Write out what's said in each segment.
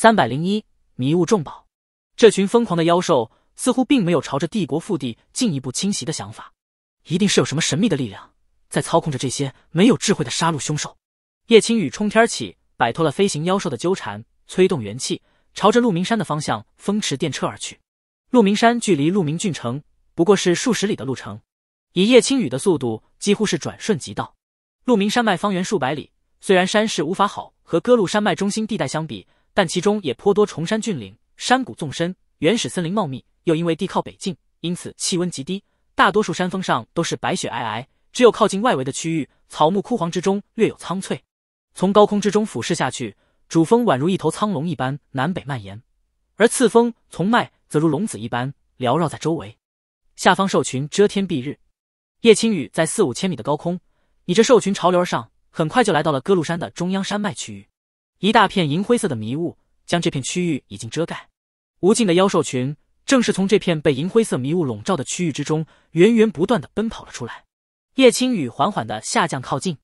三百零一迷雾重宝，这群疯狂的妖兽似乎并没有朝着帝国腹地进一步侵袭的想法，一定是有什么神秘的力量在操控着这些没有智慧的杀戮凶兽。叶青雨冲天起，摆脱了飞行妖兽的纠缠，催动元气，朝着鹿鸣山的方向风驰电掣而去。鹿鸣山距离鹿鸣郡城不过是数十里的路程，以叶青雨的速度，几乎是转瞬即到。鹿鸣山脉方圆数百里，虽然山势无法好和歌路山脉中心地带相比。但其中也颇多重山峻岭，山谷纵深，原始森林茂密，又因为地靠北境，因此气温极低。大多数山峰上都是白雪皑皑，只有靠近外围的区域，草木枯黄之中略有苍翠。从高空之中俯视下去，主峰宛如一头苍龙一般南北蔓延，而次峰从脉则如龙子一般缭绕在周围。下方兽群遮天蔽日，叶青雨在四五千米的高空，你这兽群潮流而上，很快就来到了歌路山的中央山脉区域。一大片银灰色的迷雾将这片区域已经遮盖，无尽的妖兽群正是从这片被银灰色迷雾笼罩的区域之中源源不断的奔跑了出来。叶青雨缓缓的下降靠近，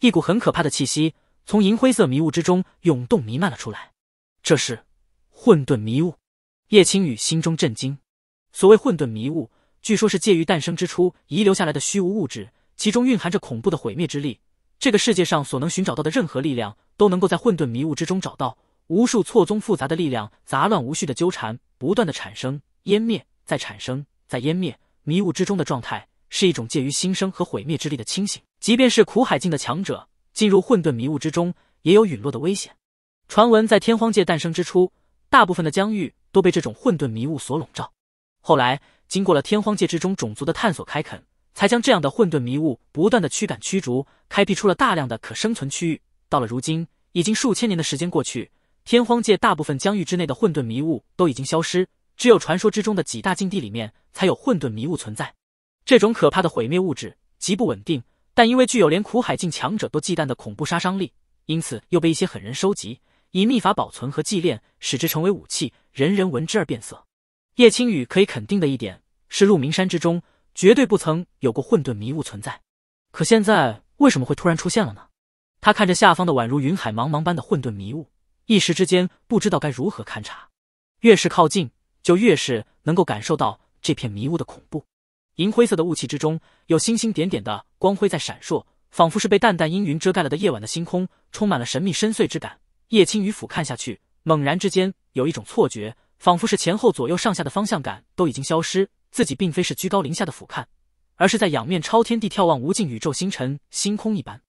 一股很可怕的气息从银灰色迷雾之中涌动弥漫了出来。这是混沌迷雾，叶青雨心中震惊。所谓混沌迷雾，据说是介于诞生之初遗留下来的虚无物质，其中蕴含着恐怖的毁灭之力。这个世界上所能寻找到的任何力量，都能够在混沌迷雾之中找到。无数错综复杂的力量，杂乱无序的纠缠，不断的产生、湮灭，再产生、再湮灭。迷雾之中的状态，是一种介于新生和毁灭之力的清醒。即便是苦海境的强者，进入混沌迷雾之中，也有陨落的危险。传闻，在天荒界诞生之初，大部分的疆域都被这种混沌迷雾所笼罩。后来，经过了天荒界之中种族的探索开垦。才将这样的混沌迷雾不断的驱赶驱逐，开辟出了大量的可生存区域。到了如今，已经数千年的时间过去，天荒界大部分疆域之内的混沌迷雾都已经消失，只有传说之中的几大禁地里面才有混沌迷雾存在。这种可怕的毁灭物质极不稳定，但因为具有连苦海境强者都忌惮的恐怖杀伤力，因此又被一些狠人收集，以秘法保存和祭炼，使之成为武器，人人闻之而变色。叶青雨可以肯定的一点是，鹿鸣山之中。绝对不曾有过混沌迷雾存在，可现在为什么会突然出现了呢？他看着下方的宛如云海茫茫般的混沌迷雾，一时之间不知道该如何勘察。越是靠近，就越是能够感受到这片迷雾的恐怖。银灰色的雾气之中，有星星点点的光辉在闪烁，仿佛是被淡淡阴云遮盖了的夜晚的星空，充满了神秘深邃之感。叶青雨俯瞰下去，猛然之间有一种错觉，仿佛是前后左右上下的方向感都已经消失。自己并非是居高临下的俯瞰，而是在仰面超天地眺望无尽宇宙星辰星空一般，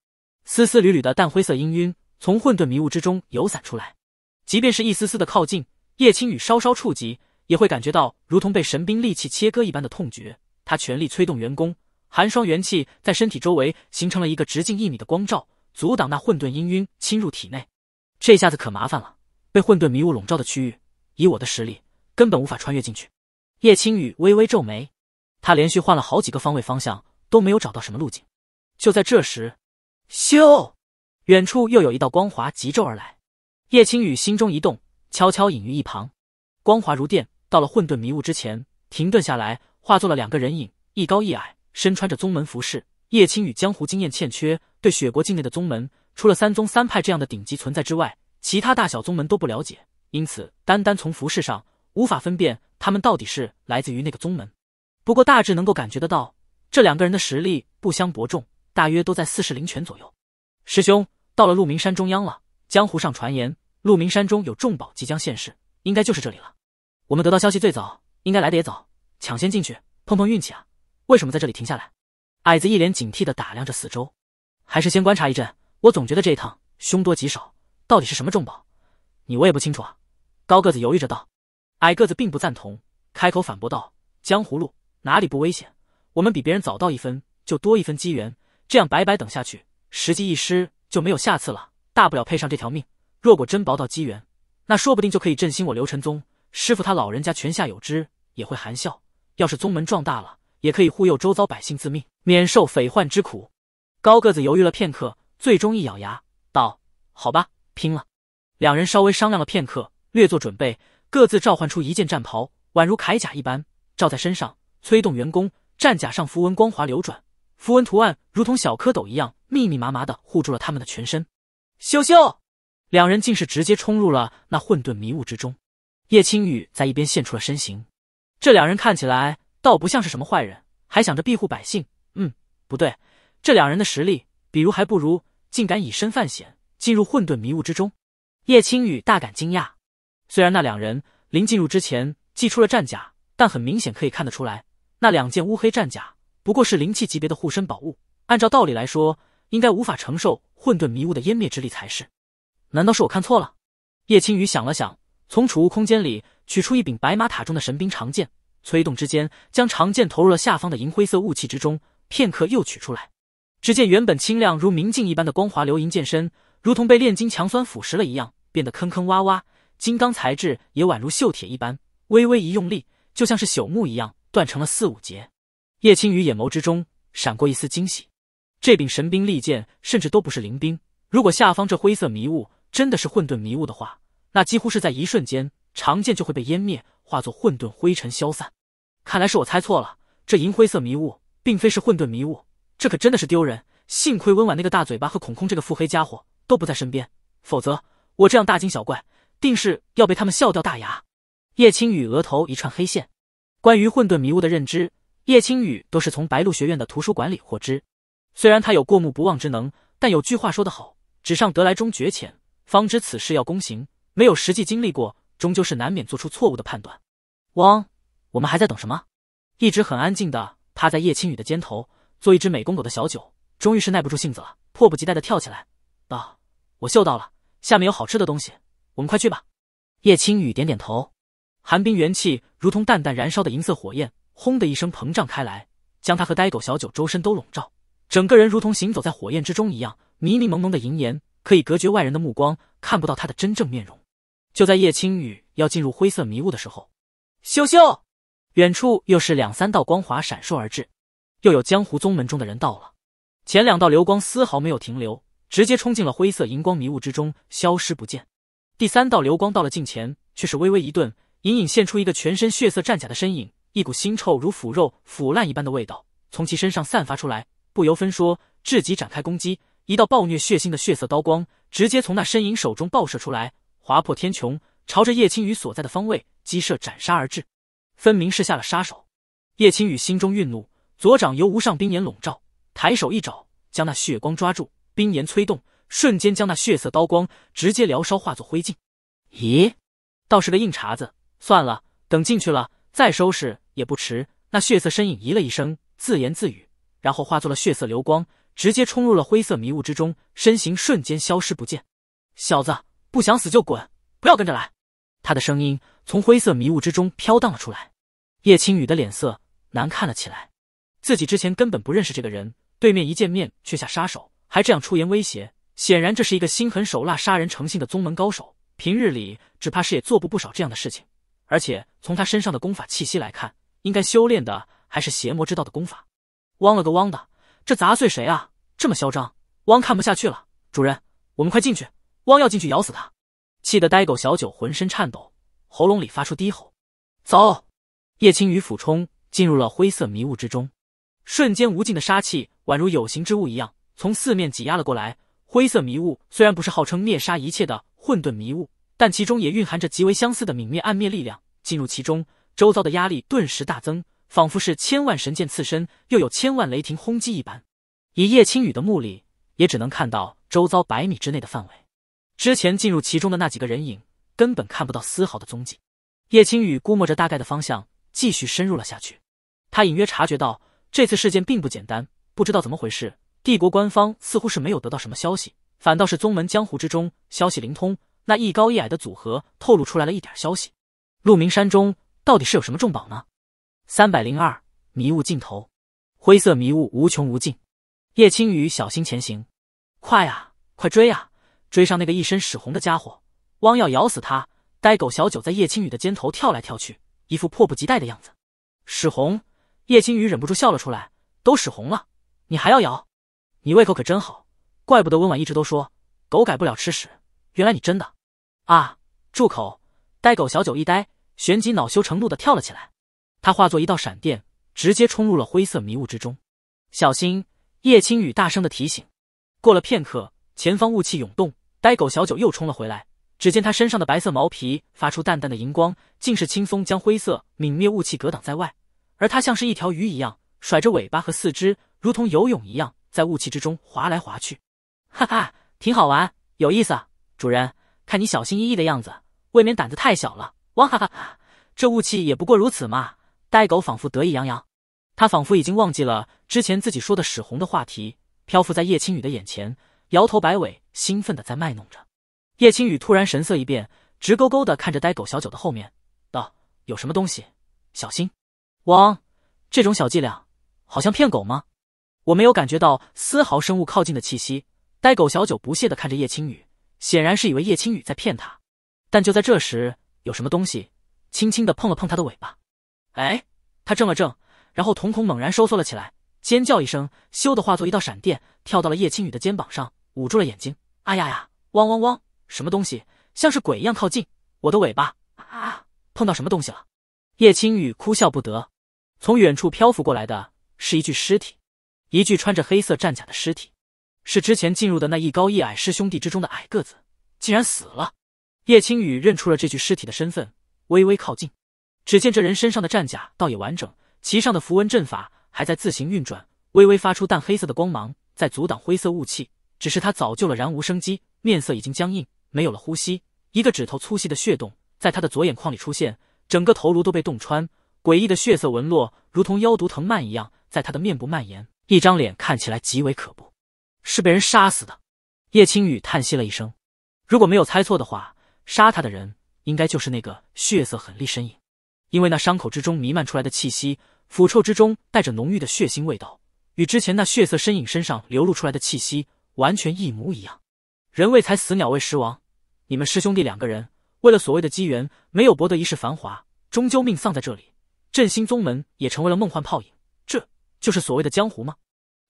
丝丝缕缕的淡灰色氤氲从混沌迷雾之中游散出来。即便是一丝丝的靠近，叶青雨稍稍触及，也会感觉到如同被神兵利器切割一般的痛觉。他全力催动元功，寒霜元气在身体周围形成了一个直径一米的光照，阻挡那混沌氤氲侵入体内。这下子可麻烦了，被混沌迷雾笼罩的区域，以我的实力根本无法穿越进去。叶青雨微微皱眉，他连续换了好几个方位方向，都没有找到什么路径。就在这时，咻，远处又有一道光华急骤而来。叶青雨心中一动，悄悄隐于一旁。光华如电，到了混沌迷雾之前，停顿下来，化作了两个人影，一高一矮，身穿着宗门服饰。叶青雨江湖经验欠缺，对雪国境内的宗门，除了三宗三派这样的顶级存在之外，其他大小宗门都不了解，因此单单从服饰上无法分辨。他们到底是来自于那个宗门，不过大致能够感觉得到，这两个人的实力不相伯仲，大约都在四十灵泉左右。师兄，到了鹿鸣山中央了，江湖上传言鹿鸣山中有重宝即将现世，应该就是这里了。我们得到消息最早，应该来的也早，抢先进去碰碰运气啊！为什么在这里停下来？矮子一脸警惕的打量着四周，还是先观察一阵。我总觉得这一趟凶多吉少，到底是什么重宝？你我也不清楚啊。高个子犹豫着道。矮个子并不赞同，开口反驳道：“江湖路哪里不危险？我们比别人早到一分，就多一分机缘。这样白白等下去，时机一失就没有下次了。大不了配上这条命。若果真薄到机缘，那说不定就可以振兴我刘晨宗。师傅他老人家泉下有知，也会含笑。要是宗门壮大了，也可以护佑周遭百姓自命，免受匪患之苦。”高个子犹豫了片刻，最终一咬牙道：“好吧，拼了。”两人稍微商量了片刻，略作准备。各自召唤出一件战袍，宛如铠甲一般罩在身上，催动元功，战甲上符文光滑流转，符文图案如同小蝌蚪一样密密麻麻的护住了他们的全身。秀秀，两人竟是直接冲入了那混沌迷雾之中。叶青雨在一边现出了身形，这两人看起来倒不像是什么坏人，还想着庇护百姓。嗯，不对，这两人的实力，比如还不如，竟敢以身犯险进入混沌迷雾之中，叶青雨大感惊讶。虽然那两人临进入之前祭出了战甲，但很明显可以看得出来，那两件乌黑战甲不过是灵气级别的护身宝物。按照道理来说，应该无法承受混沌迷雾的湮灭之力才是。难道是我看错了？叶青雨想了想，从储物空间里取出一柄白马塔中的神兵长剑，催动之间将长剑投入了下方的银灰色雾气之中，片刻又取出来。只见原本清亮如明镜一般的光滑流银剑身，如同被炼金强酸腐蚀了一样，变得坑坑洼洼。金刚材质也宛如锈铁一般，微微一用力，就像是朽木一样断成了四五节。叶青雨眼眸之中闪过一丝惊喜，这柄神兵利剑甚至都不是灵兵。如果下方这灰色迷雾真的是混沌迷雾的话，那几乎是在一瞬间，长剑就会被湮灭，化作混沌灰尘消散。看来是我猜错了，这银灰色迷雾并非是混沌迷雾，这可真的是丢人。幸亏温婉那个大嘴巴和孔空这个腹黑家伙都不在身边，否则我这样大惊小怪。定是要被他们笑掉大牙。叶青雨额头一串黑线。关于混沌迷雾的认知，叶青雨都是从白鹿学院的图书馆里获知。虽然他有过目不忘之能，但有句话说得好：“纸上得来终觉浅，方知此事要躬行。”没有实际经历过，终究是难免做出错误的判断。汪，我们还在等什么？一直很安静的趴在叶青雨的肩头，做一只美工狗的小九，终于是耐不住性子了，迫不及待的跳起来道：“我嗅到了，下面有好吃的东西。”我们快去吧！叶青雨点点头，寒冰元气如同淡淡燃烧的银色火焰，轰的一声膨胀开来，将他和呆狗小九周身都笼罩，整个人如同行走在火焰之中一样，迷迷蒙蒙的银岩可以隔绝外人的目光，看不到他的真正面容。就在叶青雨要进入灰色迷雾的时候，咻咻，远处又是两三道光华闪烁而至，又有江湖宗门中的人到了。前两道流光丝毫没有停留，直接冲进了灰色荧光迷雾之中，消失不见。第三道流光到了近前，却是微微一顿，隐隐现出一个全身血色战甲的身影。一股腥臭如腐肉腐烂一般的味道从其身上散发出来，不由分说，至极展开攻击。一道暴虐血腥的血色刀光直接从那身影手中爆射出来，划破天穹，朝着叶青雨所在的方位鸡射斩杀而至，分明是下了杀手。叶青雨心中愠怒，左掌由无上冰炎笼罩，抬手一爪将那血光抓住，冰炎催动。瞬间将那血色刀光直接燎烧，化作灰烬。咦，倒是个硬茬子。算了，等进去了再收拾也不迟。那血色身影咦了一声，自言自语，然后化作了血色流光，直接冲入了灰色迷雾之中，身形瞬间消失不见。小子，不想死就滚，不要跟着来。他的声音从灰色迷雾之中飘荡了出来。叶青雨的脸色难看了起来，自己之前根本不认识这个人，对面一见面却下杀手，还这样出言威胁。显然这是一个心狠手辣、杀人成性的宗门高手，平日里只怕是也做不不少这样的事情。而且从他身上的功法气息来看，应该修炼的还是邪魔之道的功法。汪了个汪的，这砸碎谁啊？这么嚣张！汪看不下去了，主人，我们快进去！汪要进去咬死他！气得呆狗小九浑身颤抖，喉咙里发出低吼。走！叶青雨俯冲进入了灰色迷雾之中，瞬间无尽的杀气宛如有形之物一样，从四面挤压了过来。灰色迷雾虽然不是号称灭杀一切的混沌迷雾，但其中也蕴含着极为相似的泯灭暗灭力量。进入其中，周遭的压力顿时大增，仿佛是千万神剑刺身，又有千万雷霆轰击一般。以叶青羽的目力，也只能看到周遭百米之内的范围。之前进入其中的那几个人影，根本看不到丝毫的踪迹。叶青羽估摸着大概的方向，继续深入了下去。他隐约察觉到，这次事件并不简单，不知道怎么回事。帝国官方似乎是没有得到什么消息，反倒是宗门江湖之中消息灵通，那一高一矮的组合透露出来了一点消息。鹿鸣山中到底是有什么重宝呢？三百零二，迷雾尽头，灰色迷雾无穷无尽，叶青雨小心前行，快呀，快追呀，追上那个一身屎红的家伙，汪要咬死他！呆狗小九在叶青雨的肩头跳来跳去，一副迫不及待的样子。屎红，叶青雨忍不住笑了出来，都屎红了，你还要咬？你胃口可真好，怪不得温婉一直都说狗改不了吃屎，原来你真的啊！住口！呆狗小九一呆，旋即恼羞成怒的跳了起来。他化作一道闪电，直接冲入了灰色迷雾之中。小心！叶青雨大声的提醒。过了片刻，前方雾气涌动，呆狗小九又冲了回来。只见他身上的白色毛皮发出淡淡的荧光，竟是轻松将灰色泯灭雾气隔挡在外。而他像是一条鱼一样，甩着尾巴和四肢，如同游泳一样。在雾气之中滑来滑去，哈哈，挺好玩，有意思。主人，看你小心翼翼的样子，未免胆子太小了。汪哈哈哈，这雾气也不过如此嘛。呆狗仿佛得意洋洋，他仿佛已经忘记了之前自己说的史红的话题，漂浮在叶青雨的眼前，摇头摆尾，兴奋的在卖弄着。叶青雨突然神色一变，直勾勾的看着呆狗小九的后面，道：“有什么东西？小心！汪，这种小伎俩，好像骗狗吗？”我没有感觉到丝毫生物靠近的气息。呆狗小九不屑地看着叶青雨，显然是以为叶青雨在骗他。但就在这时，有什么东西轻轻地碰了碰他的尾巴。哎，他怔了怔，然后瞳孔猛然收缩了起来，尖叫一声，咻的化作一道闪电，跳到了叶青雨的肩膀上，捂住了眼睛。哎呀呀！汪汪汪！什么东西像是鬼一样靠近我的尾巴？啊！碰到什么东西了？叶青雨哭笑不得。从远处漂浮过来的是一具尸体。一具穿着黑色战甲的尸体，是之前进入的那一高一矮师兄弟之中的矮个子，竟然死了。叶青雨认出了这具尸体的身份，微微靠近，只见这人身上的战甲倒也完整，其上的符文阵法还在自行运转，微微发出淡黑色的光芒，在阻挡灰色雾气。只是他早就了然无生机，面色已经僵硬，没有了呼吸。一个指头粗细的血洞在他的左眼眶里出现，整个头颅都被洞穿，诡异的血色纹络如同妖毒藤蔓一样在他的面部蔓延。一张脸看起来极为可怖，是被人杀死的。叶青雨叹息了一声，如果没有猜错的话，杀他的人应该就是那个血色狠厉身影，因为那伤口之中弥漫出来的气息，腐臭之中带着浓郁的血腥味道，与之前那血色身影身上流露出来的气息完全一模一样。人为财死，鸟为食亡。你们师兄弟两个人为了所谓的机缘，没有博得一世繁华，终究命丧在这里，振兴宗门也成为了梦幻泡影。就是所谓的江湖吗？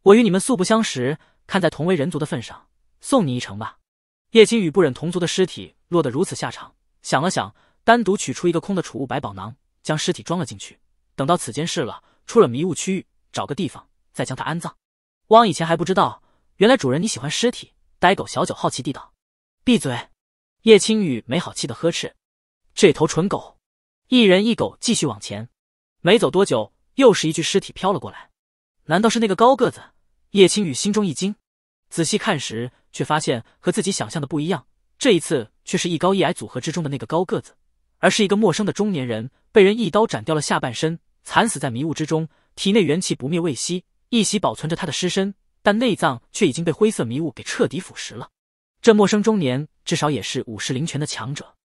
我与你们素不相识，看在同为人族的份上，送你一程吧。叶青雨不忍同族的尸体落得如此下场，想了想，单独取出一个空的储物百宝囊，将尸体装了进去。等到此间事了，出了迷雾区域，找个地方再将他安葬。汪以前还不知道，原来主人你喜欢尸体。呆狗小九好奇地道：“闭嘴！”叶青雨没好气的呵斥：“这头蠢狗！”一人一狗继续往前。没走多久，又是一具尸体飘了过来。难道是那个高个子？叶青雨心中一惊，仔细看时，却发现和自己想象的不一样。这一次却是一高一矮组合之中的那个高个子，而是一个陌生的中年人，被人一刀斩掉了下半身，惨死在迷雾之中，体内元气不灭未息，一袭保存着他的尸身，但内脏却已经被灰色迷雾给彻底腐蚀了。这陌生中年至少也是五十灵泉的强者，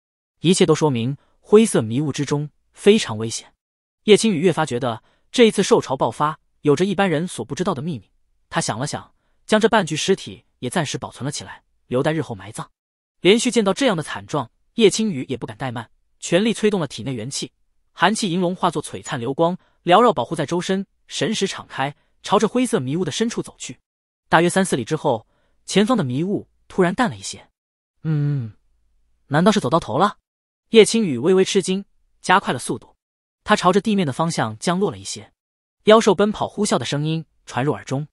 一切都说明灰色迷雾之中非常危险。叶青雨越发觉得这一次受潮爆发。有着一般人所不知道的秘密，他想了想，将这半具尸体也暂时保存了起来，留待日后埋葬。连续见到这样的惨状，叶青雨也不敢怠慢，全力催动了体内元气，寒气银龙化作璀璨流光，缭绕保护在周身，神识敞开，朝着灰色迷雾的深处走去。大约三四里之后，前方的迷雾突然淡了一些。嗯，难道是走到头了？叶青雨微微吃惊，加快了速度，他朝着地面的方向降落了一些。妖兽奔跑、呼啸的声音传入耳中，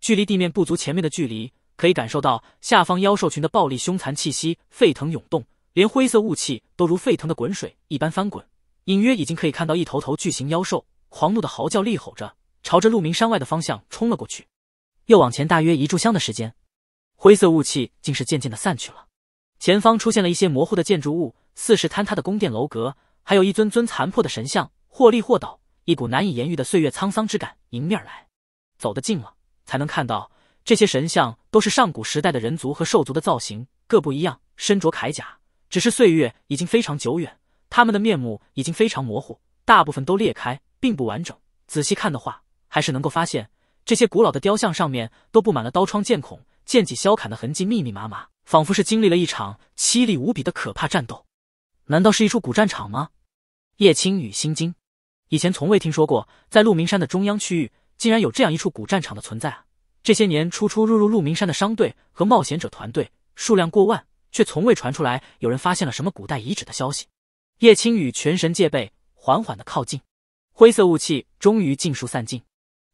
距离地面不足，前面的距离可以感受到下方妖兽群的暴力凶残气息沸腾涌动，连灰色雾气都如沸腾的滚水一般翻滚，隐约已经可以看到一头头巨型妖兽狂怒的嚎叫、厉吼着，朝着鹿鸣山外的方向冲了过去。又往前大约一炷香的时间，灰色雾气竟是渐渐的散去了，前方出现了一些模糊的建筑物，似是坍塌的宫殿楼阁，还有一尊尊残破的神像，或立或倒。一股难以言喻的岁月沧桑之感迎面而来，走得近了才能看到，这些神像都是上古时代的人族和兽族的造型，各不一样。身着铠甲，只是岁月已经非常久远，他们的面目已经非常模糊，大部分都裂开，并不完整。仔细看的话，还是能够发现，这些古老的雕像上面都布满了刀疮、剑孔、剑戟削砍的痕迹，密密麻麻，仿佛是经历了一场凄厉无比的可怕战斗。难道是一处古战场吗？叶青雨心惊。以前从未听说过，在鹿鸣山的中央区域竟然有这样一处古战场的存在啊！这些年初出入入鹿鸣山的商队和冒险者团队数量过万，却从未传出来有人发现了什么古代遗址的消息。叶青雨全神戒备，缓缓的靠近。灰色雾气终于尽数散尽，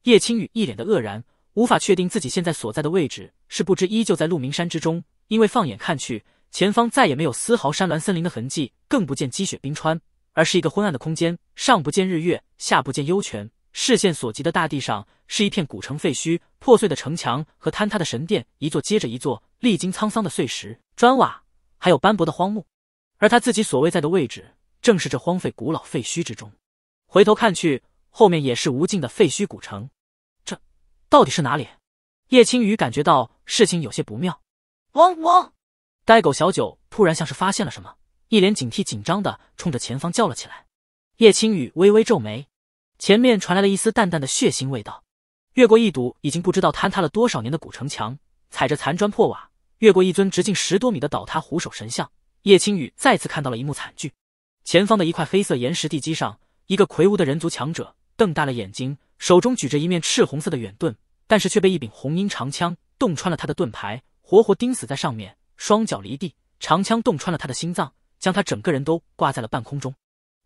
叶青雨一脸的愕然，无法确定自己现在所在的位置是不知依旧在鹿鸣山之中，因为放眼看去，前方再也没有丝毫山峦森林的痕迹，更不见积雪冰川，而是一个昏暗的空间。上不见日月，下不见幽泉。视线所及的大地上，是一片古城废墟，破碎的城墙和坍塌的神殿，一座接着一座，历经沧桑的碎石、砖瓦，还有斑驳的荒木。而他自己所位在的位置，正是这荒废古老废墟之中。回头看去，后面也是无尽的废墟古城。这到底是哪里？叶青雨感觉到事情有些不妙。汪汪！呆狗小九突然像是发现了什么，一脸警惕紧张的冲着前方叫了起来。叶青雨微微皱眉，前面传来了一丝淡淡的血腥味道。越过一堵已经不知道坍塌了多少年的古城墙，踩着残砖破瓦，越过一尊直径十多米的倒塌虎首神像，叶青雨再次看到了一幕惨剧。前方的一块黑色岩石地基上，一个魁梧的人族强者瞪大了眼睛，手中举着一面赤红色的远盾，但是却被一柄红缨长枪洞穿了他的盾牌，活活钉死在上面。双脚离地，长枪洞穿了他的心脏，将他整个人都挂在了半空中。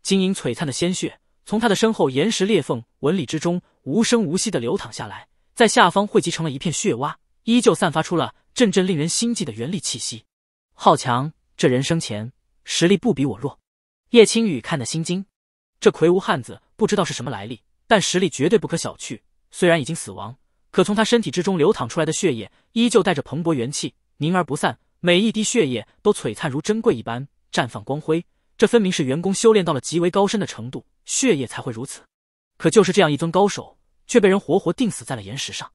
晶莹璀璨的鲜血从他的身后岩石裂缝纹理之中无声无息的流淌下来，在下方汇集成了一片血洼，依旧散发出了阵阵令人心悸的元力气息。好强！这人生前实力不比我弱。叶青雨看得心惊，这魁梧汉子不知道是什么来历，但实力绝对不可小觑。虽然已经死亡，可从他身体之中流淌出来的血液依旧带着蓬勃元气，凝而不散，每一滴血液都璀璨如珍贵一般，绽放光辉。这分明是员工修炼到了极为高深的程度，血液才会如此。可就是这样一尊高手，却被人活活钉死在了岩石上。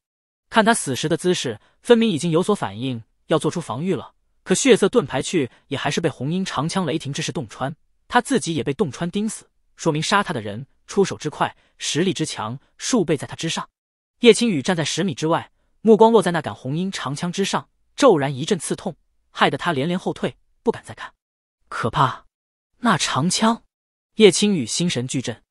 看他死时的姿势，分明已经有所反应，要做出防御了。可血色盾牌去，也还是被红缨长枪雷霆之势洞穿，他自己也被洞穿钉死。说明杀他的人出手之快，实力之强，数倍在他之上。叶青雨站在十米之外，目光落在那杆红缨长枪之上，骤然一阵刺痛，害得他连连后退，不敢再看。可怕。那长枪，叶青雨心神俱震。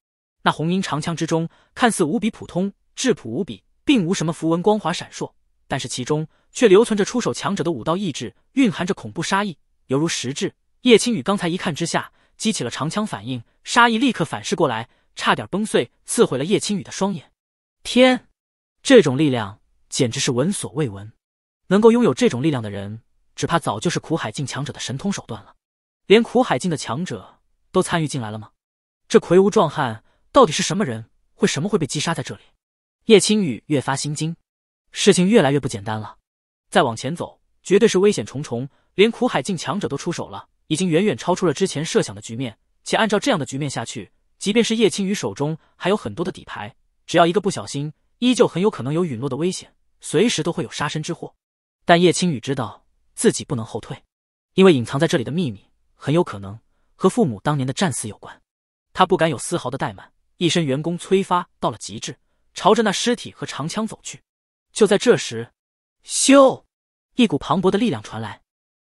那红缨长枪之中，看似无比普通、质朴无比，并无什么符文、光华闪烁，但是其中却留存着出手强者的武道意志，蕴含着恐怖杀意，犹如实质。叶青雨刚才一看之下，激起了长枪反应，杀意立刻反噬过来，差点崩碎，刺毁了叶青雨的双眼。天，这种力量简直是闻所未闻。能够拥有这种力量的人，只怕早就是苦海境强者的神通手段了。连苦海境的强者都参与进来了吗？这魁梧壮汉到底是什么人？会什么会被击杀在这里？叶青雨越发心惊，事情越来越不简单了。再往前走，绝对是危险重重。连苦海境强者都出手了，已经远远超出了之前设想的局面。且按照这样的局面下去，即便是叶青雨手中还有很多的底牌，只要一个不小心，依旧很有可能有陨落的危险，随时都会有杀身之祸。但叶青雨知道自己不能后退，因为隐藏在这里的秘密。很有可能和父母当年的战死有关，他不敢有丝毫的怠慢，一身元功催发到了极致，朝着那尸体和长枪走去。就在这时，咻！一股磅礴的力量传来，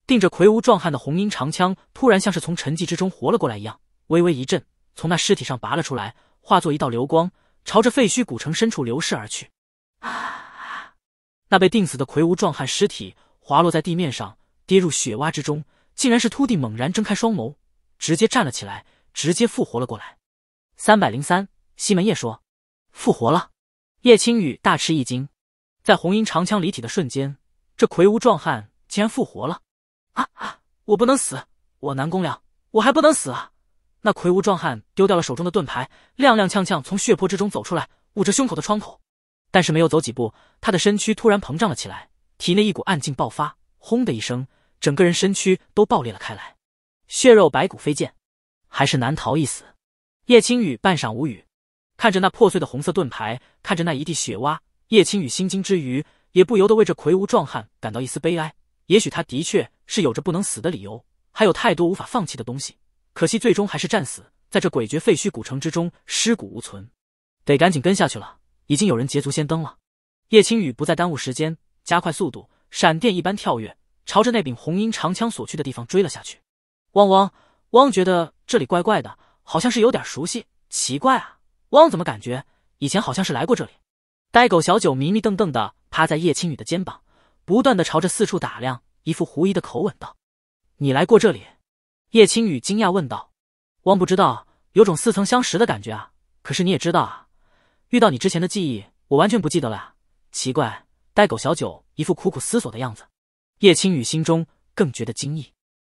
定着魁梧壮汉的红缨长枪突然像是从沉寂之中活了过来一样，微微一震，从那尸体上拔了出来，化作一道流光，朝着废墟古城深处流逝而去。啊！那被定死的魁梧壮汉尸体滑落在地面上，跌入雪洼之中。竟然是秃地猛然睁开双眸，直接站了起来，直接复活了过来。三百零三，西门叶说：“复活了。”叶青雨大吃一惊，在红缨长枪离体的瞬间，这魁梧壮汉竟然复活了！啊啊！我不能死，我南宫良，我还不能死啊！那魁梧壮汉丢掉了手中的盾牌，踉踉跄跄从血泊之中走出来，捂着胸口的窗口。但是没有走几步，他的身躯突然膨胀了起来，体内一股暗劲爆发，轰的一声。整个人身躯都爆裂了开来，血肉白骨飞溅，还是难逃一死。叶青雨半晌无语，看着那破碎的红色盾牌，看着那一地血洼，叶青雨心惊之余，也不由得为这魁梧壮汉感到一丝悲哀。也许他的确是有着不能死的理由，还有太多无法放弃的东西，可惜最终还是战死在这诡谲废墟古城之中，尸骨无存。得赶紧跟下去了，已经有人捷足先登了。叶青雨不再耽误时间，加快速度，闪电一般跳跃。朝着那柄红缨长枪所去的地方追了下去。汪汪汪！觉得这里怪怪的，好像是有点熟悉。奇怪啊，汪怎么感觉以前好像是来过这里？呆狗小九迷迷瞪瞪的趴在叶青雨的肩膀，不断的朝着四处打量，一副狐疑的口吻道：“你来过这里？”叶青雨惊讶问道：“汪不知道，有种似曾相识的感觉啊。可是你也知道啊，遇到你之前的记忆，我完全不记得了。奇怪，呆狗小九一副苦苦思索的样子。”叶清雨心中更觉得惊异，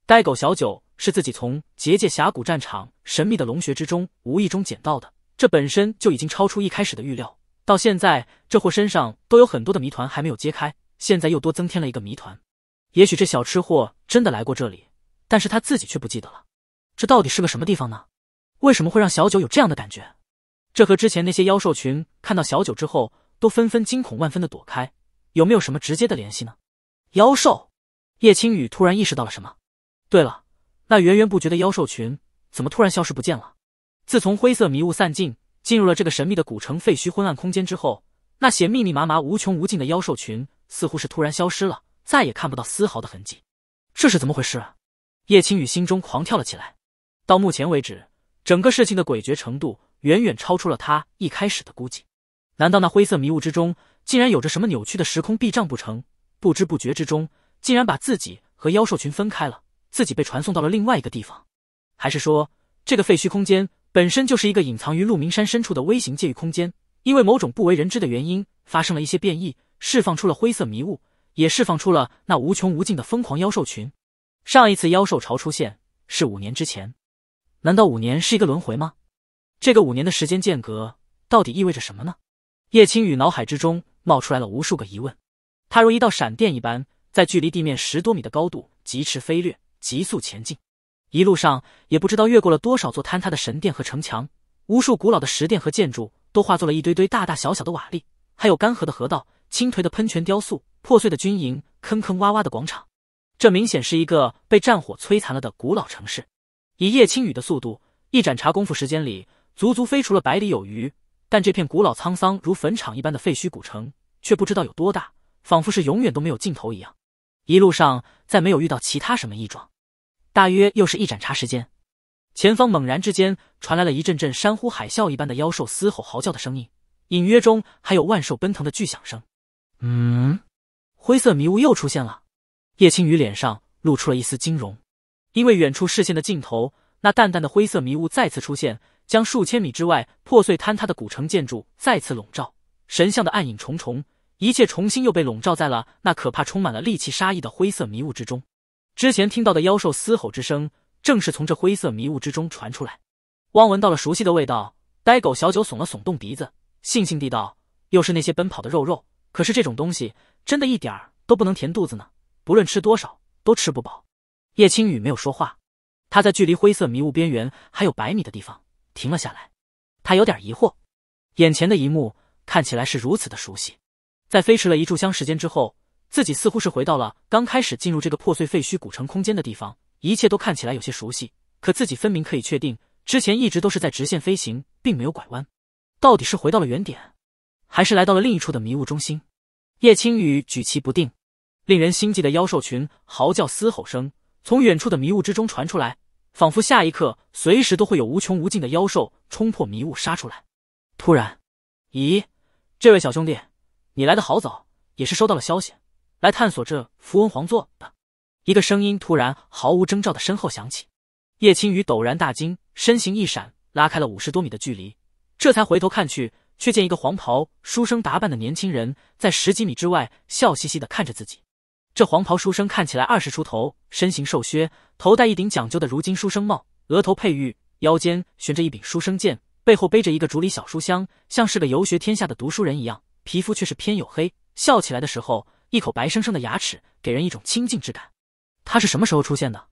呆狗小九是自己从结界峡谷战场神秘的龙穴之中无意中捡到的，这本身就已经超出一开始的预料。到现在，这货身上都有很多的谜团还没有揭开，现在又多增添了一个谜团。也许这小吃货真的来过这里，但是他自己却不记得了。这到底是个什么地方呢？为什么会让小九有这样的感觉？这和之前那些妖兽群看到小九之后都纷纷惊恐万分的躲开，有没有什么直接的联系呢？妖兽，叶青雨突然意识到了什么。对了，那源源不绝的妖兽群怎么突然消失不见了？自从灰色迷雾散尽，进入了这个神秘的古城废墟昏暗空间之后，那些密密麻麻、无穷无尽的妖兽群似乎是突然消失了，再也看不到丝毫的痕迹。这是怎么回事？啊？叶青雨心中狂跳了起来。到目前为止，整个事情的诡谲程度远远超出了他一开始的估计。难道那灰色迷雾之中竟然有着什么扭曲的时空壁障不成？不知不觉之中，竟然把自己和妖兽群分开了，自己被传送到了另外一个地方。还是说，这个废墟空间本身就是一个隐藏于鹿鸣山深处的微型界域空间？因为某种不为人知的原因，发生了一些变异，释放出了灰色迷雾，也释放出了那无穷无尽的疯狂妖兽群。上一次妖兽潮出现是五年之前，难道五年是一个轮回吗？这个五年的时间间隔到底意味着什么呢？叶青雨脑海之中冒出来了无数个疑问。它如一道闪电一般，在距离地面十多米的高度疾驰飞掠，急速前进。一路上也不知道越过了多少座坍塌的神殿和城墙，无数古老的石殿和建筑都化作了一堆堆大大小小的瓦砾，还有干涸的河道、倾颓的喷泉雕塑、破碎的军营、坑坑洼洼的广场。这明显是一个被战火摧残了的古老城市。以叶轻雨的速度，一盏茶功夫时间里，足足飞出了百里有余。但这片古老沧桑如坟场一般的废墟古城，却不知道有多大。仿佛是永远都没有尽头一样，一路上再没有遇到其他什么异状，大约又是一盏茶时间，前方猛然之间传来了一阵阵山呼海啸一般的妖兽嘶吼嚎叫的声音，隐约中还有万兽奔腾的巨响声。嗯，灰色迷雾又出现了，叶青雨脸上露出了一丝惊容，因为远处视线的尽头，那淡淡的灰色迷雾再次出现，将数千米之外破碎坍塌的古城建筑再次笼罩，神像的暗影重重。一切重新又被笼罩在了那可怕、充满了戾气、杀意的灰色迷雾之中。之前听到的妖兽嘶吼之声，正是从这灰色迷雾之中传出来。汪闻到了熟悉的味道，呆狗小九耸了耸动鼻子，悻悻地道：“又是那些奔跑的肉肉。可是这种东西真的一点儿都不能填肚子呢，不论吃多少都吃不饱。”叶轻雨没有说话，他在距离灰色迷雾边缘还有百米的地方停了下来。他有点疑惑，眼前的一幕看起来是如此的熟悉。在飞驰了一炷香时间之后，自己似乎是回到了刚开始进入这个破碎废墟古城空间的地方，一切都看起来有些熟悉。可自己分明可以确定，之前一直都是在直线飞行，并没有拐弯。到底是回到了原点，还是来到了另一处的迷雾中心？叶青雨举棋不定。令人心悸的妖兽群嚎叫嘶吼声从远处的迷雾之中传出来，仿佛下一刻随时都会有无穷无尽的妖兽冲破迷雾杀出来。突然，咦，这位小兄弟。你来的好早，也是收到了消息，来探索这符文皇座的。一个声音突然毫无征兆的身后响起，叶青雨陡然大惊，身形一闪，拉开了五十多米的距离，这才回头看去，却见一个黄袍书生打扮的年轻人在十几米之外笑嘻嘻的看着自己。这黄袍书生看起来二十出头，身形瘦削，头戴一顶讲究的如今书生帽，额头佩玉，腰间悬着一柄书生剑，背后背着一个竹里小书箱，像是个游学天下的读书人一样。皮肤却是偏黝黑，笑起来的时候，一口白生生的牙齿，给人一种清静之感。他是什么时候出现的？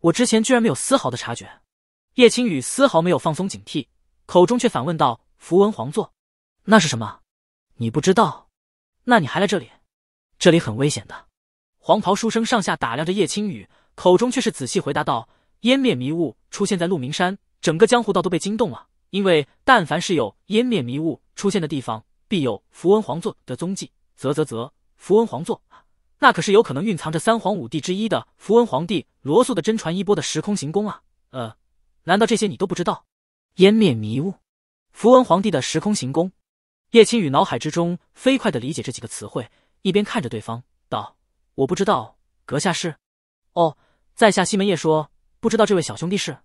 我之前居然没有丝毫的察觉。叶青雨丝毫没有放松警惕，口中却反问道：“符文皇座，那是什么？你不知道？那你还来这里？这里很危险的。”黄袍书生上下打量着叶青雨，口中却是仔细回答道：“湮灭迷雾出现在鹿鸣山，整个江湖道都被惊动了。因为但凡是有湮灭迷雾出现的地方。”必有符文皇座的踪迹，啧啧啧，符文皇座那可是有可能蕴藏着三皇五帝之一的符文皇帝罗素的真传衣钵的时空行宫啊！呃，难道这些你都不知道？湮灭迷雾，符文皇帝的时空行宫，叶青雨脑海之中飞快地理解这几个词汇，一边看着对方道：“我不知道，阁下是？哦，在下西门叶，说不知道这位小兄弟是？”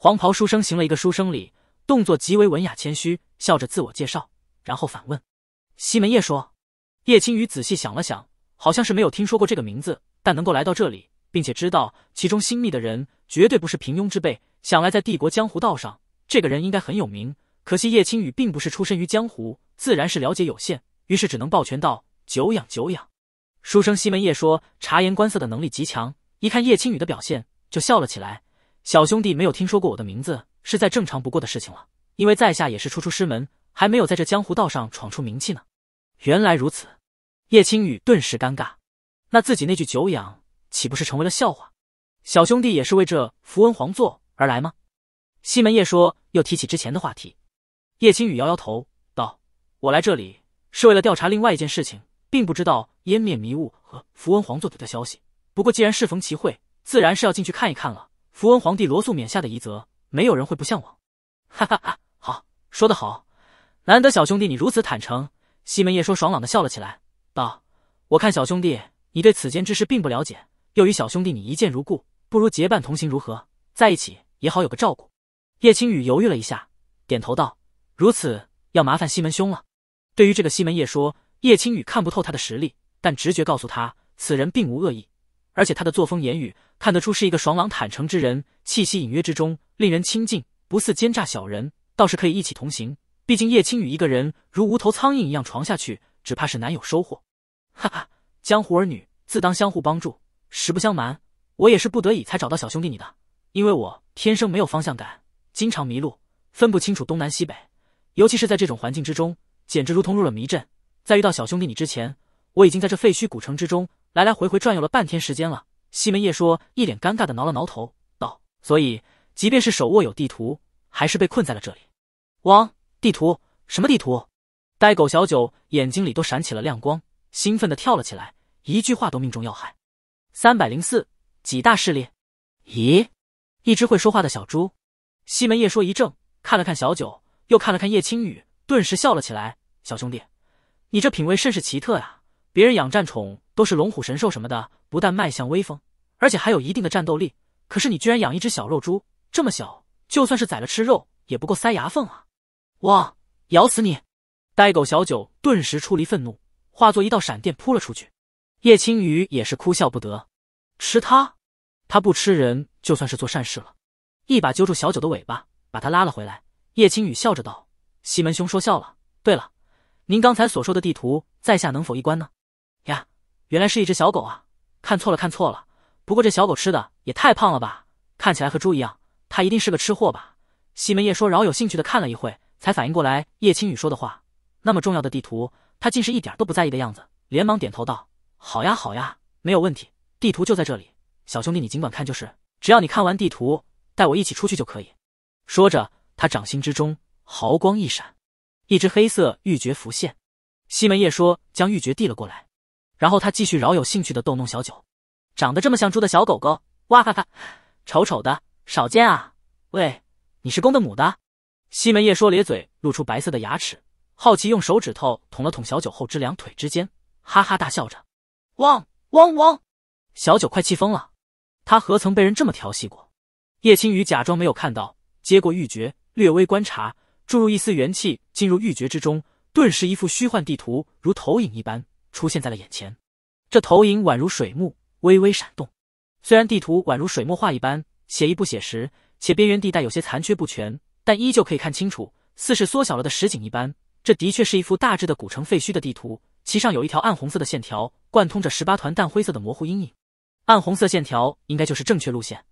黄袍书生行了一个书生礼，动作极为文雅谦虚，笑着自我介绍。然后反问，西门叶说：“叶青雨仔细想了想，好像是没有听说过这个名字。但能够来到这里，并且知道其中秘密的人，绝对不是平庸之辈。想来在帝国江湖道上，这个人应该很有名。可惜叶青雨并不是出身于江湖，自然是了解有限。于是只能抱拳道：‘久仰，久仰。’书生西门叶说，察言观色的能力极强，一看叶青雨的表现，就笑了起来。小兄弟没有听说过我的名字，是再正常不过的事情了，因为在下也是初出师门。”还没有在这江湖道上闯出名气呢，原来如此，叶青雨顿时尴尬，那自己那句久仰岂不是成为了笑话？小兄弟也是为这符文皇座而来吗？西门叶说，又提起之前的话题。叶青雨摇摇头道：“我来这里是为了调查另外一件事情，并不知道湮灭迷雾和符文皇座的消息。不过既然适逢其会，自然是要进去看一看了。符文皇帝罗素冕下的遗泽，没有人会不向往。”哈哈哈，好，说得好。难得小兄弟你如此坦诚，西门叶说，爽朗的笑了起来，道：“我看小兄弟你对此间之事并不了解，又与小兄弟你一见如故，不如结伴同行如何？在一起也好有个照顾。”叶青雨犹豫了一下，点头道：“如此，要麻烦西门兄了。”对于这个西门叶说，叶青雨看不透他的实力，但直觉告诉他，此人并无恶意，而且他的作风言语看得出是一个爽朗坦诚之人，气息隐约之中令人亲近，不似奸诈小人，倒是可以一起同行。毕竟叶青雨一个人如无头苍蝇一样闯下去，只怕是难有收获。哈哈，江湖儿女自当相互帮助。实不相瞒，我也是不得已才找到小兄弟你的，因为我天生没有方向感，经常迷路，分不清楚东南西北，尤其是在这种环境之中，简直如同入了迷阵。在遇到小兄弟你之前，我已经在这废墟古城之中来来回回转悠了半天时间了。西门叶说，一脸尴尬的挠了挠头，道：“所以，即便是手握有地图，还是被困在了这里。”汪。地图？什么地图？呆狗小九眼睛里都闪起了亮光，兴奋的跳了起来，一句话都命中要害。三百零四几大势力？咦，一只会说话的小猪？西门叶说一怔，看了看小九，又看了看叶青雨，顿时笑了起来。小兄弟，你这品味甚是奇特呀！别人养战宠都是龙虎神兽什么的，不但卖相威风，而且还有一定的战斗力。可是你居然养一只小肉猪，这么小，就算是宰了吃肉，也不够塞牙缝啊！哇！咬死你！呆狗小九顿时出离愤怒，化作一道闪电扑了出去。叶青雨也是哭笑不得，吃它？他不吃人，就算是做善事了。一把揪住小九的尾巴，把他拉了回来。叶青雨笑着道：“西门兄说笑了。对了，您刚才所说的地图，在下能否一观呢？”呀，原来是一只小狗啊！看错了，看错了。不过这小狗吃的也太胖了吧，看起来和猪一样。它一定是个吃货吧？西门叶说饶有兴趣的看了一会。才反应过来，叶青雨说的话那么重要的地图，他竟是一点都不在意的样子，连忙点头道：“好呀，好呀，没有问题，地图就在这里，小兄弟你尽管看就是，只要你看完地图，带我一起出去就可以。”说着，他掌心之中毫光一闪，一只黑色玉珏浮现。西门叶说将玉珏递了过来，然后他继续饶有兴趣的逗弄小九，长得这么像猪的小狗狗，哇哈哈，丑丑的，少见啊，喂，你是公的母的？西门叶说，咧嘴露出白色的牙齿，好奇用手指头捅了捅小九后肢两腿之间，哈哈大笑着，汪汪汪！小九快气疯了，他何曾被人这么调戏过？叶轻雨假装没有看到，接过玉珏，略微观察，注入一丝元气进入玉珏之中，顿时一副虚幻地图如投影一般出现在了眼前。这投影宛如水幕，微微闪动。虽然地图宛如水墨画一般，写意不写实，且边缘地带有些残缺不全。但依旧可以看清楚，似是缩小了的实景一般。这的确是一幅大致的古城废墟的地图，其上有一条暗红色的线条贯通着十八团淡灰色的模糊阴影。暗红色线条应该就是正确路线，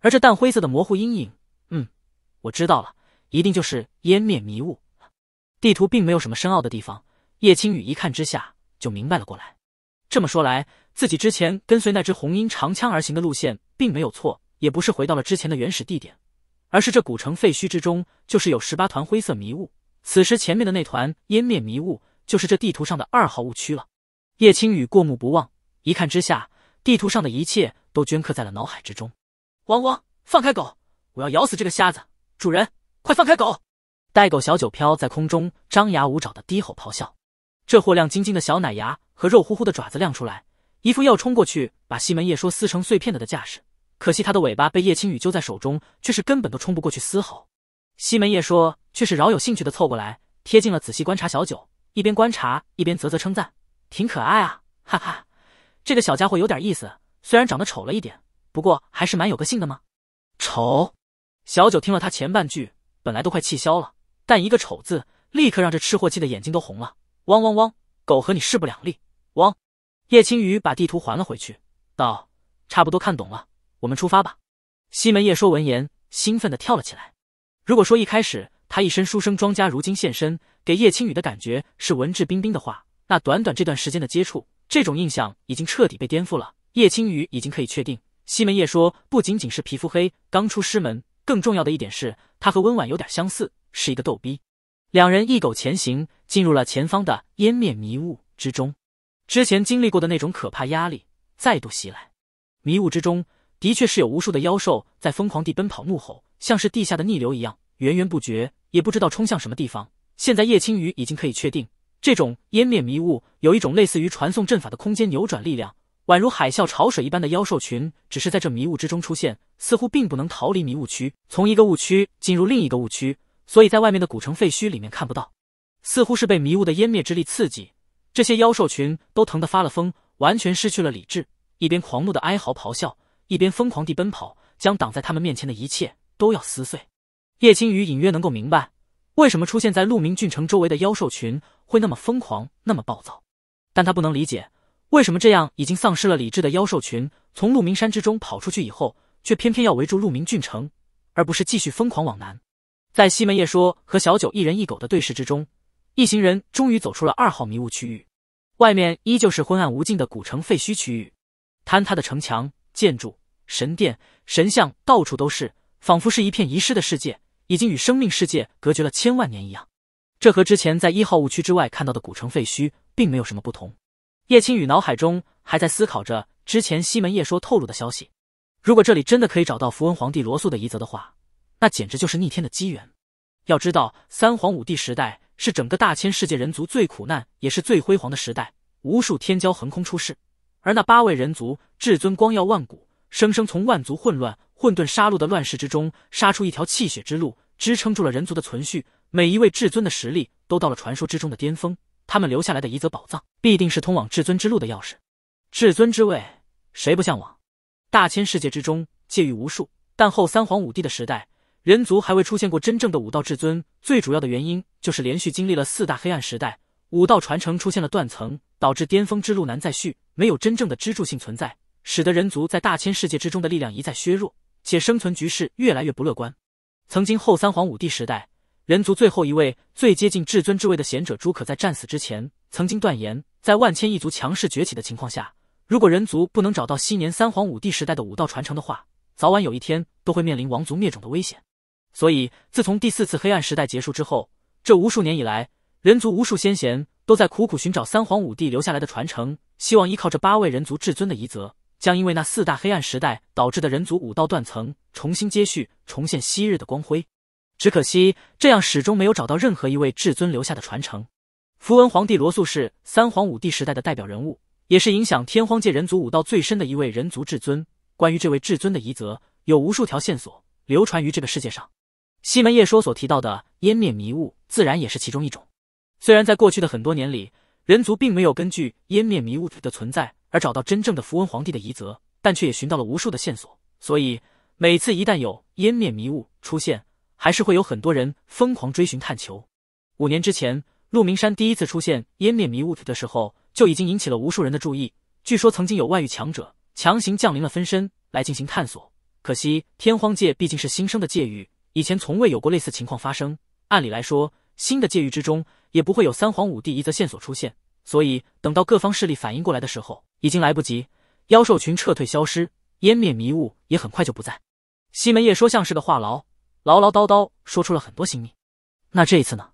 而这淡灰色的模糊阴影，嗯，我知道了，一定就是湮灭迷雾。地图并没有什么深奥的地方，叶青雨一看之下就明白了过来。这么说来，自己之前跟随那只红鹰长枪而行的路线并没有错，也不是回到了之前的原始地点。而是这古城废墟之中，就是有十八团灰色迷雾。此时前面的那团湮灭迷雾，就是这地图上的二号误区了。叶青雨过目不忘，一看之下，地图上的一切都镌刻在了脑海之中。汪汪，放开狗，我要咬死这个瞎子！主人，快放开狗！带狗小九飘在空中，张牙舞爪的低吼咆哮，这货亮晶晶的小奶牙和肉乎乎的爪子亮出来，一副要冲过去把西门叶说撕成碎片的的架势。可惜他的尾巴被叶青雨揪在手中，却是根本都冲不过去丝毫。西门叶说，却是饶有兴趣的凑过来，贴近了仔细观察小九，一边观察一边啧啧称赞：“挺可爱啊，哈哈，这个小家伙有点意思。虽然长得丑了一点，不过还是蛮有个性的嘛。”丑！小九听了他前半句，本来都快气消了，但一个“丑”字，立刻让这吃货气的眼睛都红了。汪汪汪！狗和你势不两立！汪！叶青雨把地图还了回去，道：“差不多看懂了。”我们出发吧，西门叶说。闻言，兴奋的跳了起来。如果说一开始他一身书生装家，如今现身给叶青雨的感觉是文质彬彬的话，那短短这段时间的接触，这种印象已经彻底被颠覆了。叶青雨已经可以确定，西门叶说不仅仅是皮肤黑，刚出师门，更重要的一点是，他和温婉有点相似，是一个逗逼。两人一狗前行，进入了前方的湮灭迷雾之中。之前经历过的那种可怕压力再度袭来，迷雾之中。的确是有无数的妖兽在疯狂地奔跑怒吼，像是地下的逆流一样，源源不绝，也不知道冲向什么地方。现在叶青鱼已经可以确定，这种湮灭迷雾有一种类似于传送阵法的空间扭转力量，宛如海啸潮水一般的妖兽群，只是在这迷雾之中出现，似乎并不能逃离迷雾区，从一个误区进入另一个误区，所以在外面的古城废墟里面看不到。似乎是被迷雾的湮灭之力刺激，这些妖兽群都疼得发了疯，完全失去了理智，一边狂怒的哀嚎咆哮。一边疯狂地奔跑，将挡在他们面前的一切都要撕碎。叶青雨隐约能够明白，为什么出现在鹿鸣郡城周围的妖兽群会那么疯狂、那么暴躁，但他不能理解，为什么这样已经丧失了理智的妖兽群，从鹿鸣山之中跑出去以后，却偏偏要围住鹿鸣郡城，而不是继续疯狂往南。在西门夜说和小九一人一狗的对视之中，一行人终于走出了二号迷雾区域，外面依旧是昏暗无尽的古城废墟区域，坍塌的城墙、建筑。神殿、神像到处都是，仿佛是一片遗失的世界，已经与生命世界隔绝了千万年一样。这和之前在一号误区之外看到的古城废墟并没有什么不同。叶青雨脑海中还在思考着之前西门叶说透露的消息：如果这里真的可以找到符文皇帝罗素的遗泽的话，那简直就是逆天的机缘。要知道，三皇五帝时代是整个大千世界人族最苦难也是最辉煌的时代，无数天骄横空出世，而那八位人族至尊光耀万古。生生从万族混乱、混沌杀戮的乱世之中杀出一条气血之路，支撑住了人族的存续。每一位至尊的实力都到了传说之中的巅峰，他们留下来的一则宝藏必定是通往至尊之路的钥匙。至尊之位，谁不向往？大千世界之中，界域无数，但后三皇五帝的时代，人族还未出现过真正的武道至尊。最主要的原因就是连续经历了四大黑暗时代，武道传承出现了断层，导致巅峰之路难再续，没有真正的支柱性存在。使得人族在大千世界之中的力量一再削弱，且生存局势越来越不乐观。曾经后三皇五帝时代，人族最后一位最接近至尊之位的贤者朱可在战死之前，曾经断言，在万千异族强势崛起的情况下，如果人族不能找到昔年三皇五帝时代的武道传承的话，早晚有一天都会面临王族灭种的危险。所以，自从第四次黑暗时代结束之后，这无数年以来，人族无数先贤都在苦苦寻找三皇五帝留下来的传承，希望依靠这八位人族至尊的遗泽。将因为那四大黑暗时代导致的人族武道断层重新接续，重现昔日的光辉。只可惜这样始终没有找到任何一位至尊留下的传承。符文皇帝罗素是三皇五帝时代的代表人物，也是影响天荒界人族武道最深的一位人族至尊。关于这位至尊的遗泽，有无数条线索流传于这个世界上。西门夜说所提到的湮灭迷雾，自然也是其中一种。虽然在过去的很多年里，人族并没有根据湮灭迷雾的存在。而找到真正的符文皇帝的遗泽，但却也寻到了无数的线索。所以每次一旦有湮灭迷雾出现，还是会有很多人疯狂追寻探求。五年之前，鹿鸣山第一次出现湮灭迷雾的时候，就已经引起了无数人的注意。据说曾经有外域强者强行降临了分身来进行探索，可惜天荒界毕竟是新生的界域，以前从未有过类似情况发生。按理来说，新的界域之中也不会有三皇五帝一则线索出现。所以等到各方势力反应过来的时候，已经来不及。妖兽群撤退、消失，湮灭迷雾也很快就不在。西门夜说像是个话痨，唠唠叨叨说出了很多心秘。那这一次呢？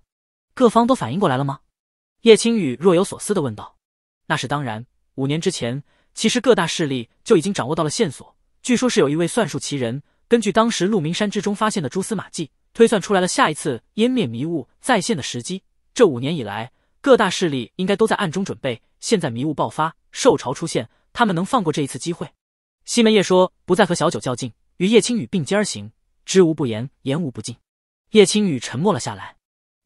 各方都反应过来了吗？叶轻雨若有所思的问道。那是当然，五年之前，其实各大势力就已经掌握到了线索。据说，是有一位算术奇人，根据当时鹿鸣山之中发现的蛛丝马迹，推算出来了下一次湮灭迷雾再现的时机。这五年以来。各大势力应该都在暗中准备。现在迷雾爆发，兽潮出现，他们能放过这一次机会？西门叶说：“不再和小九较劲，与叶青雨并肩而行，知无不言，言无不尽。”叶青雨沉默了下来。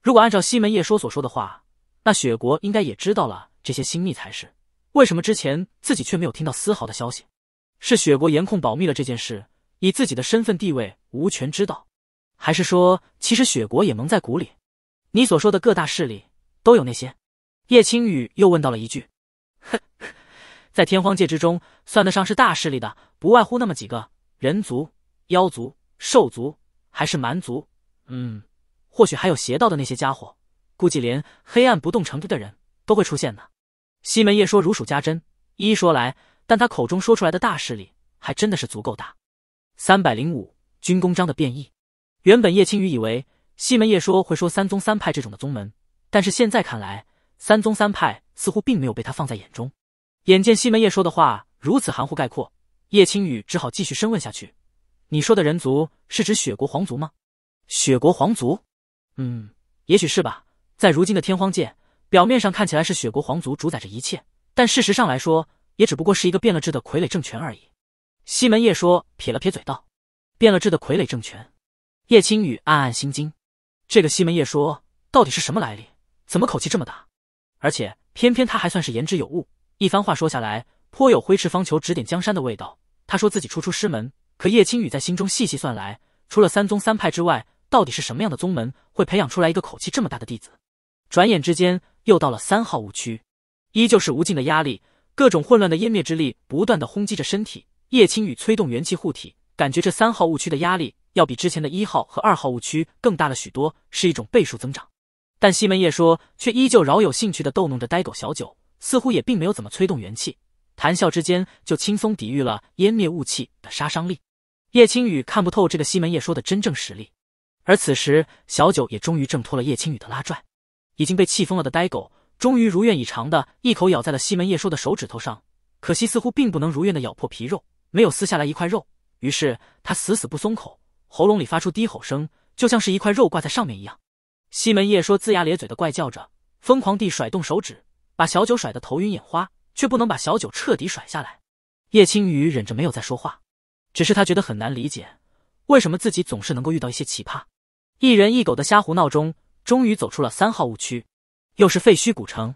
如果按照西门叶说所说的话，那雪国应该也知道了这些新密才是。为什么之前自己却没有听到丝毫的消息？是雪国严控保密了这件事，以自己的身份地位无权知道，还是说其实雪国也蒙在鼓里？你所说的各大势力？都有那些？叶青雨又问到了一句：“哼，在天荒界之中，算得上是大势力的，不外乎那么几个：人族、妖族、兽族，还是蛮族。嗯，或许还有邪道的那些家伙。估计连黑暗不动程度的人都会出现呢。”西门叶说，如数家珍，一一说来。但他口中说出来的大势力，还真的是足够大。三百零五军功章的变异，原本叶青雨以为西门叶说会说三宗三派这种的宗门。但是现在看来，三宗三派似乎并没有被他放在眼中。眼见西门叶说的话如此含糊概括，叶青雨只好继续深问下去：“你说的人族是指雪国皇族吗？”“雪国皇族，嗯，也许是吧。在如今的天荒界，表面上看起来是雪国皇族主宰着一切，但事实上来说，也只不过是一个变了质的傀儡政权而已。”西门叶说，撇了撇嘴道：“变了质的傀儡政权。”叶青雨暗暗心惊，这个西门叶说到底是什么来历？怎么口气这么大？而且偏偏他还算是言之有物，一番话说下来，颇有挥斥方遒指点江山的味道。他说自己初出师门，可叶青雨在心中细细算来，除了三宗三派之外，到底是什么样的宗门会培养出来一个口气这么大的弟子？转眼之间又到了三号误区，依旧是无尽的压力，各种混乱的湮灭之力不断的轰击着身体。叶青雨催动元气护体，感觉这三号误区的压力要比之前的一号和二号误区更大了许多，是一种倍数增长。但西门叶说，却依旧饶有兴趣地逗弄着呆狗小九，似乎也并没有怎么催动元气，谈笑之间就轻松抵御了湮灭雾气的杀伤力。叶青雨看不透这个西门叶说的真正实力。而此时，小九也终于挣脱了叶青雨的拉拽，已经被气疯了的呆狗终于如愿以偿的一口咬在了西门叶说的手指头上。可惜似乎并不能如愿的咬破皮肉，没有撕下来一块肉。于是他死死不松口，喉咙里发出低吼声，就像是一块肉挂在上面一样。西门叶说，龇牙咧嘴的怪叫着，疯狂地甩动手指，把小九甩得头晕眼花，却不能把小九彻底甩下来。叶青雨忍着没有再说话，只是他觉得很难理解，为什么自己总是能够遇到一些奇葩。一人一狗的瞎胡闹中，终于走出了三号误区。又是废墟古城，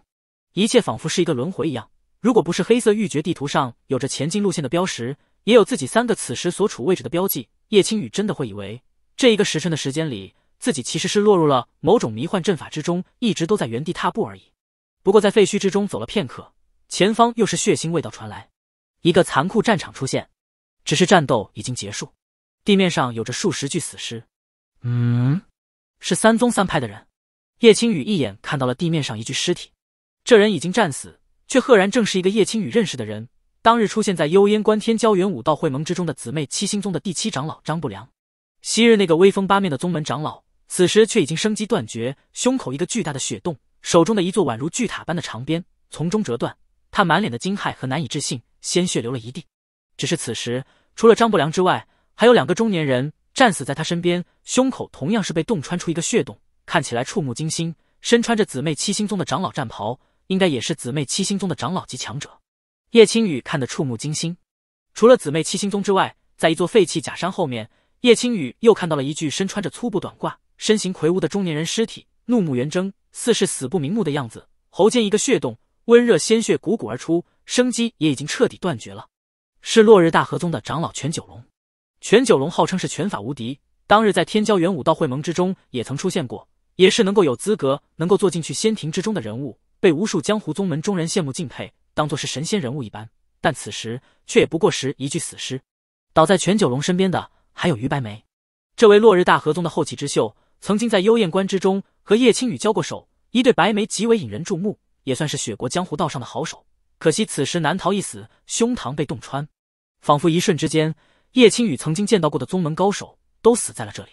一切仿佛是一个轮回一样。如果不是黑色玉珏地图上有着前进路线的标识，也有自己三个此时所处位置的标记，叶青雨真的会以为这一个时辰的时间里。自己其实是落入了某种迷幻阵法之中，一直都在原地踏步而已。不过在废墟之中走了片刻，前方又是血腥味道传来，一个残酷战场出现。只是战斗已经结束，地面上有着数十具死尸。嗯，是三宗三派的人。叶青雨一眼看到了地面上一具尸体，这人已经战死，却赫然正是一个叶青雨认识的人。当日出现在幽烟关天骄元武道会盟之中的姊妹七星宗的第七长老张不良，昔日那个威风八面的宗门长老。此时却已经生机断绝，胸口一个巨大的血洞，手中的一座宛如巨塔般的长鞭从中折断，他满脸的惊骇和难以置信，鲜血流了一地。只是此时，除了张不良之外，还有两个中年人战死在他身边，胸口同样是被洞穿出一个血洞，看起来触目惊心。身穿着姊妹七星宗的长老战袍，应该也是姊妹七星宗的长老级强者。叶青雨看得触目惊心。除了姊妹七星宗之外，在一座废弃假山后面，叶青雨又看到了一具身穿着粗布短褂。身形魁梧的中年人尸体怒目圆睁，似是死不瞑目的样子，喉间一个血洞，温热鲜血汩汩而出，生机也已经彻底断绝了。是落日大河宗的长老全九龙。全九龙号称是拳法无敌，当日在天骄元武道会盟之中也曾出现过，也是能够有资格能够坐进去仙庭之中的人物，被无数江湖宗门中人羡慕敬佩，当做是神仙人物一般。但此时却也不过是一具死尸。倒在全九龙身边的还有于白梅，这位落日大合宗的后起之秀。曾经在幽燕关之中和叶青雨交过手，一对白眉极为引人注目，也算是雪国江湖道上的好手。可惜此时难逃一死，胸膛被洞穿，仿佛一瞬之间，叶青雨曾经见到过的宗门高手都死在了这里。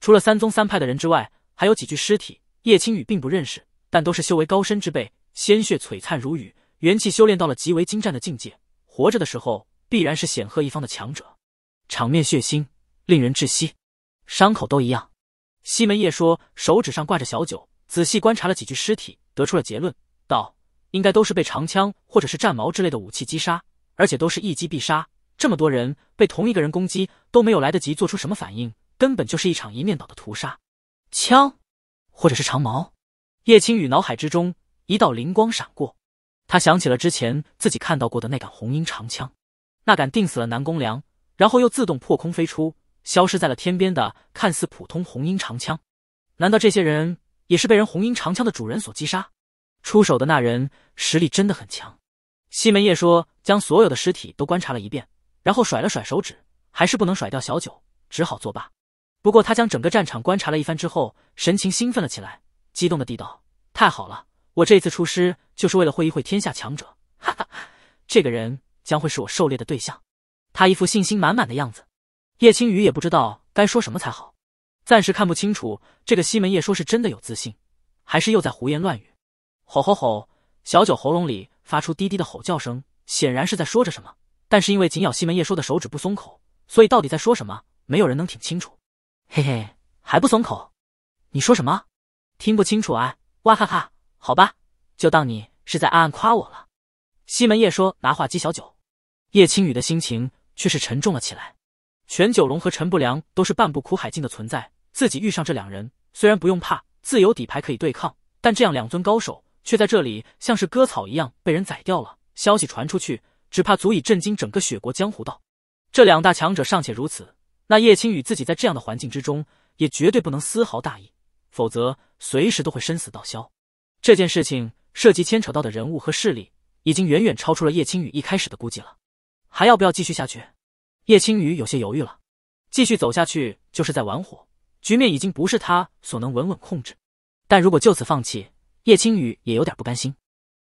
除了三宗三派的人之外，还有几具尸体，叶青雨并不认识，但都是修为高深之辈，鲜血璀璨如雨，元气修炼到了极为精湛的境界，活着的时候必然是显赫一方的强者。场面血腥，令人窒息，伤口都一样。西门叶说，手指上挂着小酒，仔细观察了几具尸体，得出了结论，道：“应该都是被长枪或者是战矛之类的武器击杀，而且都是一击必杀。这么多人被同一个人攻击，都没有来得及做出什么反应，根本就是一场一面倒的屠杀。枪，或者是长矛。”叶青雨脑海之中一道灵光闪过，他想起了之前自己看到过的那杆红缨长枪，那杆钉死了南宫良，然后又自动破空飞出。消失在了天边的看似普通红缨长枪，难道这些人也是被人红缨长枪的主人所击杀？出手的那人实力真的很强。西门叶说：“将所有的尸体都观察了一遍，然后甩了甩手指，还是不能甩掉小九，只好作罢。不过他将整个战场观察了一番之后，神情兴奋了起来，激动的地道：‘太好了，我这次出师就是为了会一会天下强者，哈哈，这个人将会是我狩猎的对象。’他一副信心满满的样子。”叶青雨也不知道该说什么才好，暂时看不清楚这个西门叶说是真的有自信，还是又在胡言乱语。吼吼吼！小九喉咙里发出低低的吼叫声，显然是在说着什么，但是因为紧咬西门叶说的手指不松口，所以到底在说什么，没有人能听清楚。嘿嘿，还不松口？你说什么？听不清楚啊！哇哈哈，好吧，就当你是在暗暗夸我了。西门叶说拿话激小九，叶青雨的心情却是沉重了起来。全九龙和陈不良都是半步苦海境的存在，自己遇上这两人，虽然不用怕，自有底牌可以对抗，但这样两尊高手却在这里像是割草一样被人宰掉了。消息传出去，只怕足以震惊整个雪国江湖道。这两大强者尚且如此，那叶青雨自己在这样的环境之中，也绝对不能丝毫大意，否则随时都会生死道消。这件事情涉及牵扯到的人物和势力，已经远远超出了叶青雨一开始的估计了。还要不要继续下去？叶青雨有些犹豫了，继续走下去就是在玩火，局面已经不是他所能稳稳控制。但如果就此放弃，叶青雨也有点不甘心，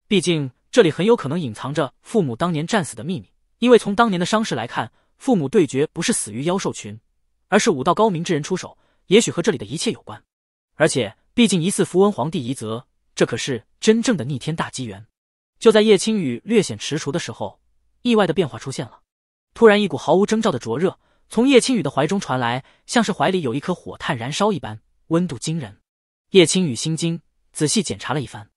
毕竟这里很有可能隐藏着父母当年战死的秘密。因为从当年的伤势来看，父母对决不是死于妖兽群，而是武道高明之人出手，也许和这里的一切有关。而且，毕竟疑似符文皇帝遗泽，这可是真正的逆天大机缘。就在叶青雨略显踟蹰的时候，意外的变化出现了。突然，一股毫无征兆的灼热从叶青雨的怀中传来，像是怀里有一颗火炭燃烧一般，温度惊人。叶青雨心惊，仔细检查了一番，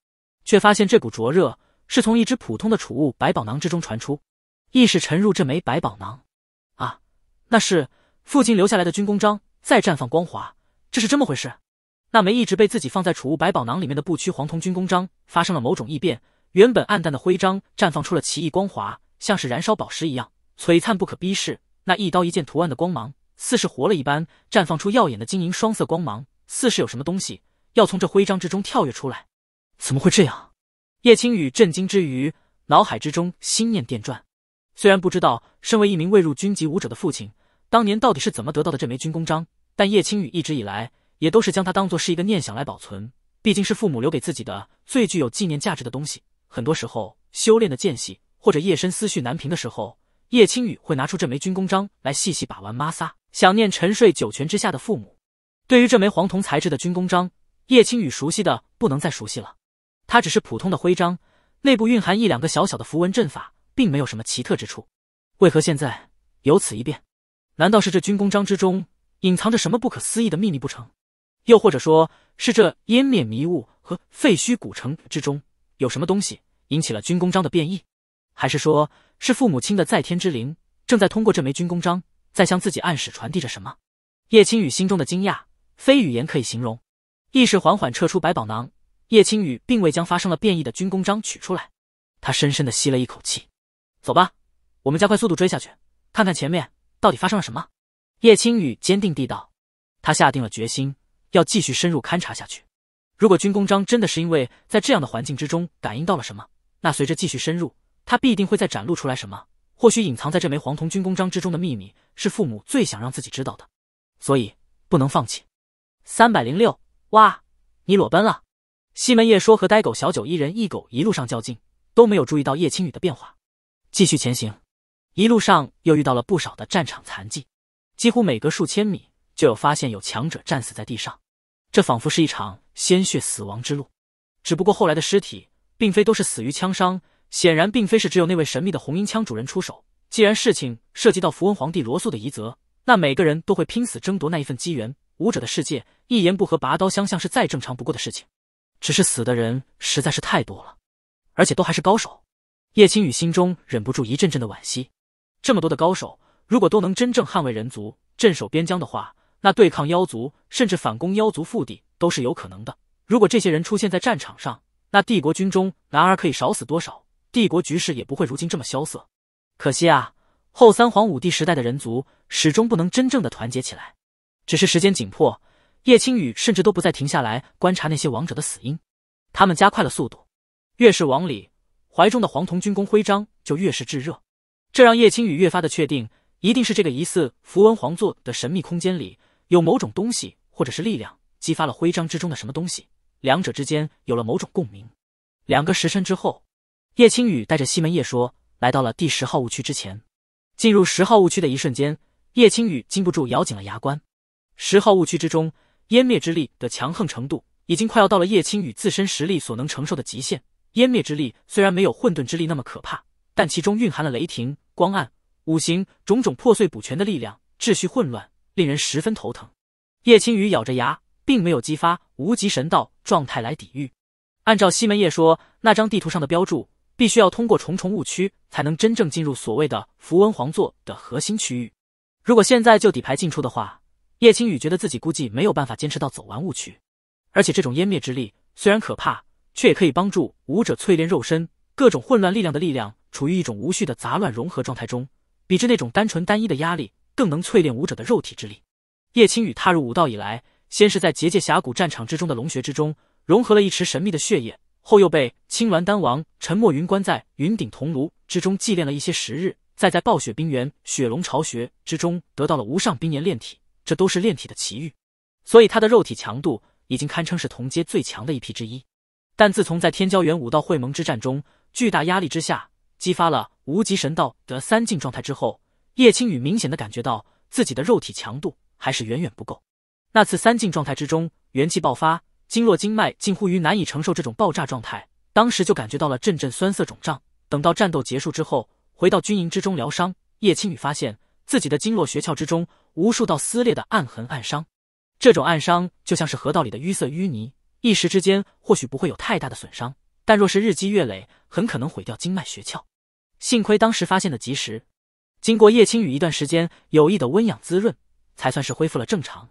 却发现这股灼热是从一只普通的储物百宝囊之中传出。意识沉入这枚百宝囊，啊，那是父亲留下来的军功章在绽放光华，这是这么回事？那枚一直被自己放在储物百宝囊里面的不屈黄铜军功章发生了某种异变，原本暗淡的徽章绽放出了奇异光华，像是燃烧宝石一样。璀璨不可逼视，那一刀一剑图案的光芒，似是活了一般，绽放出耀眼的晶莹双色光芒，似是有什么东西要从这徽章之中跳跃出来。怎么会这样？叶青雨震惊之余，脑海之中心念电转。虽然不知道身为一名未入军级武者的父亲，当年到底是怎么得到的这枚军功章，但叶青雨一直以来也都是将它当做是一个念想来保存，毕竟是父母留给自己的最具有纪念价值的东西。很多时候，修炼的间隙或者夜深思绪难平的时候。叶青雨会拿出这枚军功章来细细把玩，玛挲，想念沉睡九泉之下的父母。对于这枚黄铜材质的军功章，叶青雨熟悉的不能再熟悉了。它只是普通的徽章，内部蕴含一两个小小的符文阵法，并没有什么奇特之处。为何现在有此一变？难道是这军功章之中隐藏着什么不可思议的秘密不成？又或者说，是这湮灭迷雾和废墟古城之中有什么东西引起了军功章的变异？还是说？是父母亲的在天之灵正在通过这枚军功章，在向自己暗示传递着什么。叶青雨心中的惊讶，非语言可以形容。意识缓缓撤出百宝囊，叶青雨并未将发生了变异的军功章取出来。他深深地吸了一口气，走吧，我们加快速度追下去，看看前面到底发生了什么。叶青雨坚定地道，他下定了决心，要继续深入勘察下去。如果军功章真的是因为在这样的环境之中感应到了什么，那随着继续深入。他必定会再展露出来什么，或许隐藏在这枚黄铜军功章之中的秘密是父母最想让自己知道的，所以不能放弃。三百零六，哇，你裸奔了！西门叶说，和呆狗小九一人一狗一路上较劲，都没有注意到叶青雨的变化，继续前行。一路上又遇到了不少的战场残迹，几乎每隔数千米就有发现有强者战死在地上，这仿佛是一场鲜血死亡之路。只不过后来的尸体并非都是死于枪伤。显然并非是只有那位神秘的红缨枪主人出手。既然事情涉及到符文皇帝罗素的遗泽，那每个人都会拼死争夺那一份机缘。武者的世界，一言不合拔刀相向是再正常不过的事情。只是死的人实在是太多了，而且都还是高手。叶青雨心中忍不住一阵阵的惋惜。这么多的高手，如果都能真正捍卫人族、镇守边疆的话，那对抗妖族，甚至反攻妖族腹地都是有可能的。如果这些人出现在战场上，那帝国军中男儿可以少死多少？帝国局势也不会如今这么萧瑟，可惜啊，后三皇五帝时代的人族始终不能真正的团结起来。只是时间紧迫，叶青雨甚至都不再停下来观察那些王者的死因，他们加快了速度。越是往里，怀中的黄铜军工徽章就越是炙热，这让叶青雨越发的确定，一定是这个疑似符文皇座的神秘空间里有某种东西，或者是力量激发了徽章之中的什么东西，两者之间有了某种共鸣。两个时辰之后。叶青雨带着西门叶说：“来到了第十号误区之前，进入十号误区的一瞬间，叶青雨禁不住咬紧了牙关。十号误区之中，湮灭之力的强横程度已经快要到了叶青雨自身实力所能承受的极限。湮灭之力虽然没有混沌之力那么可怕，但其中蕴含了雷霆、光暗、五行种种破碎补全的力量，秩序混乱，令人十分头疼。叶青雨咬着牙，并没有激发无极神道状态来抵御。按照西门叶说，那张地图上的标注。”必须要通过重重误区，才能真正进入所谓的符文皇座的核心区域。如果现在就底牌进出的话，叶青雨觉得自己估计没有办法坚持到走完误区。而且这种湮灭之力虽然可怕，却也可以帮助武者淬炼肉身。各种混乱力量的力量处于一种无序的杂乱融合状态中，比之那种单纯单一的压力，更能淬炼武者的肉体之力。叶青雨踏入武道以来，先是在结界峡谷战场之中的龙穴之中，融合了一池神秘的血液。后又被青鸾丹王陈墨云关在云顶铜炉之中祭炼了一些时日，再在暴雪冰原雪龙巢穴之中得到了无上冰岩炼体，这都是炼体的奇遇。所以他的肉体强度已经堪称是同阶最强的一批之一。但自从在天骄元武道会盟之战中，巨大压力之下激发了无极神道的三境状态之后，叶青雨明显的感觉到自己的肉体强度还是远远不够。那次三境状态之中，元气爆发。经络经脉近乎于难以承受这种爆炸状态，当时就感觉到了阵阵酸涩肿胀。等到战斗结束之后，回到军营之中疗伤，叶青雨发现自己的经络穴窍之中，无数道撕裂的暗痕暗伤。这种暗伤就像是河道里的淤塞淤泥，一时之间或许不会有太大的损伤，但若是日积月累，很可能毁掉经脉穴窍。幸亏当时发现的及时，经过叶青雨一段时间有意的温养滋润，才算是恢复了正常。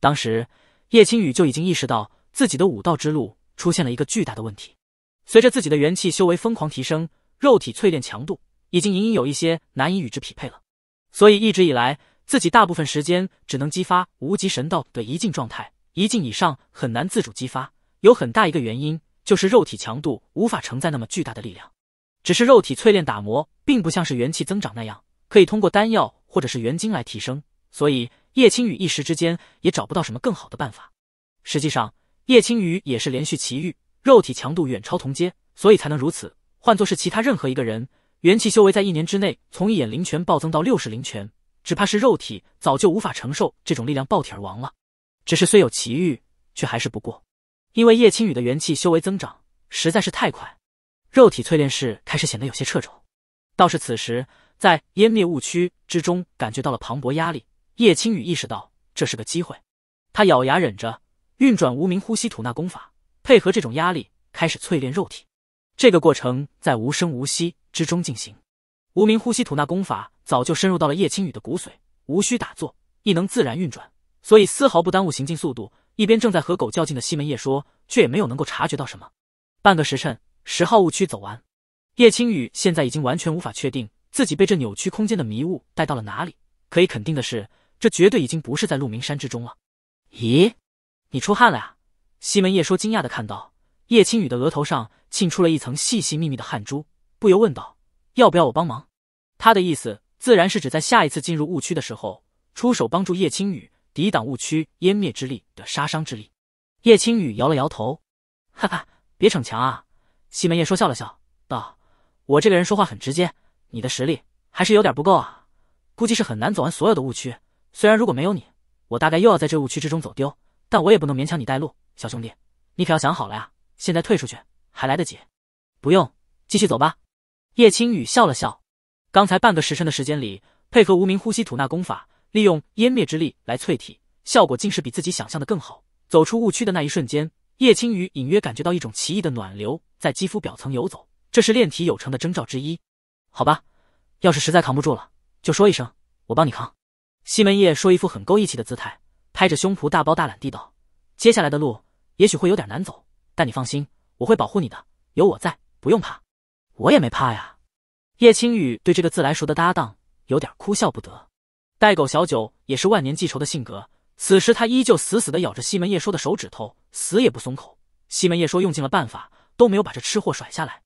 当时叶青雨就已经意识到。自己的武道之路出现了一个巨大的问题，随着自己的元气修为疯狂提升，肉体淬炼强度已经隐隐有一些难以与之匹配了。所以一直以来，自己大部分时间只能激发无极神道的一境状态，一境以上很难自主激发。有很大一个原因就是肉体强度无法承载那么巨大的力量。只是肉体淬炼打磨，并不像是元气增长那样可以通过丹药或者是元晶来提升，所以叶青雨一时之间也找不到什么更好的办法。实际上。叶青雨也是连续奇遇，肉体强度远超同阶，所以才能如此。换作是其他任何一个人，元气修为在一年之内从一眼灵泉暴增到六十灵泉，只怕是肉体早就无法承受这种力量爆体而亡了。只是虽有奇遇，却还是不过，因为叶青雨的元气修为增长实在是太快，肉体淬炼室开始显得有些掣肘。倒是此时在湮灭误区之中感觉到了磅礴压力，叶青雨意识到这是个机会，他咬牙忍着。运转无名呼吸吐纳功法，配合这种压力开始淬炼肉体。这个过程在无声无息之中进行。无名呼吸吐纳功法早就深入到了叶青雨的骨髓，无需打坐亦能自然运转，所以丝毫不耽误行进速度。一边正在和狗较劲的西门叶说，却也没有能够察觉到什么。半个时辰，十号误区走完。叶青雨现在已经完全无法确定自己被这扭曲空间的迷雾带到了哪里。可以肯定的是，这绝对已经不是在鹿鸣山之中了。咦？你出汗了呀？西门叶说，惊讶的看到叶青雨的额头上沁出了一层细细密密的汗珠，不由问道：“要不要我帮忙？”他的意思自然是指在下一次进入误区的时候，出手帮助叶青雨抵挡误区湮灭之力的杀伤之力。叶青雨摇了摇头，哈哈，别逞强啊！西门叶说，笑了笑，道：“我这个人说话很直接，你的实力还是有点不够啊，估计是很难走完所有的误区。虽然如果没有你，我大概又要在这误区之中走丢。”但我也不能勉强你带路，小兄弟，你可要想好了呀！现在退出去还来得及，不用继续走吧。叶青雨笑了笑，刚才半个时辰的时间里，配合无名呼吸吐纳功法，利用湮灭之力来淬体，效果竟是比自己想象的更好。走出误区的那一瞬间，叶青雨隐约感觉到一种奇异的暖流在肌肤表层游走，这是炼体有成的征兆之一。好吧，要是实在扛不住了，就说一声，我帮你扛。西门叶说，一副很够义气的姿态。拍着胸脯大包大揽地道：“接下来的路也许会有点难走，但你放心，我会保护你的。有我在，不用怕。我也没怕呀。”叶青雨对这个自来熟的搭档有点哭笑不得。带狗小九也是万年记仇的性格，此时他依旧死死地咬着西门叶说的手指头，死也不松口。西门叶说用尽了办法都没有把这吃货甩下来。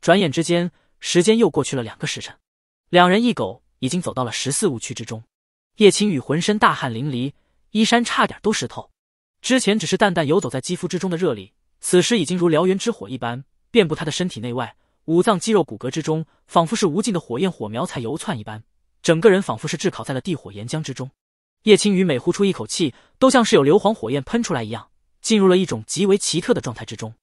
转眼之间，时间又过去了两个时辰，两人一狗已经走到了十四误区之中。叶青雨浑身大汗淋漓。衣衫差点都湿透，之前只是淡淡游走在肌肤之中的热力，此时已经如燎原之火一般，遍布他的身体内外，五脏肌肉骨骼之中，仿佛是无尽的火焰火苗才游窜一般，整个人仿佛是炙烤在了地火岩浆之中。叶青雨每呼出一口气，都像是有硫磺火焰喷出来一样，进入了一种极为奇特的状态之中。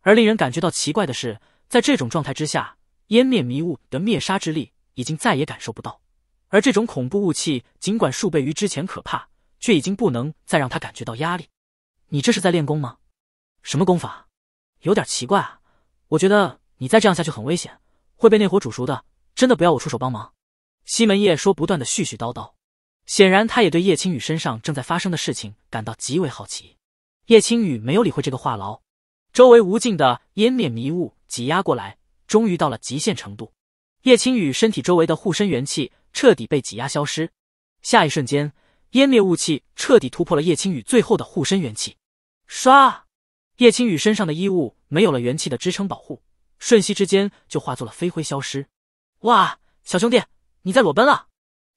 而令人感觉到奇怪的是，在这种状态之下，湮灭迷雾的灭杀之力已经再也感受不到，而这种恐怖雾气，尽管数倍于之前可怕。却已经不能再让他感觉到压力。你这是在练功吗？什么功法？有点奇怪啊！我觉得你再这样下去很危险，会被那火煮熟的。真的不要我出手帮忙？西门叶说，不断的絮絮叨叨。显然，他也对叶青雨身上正在发生的事情感到极为好奇。叶青雨没有理会这个话痨。周围无尽的湮灭迷雾挤压过来，终于到了极限程度。叶青雨身体周围的护身元气彻底被挤压消失。下一瞬间。湮灭雾气彻底突破了叶青雨最后的护身元气，唰！叶青雨身上的衣物没有了元气的支撑保护，瞬息之间就化作了飞灰消失。哇！小兄弟，你在裸奔了！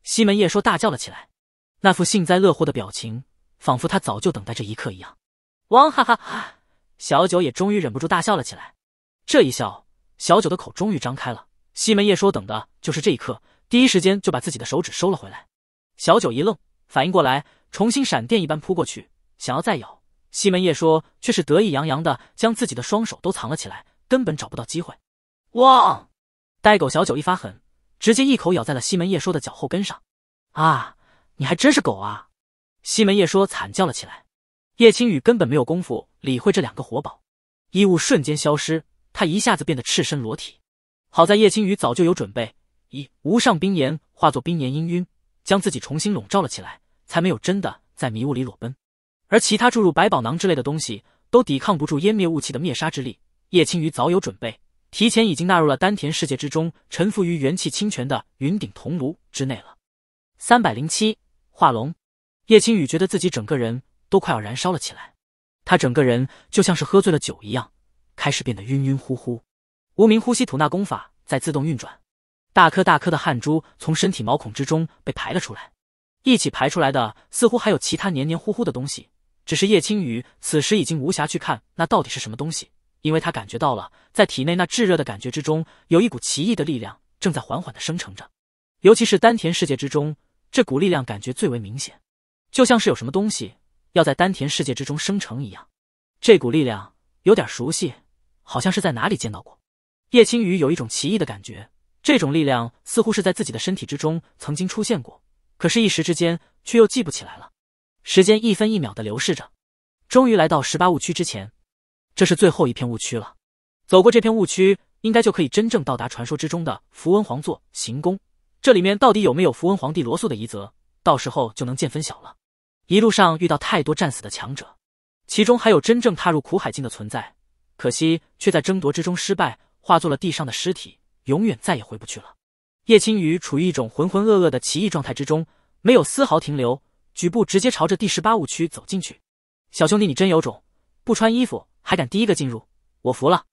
西门叶说，大叫了起来，那副幸灾乐祸的表情，仿佛他早就等待这一刻一样。哇哈哈哈！小九也终于忍不住大笑了起来，这一笑，小九的口终于张开了。西门叶说，等的就是这一刻，第一时间就把自己的手指收了回来。小九一愣。反应过来，重新闪电一般扑过去，想要再咬西门叶说，却是得意洋洋的将自己的双手都藏了起来，根本找不到机会。哇！呆狗小九一发狠，直接一口咬在了西门叶说的脚后跟上。啊！你还真是狗啊！西门叶说惨叫了起来。叶青雨根本没有功夫理会这两个活宝，衣物瞬间消失，他一下子变得赤身裸体。好在叶青雨早就有准备，以无上冰炎化作冰炎氤氲。将自己重新笼罩了起来，才没有真的在迷雾里裸奔。而其他注入百宝囊之类的东西，都抵抗不住湮灭雾气的灭杀之力。叶青雨早有准备，提前已经纳入了丹田世界之中，臣服于元气清泉的云顶铜炉之内了。三百零七化龙，叶青雨觉得自己整个人都快要燃烧了起来，他整个人就像是喝醉了酒一样，开始变得晕晕乎乎。无名呼吸吐纳功法在自动运转。大颗大颗的汗珠从身体毛孔之中被排了出来，一起排出来的似乎还有其他黏黏糊糊的东西。只是叶青雨此时已经无暇去看那到底是什么东西，因为他感觉到了，在体内那炙热的感觉之中，有一股奇异的力量正在缓缓的生成着。尤其是丹田世界之中，这股力量感觉最为明显，就像是有什么东西要在丹田世界之中生成一样。这股力量有点熟悉，好像是在哪里见到过。叶青雨有一种奇异的感觉。这种力量似乎是在自己的身体之中曾经出现过，可是，一时之间却又记不起来了。时间一分一秒的流逝着，终于来到十八误区之前，这是最后一片误区了。走过这片误区，应该就可以真正到达传说之中的符文皇座行宫。这里面到底有没有符文皇帝罗素的遗泽？到时候就能见分晓了。一路上遇到太多战死的强者，其中还有真正踏入苦海境的存在，可惜却在争夺之中失败，化作了地上的尸体。永远再也回不去了。叶青雨处于一种浑浑噩噩的奇异状态之中，没有丝毫停留，举步直接朝着第十八误区走进去。小兄弟，你真有种，不穿衣服还敢第一个进入，我服了。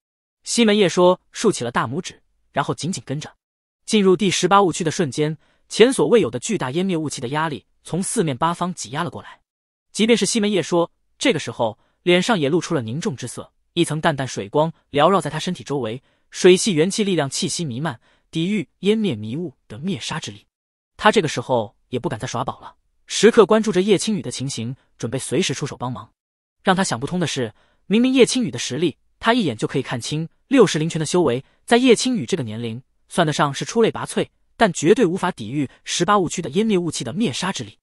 西门叶说，竖起了大拇指，然后紧紧跟着。进入第十八误区的瞬间，前所未有的巨大湮灭雾气的压力从四面八方挤压了过来。即便是西门叶说，这个时候脸上也露出了凝重之色，一层淡淡水光缭绕在他身体周围。水系元气力量气息弥漫，抵御湮灭迷雾的灭杀之力。他这个时候也不敢再耍宝了，时刻关注着叶青雨的情形，准备随时出手帮忙。让他想不通的是，明明叶青雨的实力，他一眼就可以看清，六十灵泉的修为，在叶青雨这个年龄，算得上是出类拔萃，但绝对无法抵御十八雾区的湮灭雾气的灭杀之力。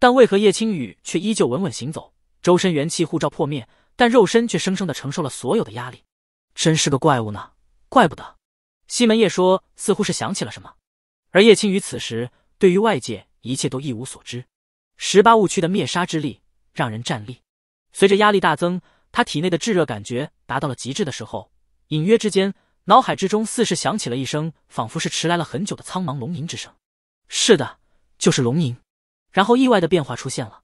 但为何叶青雨却依旧稳稳行走，周身元气护罩破灭，但肉身却生生的承受了所有的压力？真是个怪物呢！怪不得，西门叶说似乎是想起了什么。而叶青雨此时对于外界一切都一无所知。十八雾区的灭杀之力让人战栗，随着压力大增，他体内的炙热感觉达到了极致的时候，隐约之间脑海之中似是响起了一声，仿佛是迟来了很久的苍茫龙吟之声。是的，就是龙吟。然后意外的变化出现了，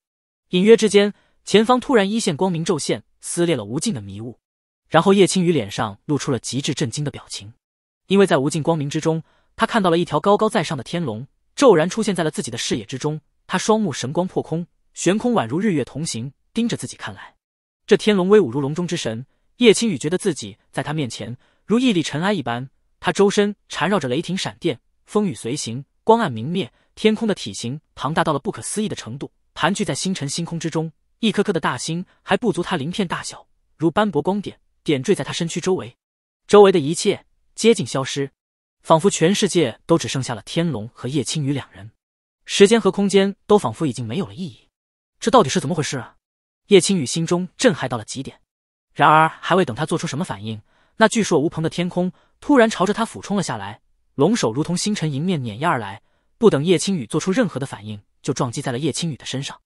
隐约之间前方突然一线光明骤现，撕裂了无尽的迷雾。然后，叶青雨脸上露出了极致震惊的表情，因为在无尽光明之中，他看到了一条高高在上的天龙骤然出现在了自己的视野之中。他双目神光破空，悬空宛如日月同行，盯着自己看来。这天龙威武如龙中之神，叶青雨觉得自己在他面前如一粒尘埃一般。他周身缠绕着雷霆闪电，风雨随行，光暗明灭。天空的体型庞大到了不可思议的程度，盘踞在星辰星空之中，一颗颗的大星还不足他鳞片大小，如斑驳光点。点缀在他身躯周围，周围的一切接近消失，仿佛全世界都只剩下了天龙和叶青雨两人，时间和空间都仿佛已经没有了意义。这到底是怎么回事啊？叶青雨心中震撼到了极点。然而，还未等他做出什么反应，那巨硕无朋的天空突然朝着他俯冲了下来，龙首如同星辰迎面碾压而来，不等叶青雨做出任何的反应，就撞击在了叶青雨的身上，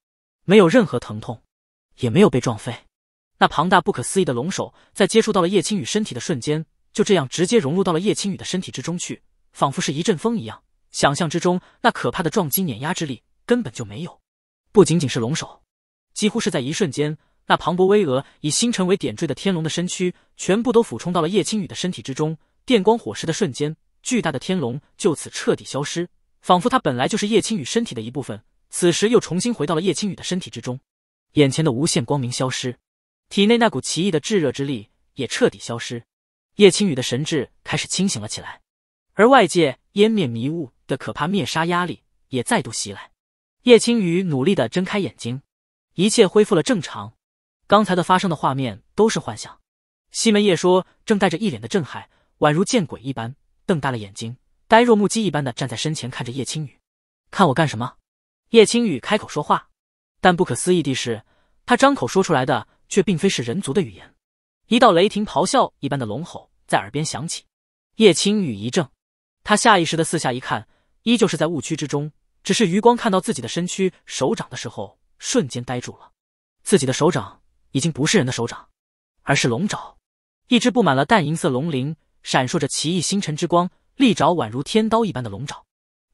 没有任何疼痛，也没有被撞飞。那庞大不可思议的龙首，在接触到了叶青雨身体的瞬间，就这样直接融入到了叶青雨的身体之中去，仿佛是一阵风一样。想象之中那可怕的撞击碾压之力根本就没有。不仅仅是龙首，几乎是在一瞬间，那磅礴巍峨、以星辰为点缀的天龙的身躯，全部都俯冲到了叶青雨的身体之中。电光火石的瞬间，巨大的天龙就此彻底消失，仿佛它本来就是叶青雨身体的一部分，此时又重新回到了叶青雨的身体之中。眼前的无限光明消失。体内那股奇异的炙热之力也彻底消失，叶青雨的神智开始清醒了起来，而外界湮灭迷雾的可怕灭杀压力也再度袭来。叶青雨努力的睁开眼睛，一切恢复了正常，刚才的发生的画面都是幻想。西门叶说，正带着一脸的震撼，宛如见鬼一般，瞪大了眼睛，呆若木鸡一般的站在身前看着叶青雨，看我干什么？叶青雨开口说话，但不可思议的是，他张口说出来的。却并非是人族的语言，一道雷霆咆哮一般的龙吼在耳边响起。叶轻雨一怔，他下意识的四下一看，依旧是在误区之中，只是余光看到自己的身躯手掌的时候，瞬间呆住了。自己的手掌已经不是人的手掌，而是龙爪，一只布满了淡银色龙鳞，闪烁着奇异星辰之光，利爪宛如天刀一般的龙爪。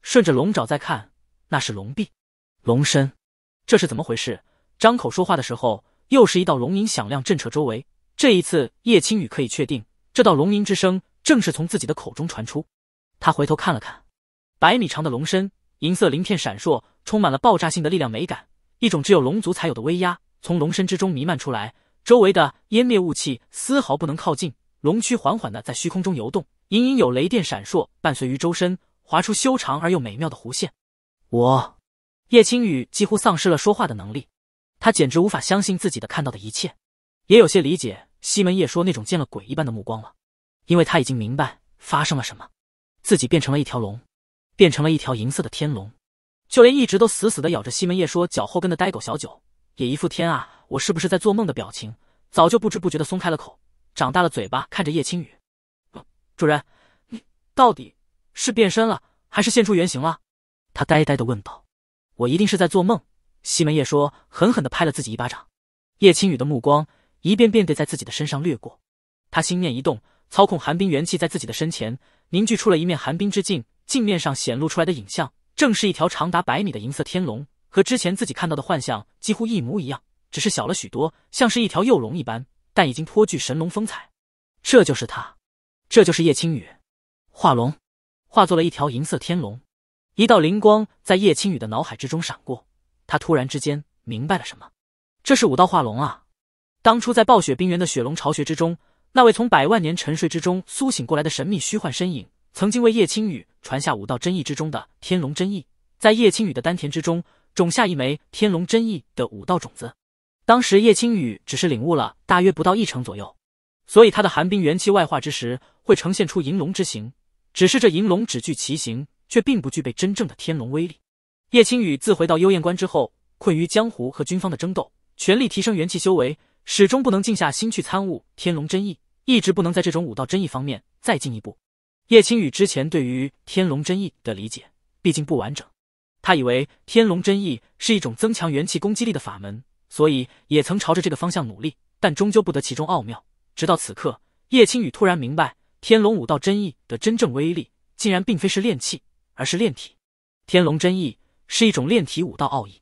顺着龙爪再看，那是龙臂、龙身，这是怎么回事？张口说话的时候。又是一道龙吟响亮震彻周围，这一次叶青雨可以确定，这道龙吟之声正是从自己的口中传出。他回头看了看，百米长的龙身，银色鳞片闪烁，充满了爆炸性的力量美感，一种只有龙族才有的威压从龙身之中弥漫出来，周围的湮灭雾气丝毫不能靠近。龙躯缓缓的在虚空中游动，隐隐有雷电闪烁，伴随于周身划出修长而又美妙的弧线。我，叶青雨几乎丧失了说话的能力。他简直无法相信自己的看到的一切，也有些理解西门叶说那种见了鬼一般的目光了，因为他已经明白发生了什么，自己变成了一条龙，变成了一条银色的天龙。就连一直都死死的咬着西门叶说脚后跟的呆狗小九，也一副天啊，我是不是在做梦的表情，早就不知不觉的松开了口，长大了嘴巴看着叶青雨，主人，你到底是变身了还是现出原形了？他呆呆的问道。我一定是在做梦。西门叶说：“狠狠的拍了自己一巴掌。”叶青雨的目光一遍遍的在自己的身上掠过，他心念一动，操控寒冰元气在自己的身前凝聚出了一面寒冰之镜，镜面上显露出来的影像，正是一条长达百米的银色天龙，和之前自己看到的幻象几乎一模一样，只是小了许多，像是一条幼龙一般，但已经颇具神龙风采。这就是他，这就是叶青雨，化龙，化作了一条银色天龙。一道灵光在叶青雨的脑海之中闪过。他突然之间明白了什么，这是武道化龙啊！当初在暴雪冰原的雪龙巢穴之中，那位从百万年沉睡之中苏醒过来的神秘虚幻身影，曾经为叶青雨传下武道真意之中的天龙真意，在叶青雨的丹田之中种下一枚天龙真意的武道种子。当时叶青雨只是领悟了大约不到一成左右，所以他的寒冰元气外化之时，会呈现出银龙之形。只是这银龙只具其形，却并不具备真正的天龙威力。叶青雨自回到幽燕关之后，困于江湖和军方的争斗，全力提升元气修为，始终不能静下心去参悟天龙真意，一直不能在这种武道真意方面再进一步。叶青羽之前对于天龙真意的理解，毕竟不完整。他以为天龙真意是一种增强元气攻击力的法门，所以也曾朝着这个方向努力，但终究不得其中奥妙。直到此刻，叶青羽突然明白，天龙武道真意的真正威力，竟然并非是炼气，而是炼体。天龙真意。是一种炼体武道奥义，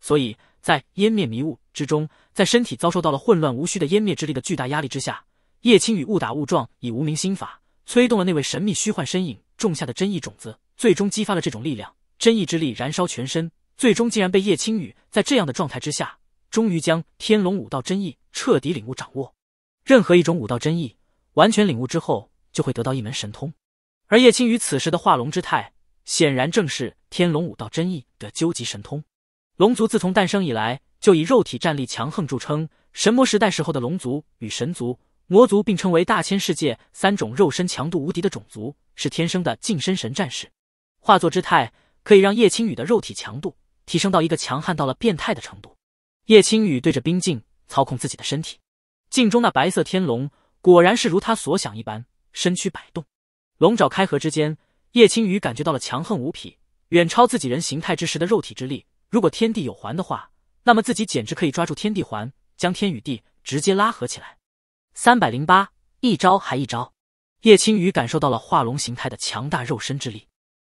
所以，在湮灭迷雾之中，在身体遭受到了混乱无序的湮灭之力的巨大压力之下，叶青雨误打误撞以无名心法催动了那位神秘虚幻身影种下的真意种子，最终激发了这种力量。真意之力燃烧全身，最终竟然被叶青雨在这样的状态之下，终于将天龙武道真意彻底领悟掌握。任何一种武道真意完全领悟之后，就会得到一门神通。而叶青雨此时的化龙之态，显然正是。天龙武道真意的究极神通，龙族自从诞生以来就以肉体战力强横著称。神魔时代时候的龙族与神族、魔族并称为大千世界三种肉身强度无敌的种族，是天生的近身神战士。化作之态可以让叶青雨的肉体强度提升到一个强悍到了变态的程度。叶青雨对着冰镜操控自己的身体，镜中那白色天龙果然是如他所想一般，身躯摆动，龙爪开合之间，叶青雨感觉到了强横无匹。远超自己人形态之时的肉体之力，如果天地有环的话，那么自己简直可以抓住天地环，将天与地直接拉合起来。三百零八，一招还一招。叶青雨感受到了化龙形态的强大肉身之力，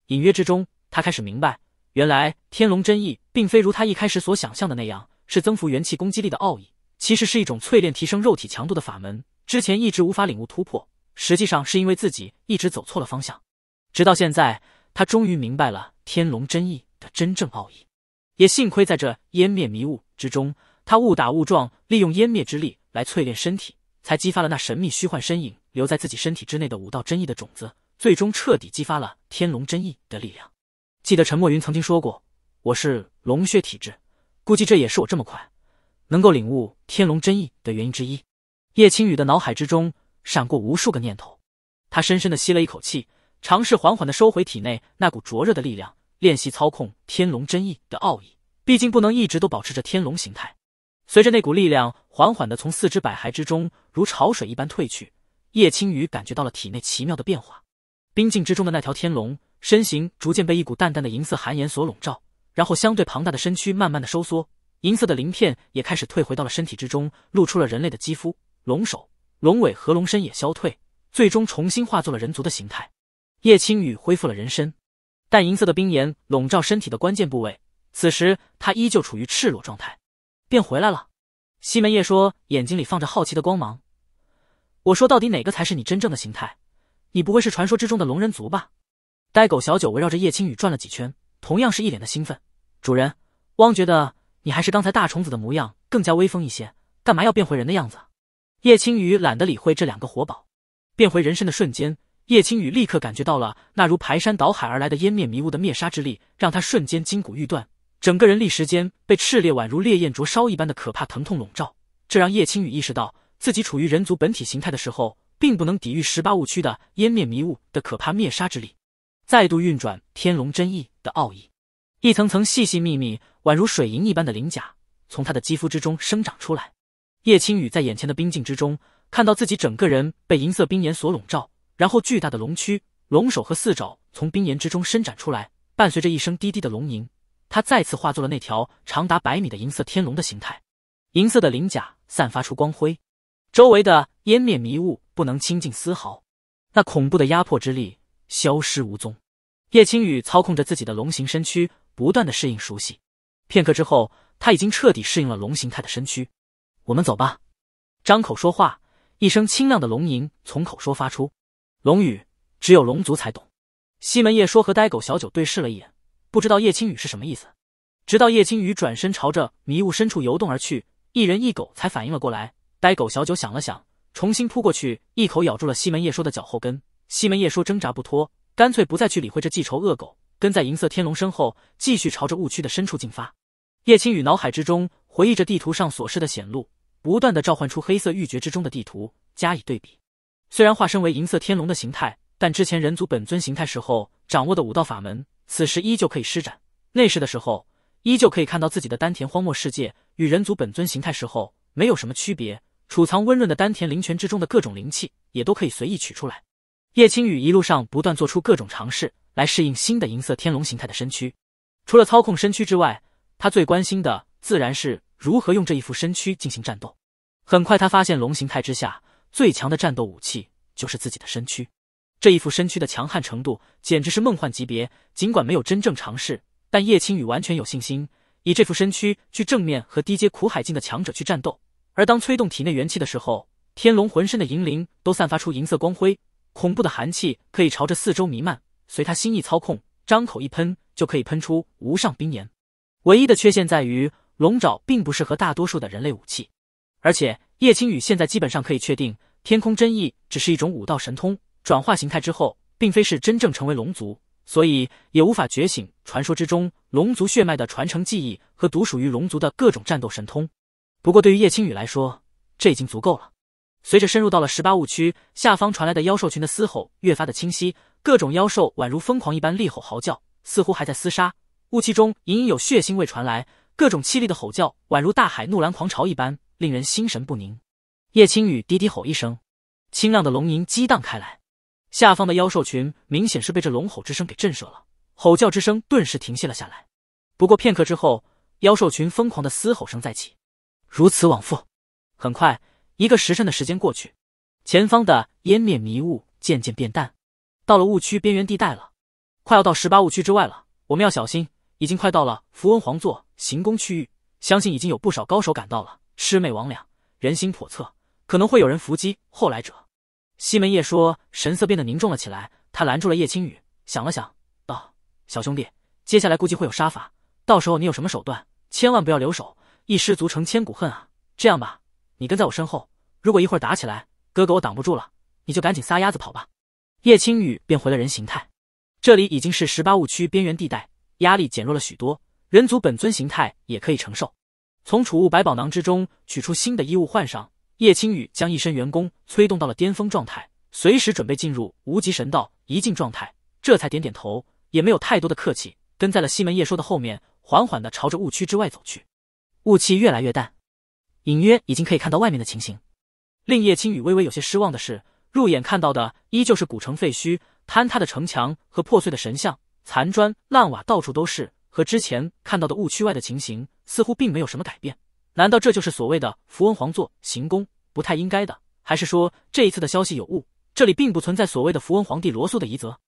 隐约之中，他开始明白，原来天龙真意并非如他一开始所想象的那样，是增幅元气攻击力的奥义，其实是一种淬炼提升肉体强度的法门。之前一直无法领悟突破，实际上是因为自己一直走错了方向，直到现在。他终于明白了天龙真意的真正奥义，也幸亏在这湮灭迷雾之中，他误打误撞利用湮灭之力来淬炼身体，才激发了那神秘虚幻身影留在自己身体之内的五道真意的种子，最终彻底激发了天龙真意的力量。记得陈墨云曾经说过，我是龙血体质，估计这也是我这么快能够领悟天龙真意的原因之一。叶青雨的脑海之中闪过无数个念头，他深深的吸了一口气。尝试缓缓的收回体内那股灼热的力量，练习操控天龙真意的奥义。毕竟不能一直都保持着天龙形态。随着那股力量缓缓的从四肢百骸之中如潮水一般退去，叶青雨感觉到了体内奇妙的变化。冰境之中的那条天龙身形逐渐被一股淡淡的银色寒炎所笼罩，然后相对庞大的身躯慢慢的收缩，银色的鳞片也开始退回到了身体之中，露出了人类的肌肤。龙首、龙尾和龙身也消退，最终重新化作了人族的形态。叶青雨恢复了人身，但银色的冰岩笼罩身体的关键部位。此时他依旧处于赤裸状态，变回来了。西门叶说，眼睛里放着好奇的光芒。我说，到底哪个才是你真正的形态？你不会是传说之中的龙人族吧？呆狗小九围绕着叶青雨转了几圈，同样是一脸的兴奋。主人，汪觉得你还是刚才大虫子的模样更加威风一些，干嘛要变回人的样子？叶青雨懒得理会这两个活宝，变回人身的瞬间。叶青雨立刻感觉到了那如排山倒海而来的湮灭迷雾的灭杀之力，让他瞬间筋骨欲断，整个人立时间被炽烈宛如烈焰灼烧一般的可怕疼痛笼罩。这让叶青雨意识到，自己处于人族本体形态的时候，并不能抵御十八误区的湮灭迷雾的可怕灭杀之力。再度运转天龙真意的奥义，一层层细细密密宛如水银一般的鳞甲从他的肌肤之中生长出来。叶青雨在眼前的冰镜之中，看到自己整个人被银色冰岩所笼罩。然后，巨大的龙躯、龙首和四爪从冰岩之中伸展出来，伴随着一声低低的龙吟，它再次化作了那条长达百米的银色天龙的形态。银色的鳞甲散发出光辉，周围的湮灭迷雾不能清净丝毫。那恐怖的压迫之力消失无踪。叶青雨操控着自己的龙形身躯，不断的适应熟悉。片刻之后，他已经彻底适应了龙形态的身躯。我们走吧。张口说话，一声清亮的龙吟从口说发出。龙羽，只有龙族才懂。西门夜说和呆狗小九对视了一眼，不知道叶青雨是什么意思。直到叶青雨转身朝着迷雾深处游动而去，一人一狗才反应了过来。呆狗小九想了想，重新扑过去，一口咬住了西门夜说的脚后跟。西门夜说挣扎不脱，干脆不再去理会这记仇恶狗，跟在银色天龙身后，继续朝着误区的深处进发。叶青雨脑海之中回忆着地图上所示的险路，不断的召唤出黑色玉诀之中的地图加以对比。虽然化身为银色天龙的形态，但之前人族本尊形态时候掌握的五道法门，此时依旧可以施展。内时的时候，依旧可以看到自己的丹田荒漠世界，与人族本尊形态时候没有什么区别。储藏温润的丹田灵泉之中的各种灵气，也都可以随意取出来。叶青雨一路上不断做出各种尝试，来适应新的银色天龙形态的身躯。除了操控身躯之外，他最关心的自然是如何用这一副身躯进行战斗。很快，他发现龙形态之下。最强的战斗武器就是自己的身躯，这一副身躯的强悍程度简直是梦幻级别。尽管没有真正尝试，但叶青雨完全有信心，以这副身躯去正面和低阶苦海境的强者去战斗。而当催动体内元气的时候，天龙浑身的银鳞都散发出银色光辉，恐怖的寒气可以朝着四周弥漫，随他心意操控，张口一喷就可以喷出无上冰炎。唯一的缺陷在于，龙爪并不适合大多数的人类武器，而且叶青雨现在基本上可以确定。天空真意只是一种武道神通，转化形态之后，并非是真正成为龙族，所以也无法觉醒传说之中龙族血脉的传承记忆和独属于龙族的各种战斗神通。不过对于叶青雨来说，这已经足够了。随着深入到了十八雾区下方，传来的妖兽群的嘶吼越发的清晰，各种妖兽宛如疯狂一般厉吼嚎叫，似乎还在厮杀。雾气中隐隐有血腥味传来，各种凄厉的吼叫宛如大海怒澜狂潮一般，令人心神不宁。叶青雨低低吼一声，清亮的龙吟激荡开来，下方的妖兽群明显是被这龙吼之声给震慑了，吼叫之声顿时停歇了下来。不过片刻之后，妖兽群疯狂的嘶吼声再起，如此往复。很快，一个时辰的时间过去，前方的湮灭迷雾渐渐变淡，到了雾区边缘地带了，快要到十八雾区之外了，我们要小心，已经快到了符文皇座行宫区域，相信已经有不少高手赶到了，魑魅魍魉，人心叵测。可能会有人伏击后来者，西门叶说，神色变得凝重了起来。他拦住了叶青雨，想了想，道：“小兄弟，接下来估计会有杀伐，到时候你有什么手段，千万不要留手，一失足成千古恨啊！这样吧，你跟在我身后，如果一会儿打起来，哥哥我挡不住了，你就赶紧撒丫子跑吧。”叶青雨变回了人形态，这里已经是十八雾区边缘地带，压力减弱了许多，人族本尊形态也可以承受。从储物百宝囊之中取出新的衣物换上。叶青雨将一身元功催动到了巅峰状态，随时准备进入无极神道。一进状态，这才点点头，也没有太多的客气，跟在了西门叶说的后面，缓缓的朝着雾区之外走去。雾气越来越淡，隐约已经可以看到外面的情形。令叶青雨微微有些失望的是，入眼看到的依旧是古城废墟、坍塌的城墙和破碎的神像，残砖烂瓦到处都是，和之前看到的雾区外的情形似乎并没有什么改变。难道这就是所谓的符文皇座行宫不太应该的？还是说这一次的消息有误？这里并不存在所谓的符文皇帝罗素的遗泽。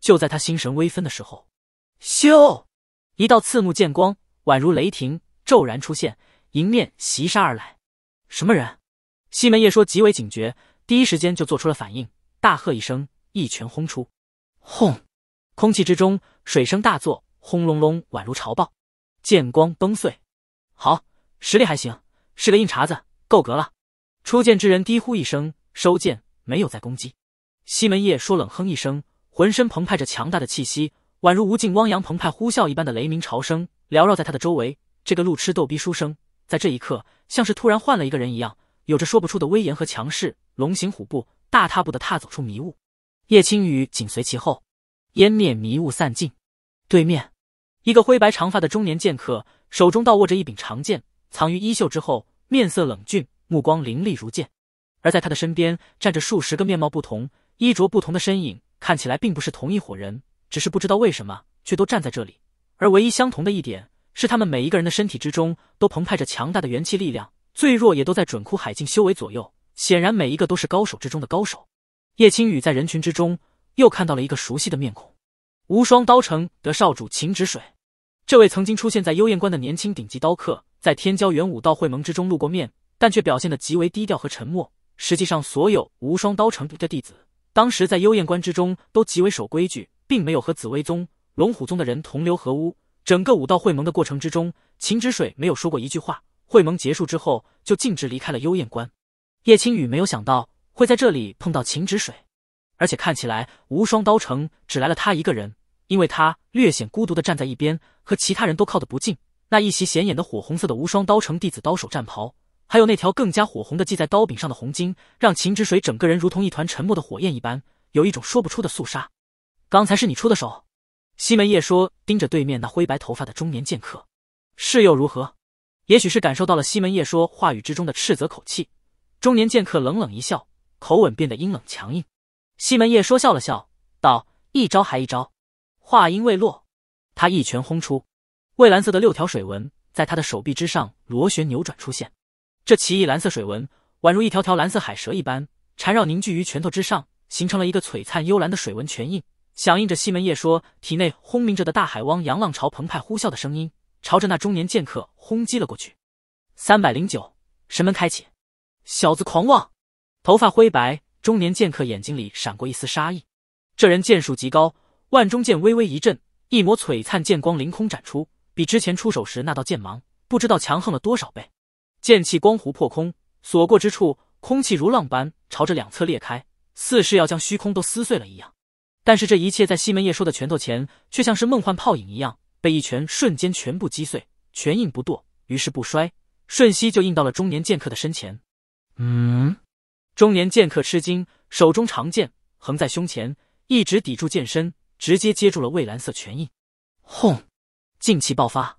就在他心神微分的时候，咻！一道刺目剑光宛如雷霆骤然出现，迎面袭杀而来。什么人？西门叶说极为警觉，第一时间就做出了反应，大喝一声，一拳轰出。轰！空气之中水声大作，轰隆隆宛如潮暴，剑光崩碎。好。实力还行，是个硬茬子，够格了。出剑之人低呼一声，收剑，没有再攻击。西门叶说：“冷哼一声，浑身澎湃着强大的气息，宛如无尽汪洋澎湃呼啸一般的雷鸣潮声缭绕在他的周围。这个路痴逗逼书生，在这一刻像是突然换了一个人一样，有着说不出的威严和强势，龙行虎步，大踏步的踏走出迷雾。叶青雨紧随其后，湮灭迷雾散尽。对面，一个灰白长发的中年剑客，手中倒握着一柄长剑。”藏于衣袖之后，面色冷峻，目光凌厉如剑。而在他的身边站着数十个面貌不同、衣着不同的身影，看起来并不是同一伙人，只是不知道为什么却都站在这里。而唯一相同的一点是，他们每一个人的身体之中都澎湃着强大的元气力量，最弱也都在准枯海境修为左右。显然，每一个都是高手之中的高手。叶青雨在人群之中又看到了一个熟悉的面孔——无双刀城的少主秦止水。这位曾经出现在幽燕关的年轻顶级刀客。在天骄元武道会盟之中露过面，但却表现得极为低调和沉默。实际上，所有无双刀城的弟子当时在幽燕关之中都极为守规矩，并没有和紫薇宗、龙虎宗的人同流合污。整个武道会盟的过程之中，秦止水没有说过一句话。会盟结束之后，就径直离开了幽燕关。叶青雨没有想到会在这里碰到秦止水，而且看起来无双刀城只来了他一个人，因为他略显孤独的站在一边，和其他人都靠得不近。那一袭显眼的火红色的无双刀城弟子刀手战袍，还有那条更加火红的系在刀柄上的红巾，让秦之水整个人如同一团沉默的火焰一般，有一种说不出的肃杀。刚才是你出的手？西门叶说，盯着对面那灰白头发的中年剑客。是又如何？也许是感受到了西门叶说话语之中的斥责口气，中年剑客冷冷一笑，口吻变得阴冷强硬。西门叶说笑了笑道：“一招还一招。”话音未落，他一拳轰出。蔚蓝色的六条水纹在他的手臂之上螺旋扭转出现，这奇异蓝色水纹宛如一条条蓝色海蛇一般缠绕凝聚于拳头之上，形成了一个璀璨幽蓝的水纹拳印，响应着西门夜说体内轰鸣着的大海汪洋浪潮澎湃呼啸的声音，朝着那中年剑客轰击了过去。三百零九神门开启，小子狂妄！头发灰白，中年剑客眼睛里闪过一丝杀意。这人剑术极高，万中剑微微一震，一抹璀璨剑光凌空斩出。比之前出手时那道剑芒不知道强横了多少倍，剑气光弧破空，所过之处，空气如浪般朝着两侧裂开，似是要将虚空都撕碎了一样。但是这一切在西门夜说的拳头前，却像是梦幻泡影一样，被一拳瞬间全部击碎，拳印不堕，于是不衰，瞬息就印到了中年剑客的身前。嗯，中年剑客吃惊，手中长剑横在胸前，一直抵住剑身，直接接住了蔚蓝色拳印，轰！劲气爆发，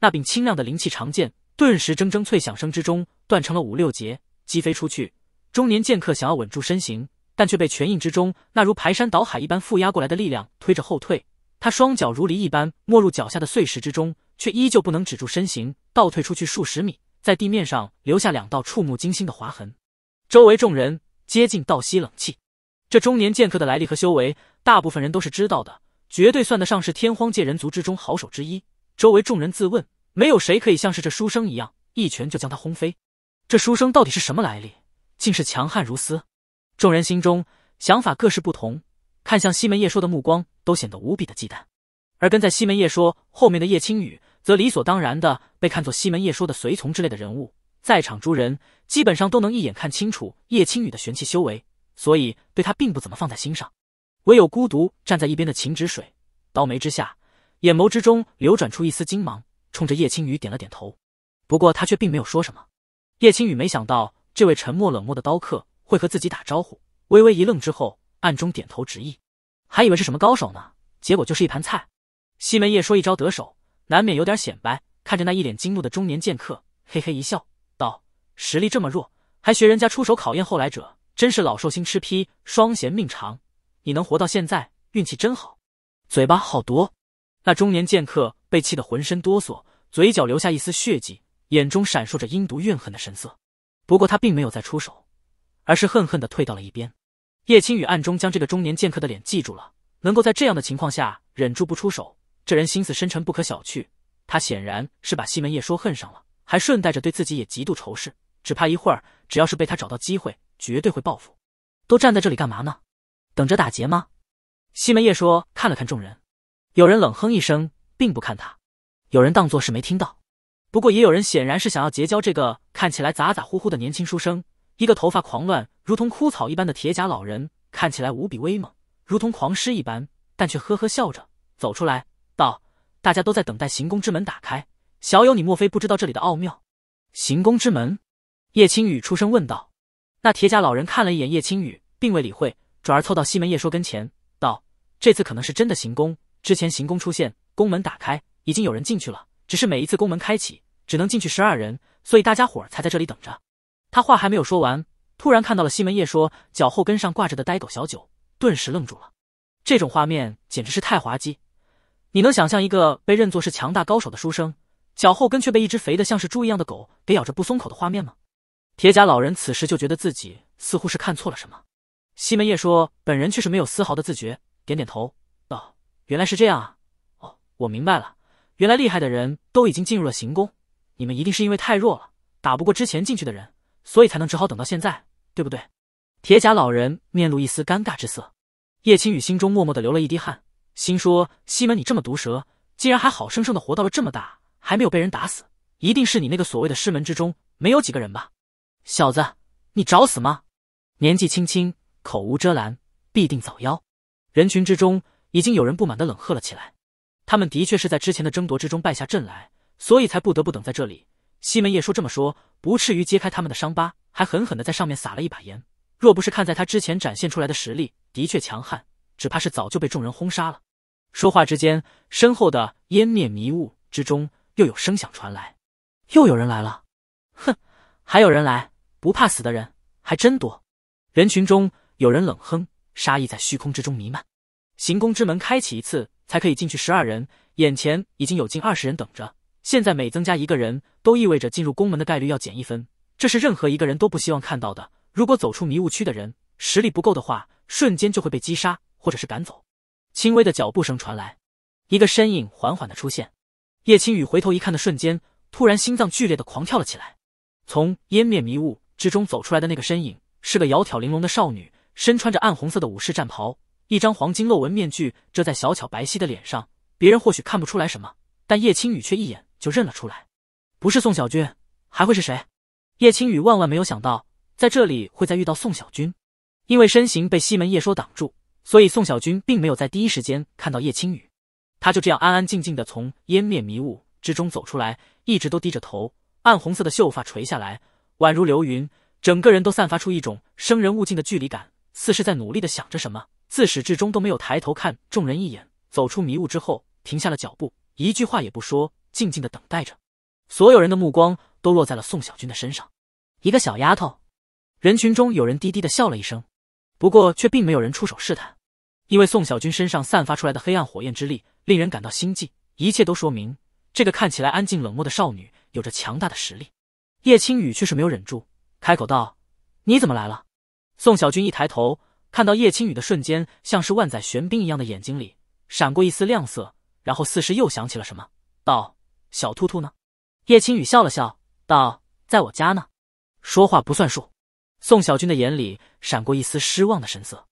那柄清亮的灵气长剑顿时铮铮脆响声之中断成了五六节，击飞出去。中年剑客想要稳住身形，但却被拳印之中那如排山倒海一般负压过来的力量推着后退。他双脚如犁一般没入脚下的碎石之中，却依旧不能止住身形，倒退出去数十米，在地面上留下两道触目惊心的划痕。周围众人接近倒吸冷气。这中年剑客的来历和修为，大部分人都是知道的。绝对算得上是天荒界人族之中好手之一。周围众人自问，没有谁可以像是这书生一样，一拳就将他轰飞。这书生到底是什么来历？竟是强悍如斯！众人心中想法各是不同，看向西门叶说的目光都显得无比的忌惮。而跟在西门叶说后面的叶青雨，则理所当然的被看作西门叶说的随从之类的人物。在场诸人基本上都能一眼看清楚叶青雨的玄气修为，所以对他并不怎么放在心上。唯有孤独站在一边的秦止水，刀眉之下，眼眸之中流转出一丝金芒，冲着叶青雨点了点头。不过他却并没有说什么。叶青雨没想到这位沉默冷漠的刀客会和自己打招呼，微微一愣之后，暗中点头直意。还以为是什么高手呢，结果就是一盘菜。西门叶说一招得手，难免有点显摆。看着那一脸惊怒的中年剑客，嘿嘿一笑，道：“实力这么弱，还学人家出手考验后来者，真是老寿星吃砒双弦命长。”你能活到现在，运气真好，嘴巴好毒。那中年剑客被气得浑身哆嗦，嘴角留下一丝血迹，眼中闪烁着阴毒怨恨的神色。不过他并没有再出手，而是恨恨地退到了一边。叶青雨暗中将这个中年剑客的脸记住了。能够在这样的情况下忍住不出手，这人心思深沉，不可小觑。他显然是把西门叶说恨上了，还顺带着对自己也极度仇视。只怕一会儿，只要是被他找到机会，绝对会报复。都站在这里干嘛呢？等着打劫吗？西门叶说，看了看众人，有人冷哼一声，并不看他；有人当作是没听到。不过也有人显然是想要结交这个看起来咋咋呼呼的年轻书生。一个头发狂乱、如同枯草一般的铁甲老人，看起来无比威猛，如同狂狮一般，但却呵呵笑着走出来，道：“大家都在等待行宫之门打开，小友你莫非不知道这里的奥妙？”行宫之门，叶青雨出声问道。那铁甲老人看了一眼叶青雨，并未理会。转而凑到西门叶说跟前，道：“这次可能是真的行宫。之前行宫出现，宫门打开，已经有人进去了。只是每一次宫门开启，只能进去十二人，所以大家伙儿才在这里等着。”他话还没有说完，突然看到了西门叶说脚后跟上挂着的呆狗小九，顿时愣住了。这种画面简直是太滑稽！你能想象一个被认作是强大高手的书生，脚后跟却被一只肥的像是猪一样的狗给咬着不松口的画面吗？铁甲老人此时就觉得自己似乎是看错了什么。西门叶说：“本人却是没有丝毫的自觉。”点点头道：“原来是这样啊！哦，我明白了。原来厉害的人都已经进入了行宫，你们一定是因为太弱了，打不过之前进去的人，所以才能只好等到现在，对不对？”铁甲老人面露一丝尴尬之色。叶青雨心中默默的流了一滴汗，心说：“西门，你这么毒舌，竟然还好生生的活到了这么大，还没有被人打死，一定是你那个所谓的师门之中没有几个人吧？小子，你找死吗？年纪轻轻。”口无遮拦，必定早夭。人群之中已经有人不满的冷喝了起来。他们的确是在之前的争夺之中败下阵来，所以才不得不等在这里。西门叶说这么说，不至于揭开他们的伤疤，还狠狠的在上面撒了一把盐。若不是看在他之前展现出来的实力的确强悍，只怕是早就被众人轰杀了。说话之间，身后的湮灭迷雾之中又有声响传来，又有人来了。哼，还有人来，不怕死的人还真多。人群中。有人冷哼，杀意在虚空之中弥漫。行宫之门开启一次才可以进去十二人，眼前已经有近二十人等着。现在每增加一个人，都意味着进入宫门的概率要减一分，这是任何一个人都不希望看到的。如果走出迷雾区的人实力不够的话，瞬间就会被击杀或者是赶走。轻微的脚步声传来，一个身影缓缓的出现。叶青雨回头一看的瞬间，突然心脏剧烈的狂跳了起来。从湮灭迷雾之中走出来的那个身影，是个窈窕玲珑的少女。身穿着暗红色的武士战袍，一张黄金镂纹面具遮在小巧白皙的脸上，别人或许看不出来什么，但叶青雨却一眼就认了出来，不是宋小军还会是谁？叶青雨万万没有想到在这里会再遇到宋小军，因为身形被西门叶说挡住，所以宋小军并没有在第一时间看到叶青雨，他就这样安安静静的从湮灭迷雾之中走出来，一直都低着头，暗红色的秀发垂下来，宛如流云，整个人都散发出一种生人勿近的距离感。似是在努力的想着什么，自始至终都没有抬头看众人一眼。走出迷雾之后，停下了脚步，一句话也不说，静静的等待着。所有人的目光都落在了宋小军的身上。一个小丫头，人群中有人低低的笑了一声，不过却并没有人出手试探，因为宋小军身上散发出来的黑暗火焰之力，令人感到心悸。一切都说明，这个看起来安静冷漠的少女，有着强大的实力。叶青雨却是没有忍住，开口道：“你怎么来了？”宋小军一抬头，看到叶青雨的瞬间，像是万载玄冰一样的眼睛里闪过一丝亮色，然后似是又想起了什么，道：“小兔兔呢？”叶青雨笑了笑，道：“在我家呢。”说话不算数，宋小军的眼里闪过一丝失望的神色。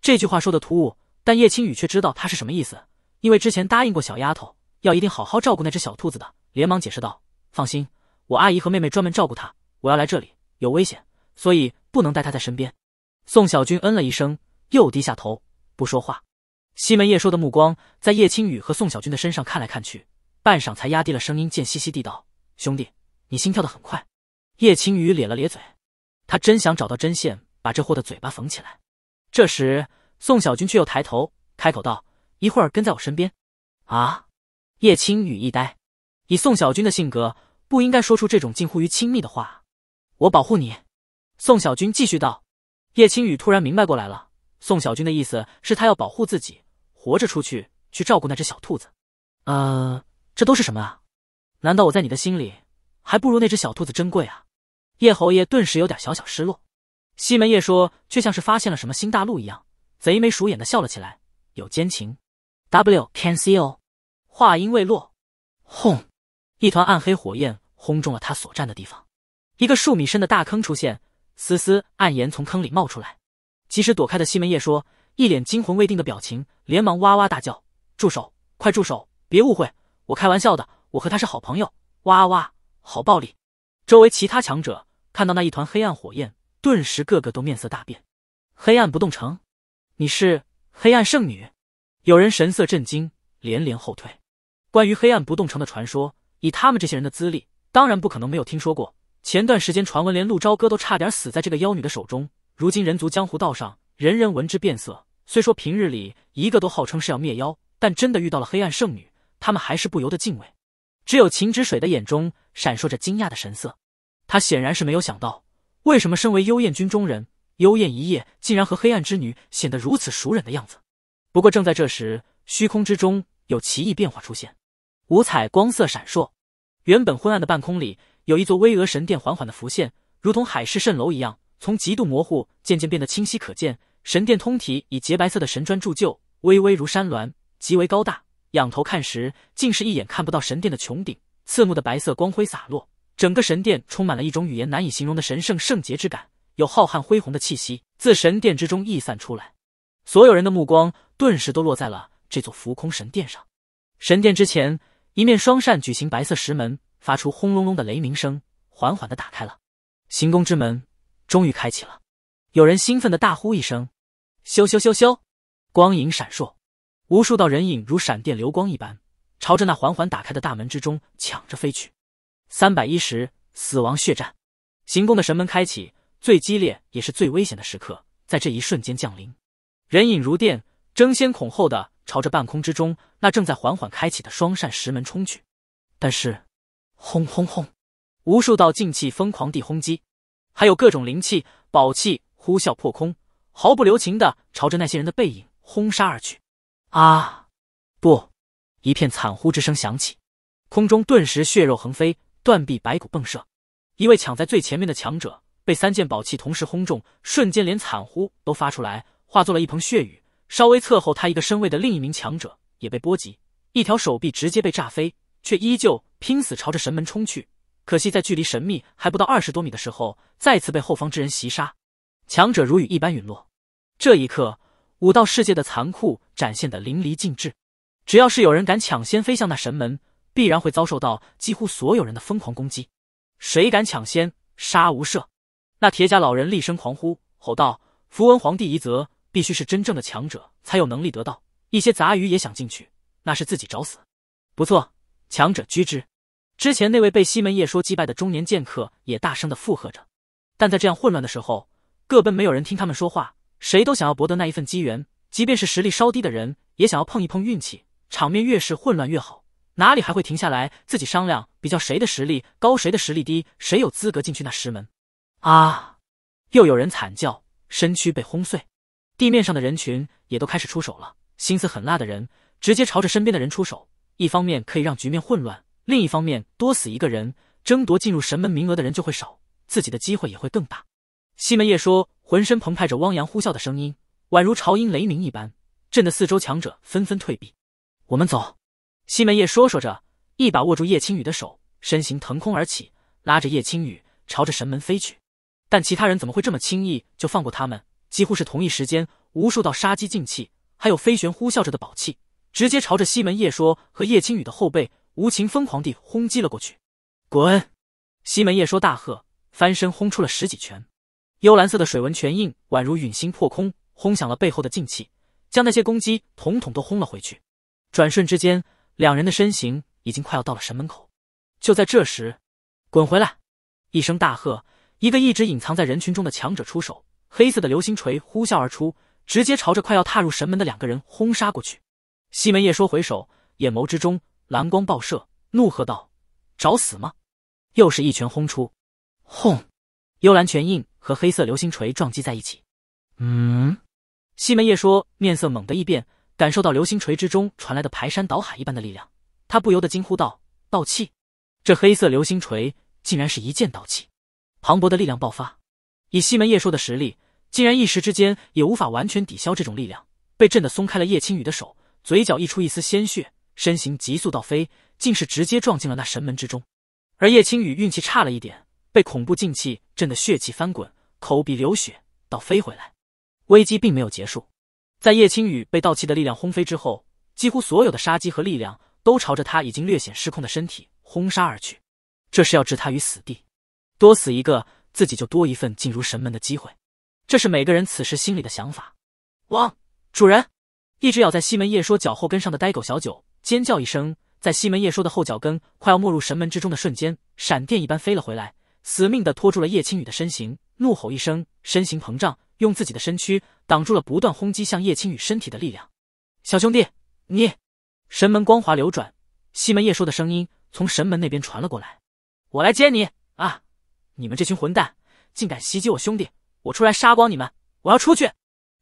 这句话说的突兀，但叶青雨却知道他是什么意思，因为之前答应过小丫头要一定好好照顾那只小兔子的，连忙解释道：“放心，我阿姨和妹妹专门照顾她。我要来这里有危险，所以不能带她在身边。”宋小军嗯了一声，又低下头不说话。西门叶说的目光在叶青雨和宋小军的身上看来看去，半晌才压低了声音，贱兮兮地道：“兄弟，你心跳的很快。”叶青雨咧了咧嘴，他真想找到针线把这货的嘴巴缝起来。这时，宋小军却又抬头开口道：“一会儿跟在我身边。”啊！叶青雨一呆，以宋小军的性格，不应该说出这种近乎于亲密的话。我保护你。”宋小军继续道。叶青雨突然明白过来了，宋小军的意思是他要保护自己，活着出去去照顾那只小兔子。呃，这都是什么啊？难道我在你的心里还不如那只小兔子珍贵啊？叶侯爷顿时有点小小失落。西门叶说，却像是发现了什么新大陆一样，贼眉鼠眼的笑了起来。有奸情。W can see you。话音未落，轰，一团暗黑火焰轰中了他所站的地方，一个数米深的大坑出现。思思暗言从坑里冒出来，及时躲开的西门叶说，一脸惊魂未定的表情，连忙哇哇大叫：“住手！快住手！别误会，我开玩笑的，我和他是好朋友。”哇哇，好暴力！周围其他强者看到那一团黑暗火焰，顿时个个都面色大变。黑暗不动城，你是黑暗圣女？有人神色震惊，连连后退。关于黑暗不动城的传说，以他们这些人的资历，当然不可能没有听说过。前段时间传闻，连陆昭歌都差点死在这个妖女的手中。如今人族江湖道上，人人闻之变色。虽说平日里一个都号称是要灭妖，但真的遇到了黑暗圣女，他们还是不由得敬畏。只有秦止水的眼中闪烁着惊讶的神色，他显然是没有想到，为什么身为幽燕军中人，幽燕一夜竟然和黑暗之女显得如此熟人的样子。不过正在这时，虚空之中有奇异变化出现，五彩光色闪烁，原本昏暗的半空里。有一座巍峨神殿缓缓地浮现，如同海市蜃楼一样，从极度模糊渐渐变得清晰可见。神殿通体以洁白色的神砖铸就，巍巍如山峦，极为高大。仰头看时，竟是一眼看不到神殿的穹顶。刺目的白色光辉洒落，整个神殿充满了一种语言难以形容的神圣圣洁之感，有浩瀚恢宏的气息自神殿之中溢散出来。所有人的目光顿时都落在了这座浮空神殿上。神殿之前，一面双扇矩形白色石门。发出轰隆隆的雷鸣声，缓缓的打开了，行宫之门终于开启了，有人兴奋的大呼一声：“咻咻咻咻！”光影闪烁，无数道人影如闪电流光一般，朝着那缓缓打开的大门之中抢着飞去。三百一十，死亡血战，行宫的神门开启，最激烈也是最危险的时刻在这一瞬间降临，人影如电，争先恐后的朝着半空之中那正在缓缓开启的双扇石门冲去，但是。轰轰轰！无数道劲气疯狂地轰击，还有各种灵气、宝器呼啸破空，毫不留情地朝着那些人的背影轰杀而去。啊！不！一片惨呼之声响起，空中顿时血肉横飞，断臂白骨迸射。一位抢在最前面的强者被三件宝器同时轰中，瞬间连惨呼都发出来，化作了一盆血雨。稍微侧后他一个身位的另一名强者也被波及，一条手臂直接被炸飞，却依旧。拼死朝着神门冲去，可惜在距离神秘还不到二十多米的时候，再次被后方之人袭杀，强者如雨一般陨落。这一刻，武道世界的残酷展现的淋漓尽致。只要是有人敢抢先飞向那神门，必然会遭受到几乎所有人的疯狂攻击。谁敢抢先，杀无赦！那铁甲老人厉声狂呼，吼道：“符文皇帝遗泽，必须是真正的强者才有能力得到。一些杂鱼也想进去，那是自己找死。不错，强者居之。”之前那位被西门夜说击败的中年剑客也大声的附和着，但在这样混乱的时候，各奔没有人听他们说话，谁都想要博得那一份机缘，即便是实力稍低的人，也想要碰一碰运气。场面越是混乱越好，哪里还会停下来自己商量比较谁的实力高，谁的实力低，谁有资格进去那石门？啊！又有人惨叫，身躯被轰碎，地面上的人群也都开始出手了，心思狠辣的人直接朝着身边的人出手，一方面可以让局面混乱。另一方面，多死一个人，争夺进入神门名额的人就会少，自己的机会也会更大。西门叶说，浑身澎湃着汪洋呼啸的声音，宛如潮音雷鸣一般，震得四周强者纷纷退避。我们走。西门叶说说着，一把握住叶青雨的手，身形腾空而起，拉着叶青雨朝着神门飞去。但其他人怎么会这么轻易就放过他们？几乎是同一时间，无数道杀机劲气，还有飞旋呼啸着的宝器，直接朝着西门叶说和叶青雨的后背。无情疯狂地轰击了过去，滚！西门夜说，大喝，翻身轰出了十几拳，幽蓝色的水纹拳印宛如陨星破空，轰响了背后的静气，将那些攻击统统都轰了回去。转瞬之间，两人的身形已经快要到了神门口。就在这时，滚回来！一声大喝，一个一直隐藏在人群中的强者出手，黑色的流星锤呼啸而出，直接朝着快要踏入神门的两个人轰杀过去。西门夜说，回首，眼眸之中。蓝光爆射，怒喝道：“找死吗？”又是一拳轰出，轰！幽蓝拳印和黑色流星锤撞击在一起。嗯，西门叶说，面色猛地一变，感受到流星锤之中传来的排山倒海一般的力量，他不由得惊呼道：“道气！这黑色流星锤竟然是一剑道气，磅礴的力量爆发，以西门叶说的实力，竟然一时之间也无法完全抵消这种力量，被震得松开了叶青雨的手，嘴角溢出一丝鲜血。身形急速倒飞，竟是直接撞进了那神门之中。而叶青雨运气差了一点，被恐怖劲气震得血气翻滚，口鼻流血，倒飞回来。危机并没有结束，在叶青雨被倒气的力量轰飞之后，几乎所有的杀机和力量都朝着他已经略显失控的身体轰杀而去，这是要置他于死地。多死一个，自己就多一份进入神门的机会。这是每个人此时心里的想法。汪，主人！一直咬在西门夜说脚后跟上的呆狗小九。尖叫一声，在西门叶说的后脚跟快要没入神门之中的瞬间，闪电一般飞了回来，死命的拖住了叶青雨的身形，怒吼一声，身形膨胀，用自己的身躯挡住了不断轰击向叶青雨身体的力量。小兄弟，你！神门光滑流转，西门叶说的声音从神门那边传了过来：“我来接你啊！你们这群混蛋，竟敢袭击我兄弟，我出来杀光你们！我要出去！”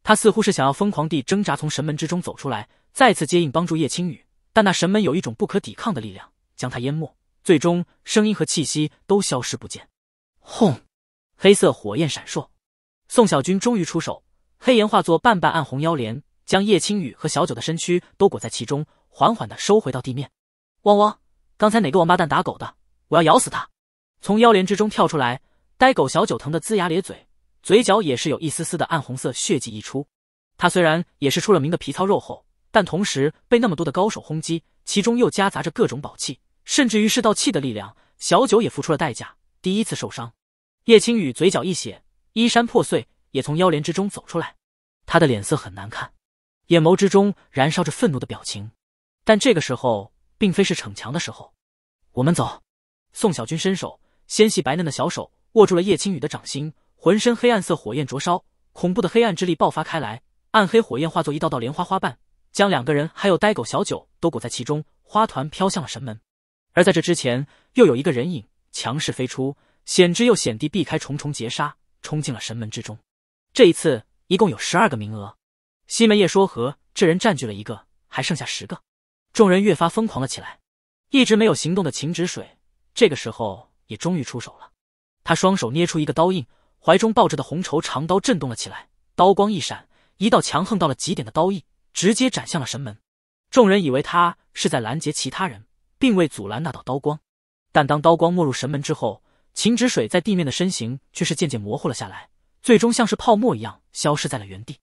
他似乎是想要疯狂地挣扎从神门之中走出来，再次接应帮助叶青雨。但那神门有一种不可抵抗的力量，将他淹没，最终声音和气息都消失不见。轰，黑色火焰闪烁，宋小军终于出手，黑岩化作半半暗红妖莲，将叶青雨和小九的身躯都裹在其中，缓缓的收回到地面。汪汪，刚才哪个王八蛋打狗的？我要咬死他！从妖莲之中跳出来，呆狗小九疼得龇牙咧嘴，嘴角也是有一丝丝的暗红色血迹溢出。他虽然也是出了名的皮糙肉厚。但同时被那么多的高手轰击，其中又夹杂着各种宝器，甚至于是道气的力量，小九也付出了代价，第一次受伤。叶青雨嘴角一血，衣衫破碎，也从妖莲之中走出来，他的脸色很难看，眼眸之中燃烧着愤怒的表情。但这个时候并非是逞强的时候，我们走。宋小军伸手，纤细白嫩的小手握住了叶青雨的掌心，浑身黑暗色火焰灼烧，恐怖的黑暗之力爆发开来，暗黑火焰化作一道道莲花花瓣。将两个人还有呆狗小九都裹在其中，花团飘向了神门。而在这之前，又有一个人影强势飞出，险之又险地避开重重截杀，冲进了神门之中。这一次一共有十二个名额，西门夜说和这人占据了一个，还剩下十个。众人越发疯狂了起来。一直没有行动的秦止水，这个时候也终于出手了。他双手捏出一个刀印，怀中抱着的红绸长刀震动了起来，刀光一闪，一道强横到了极点的刀印。直接斩向了神门，众人以为他是在拦截其他人，并未阻拦那道刀光。但当刀光没入神门之后，秦止水在地面的身形却是渐渐模糊了下来，最终像是泡沫一样消失在了原地。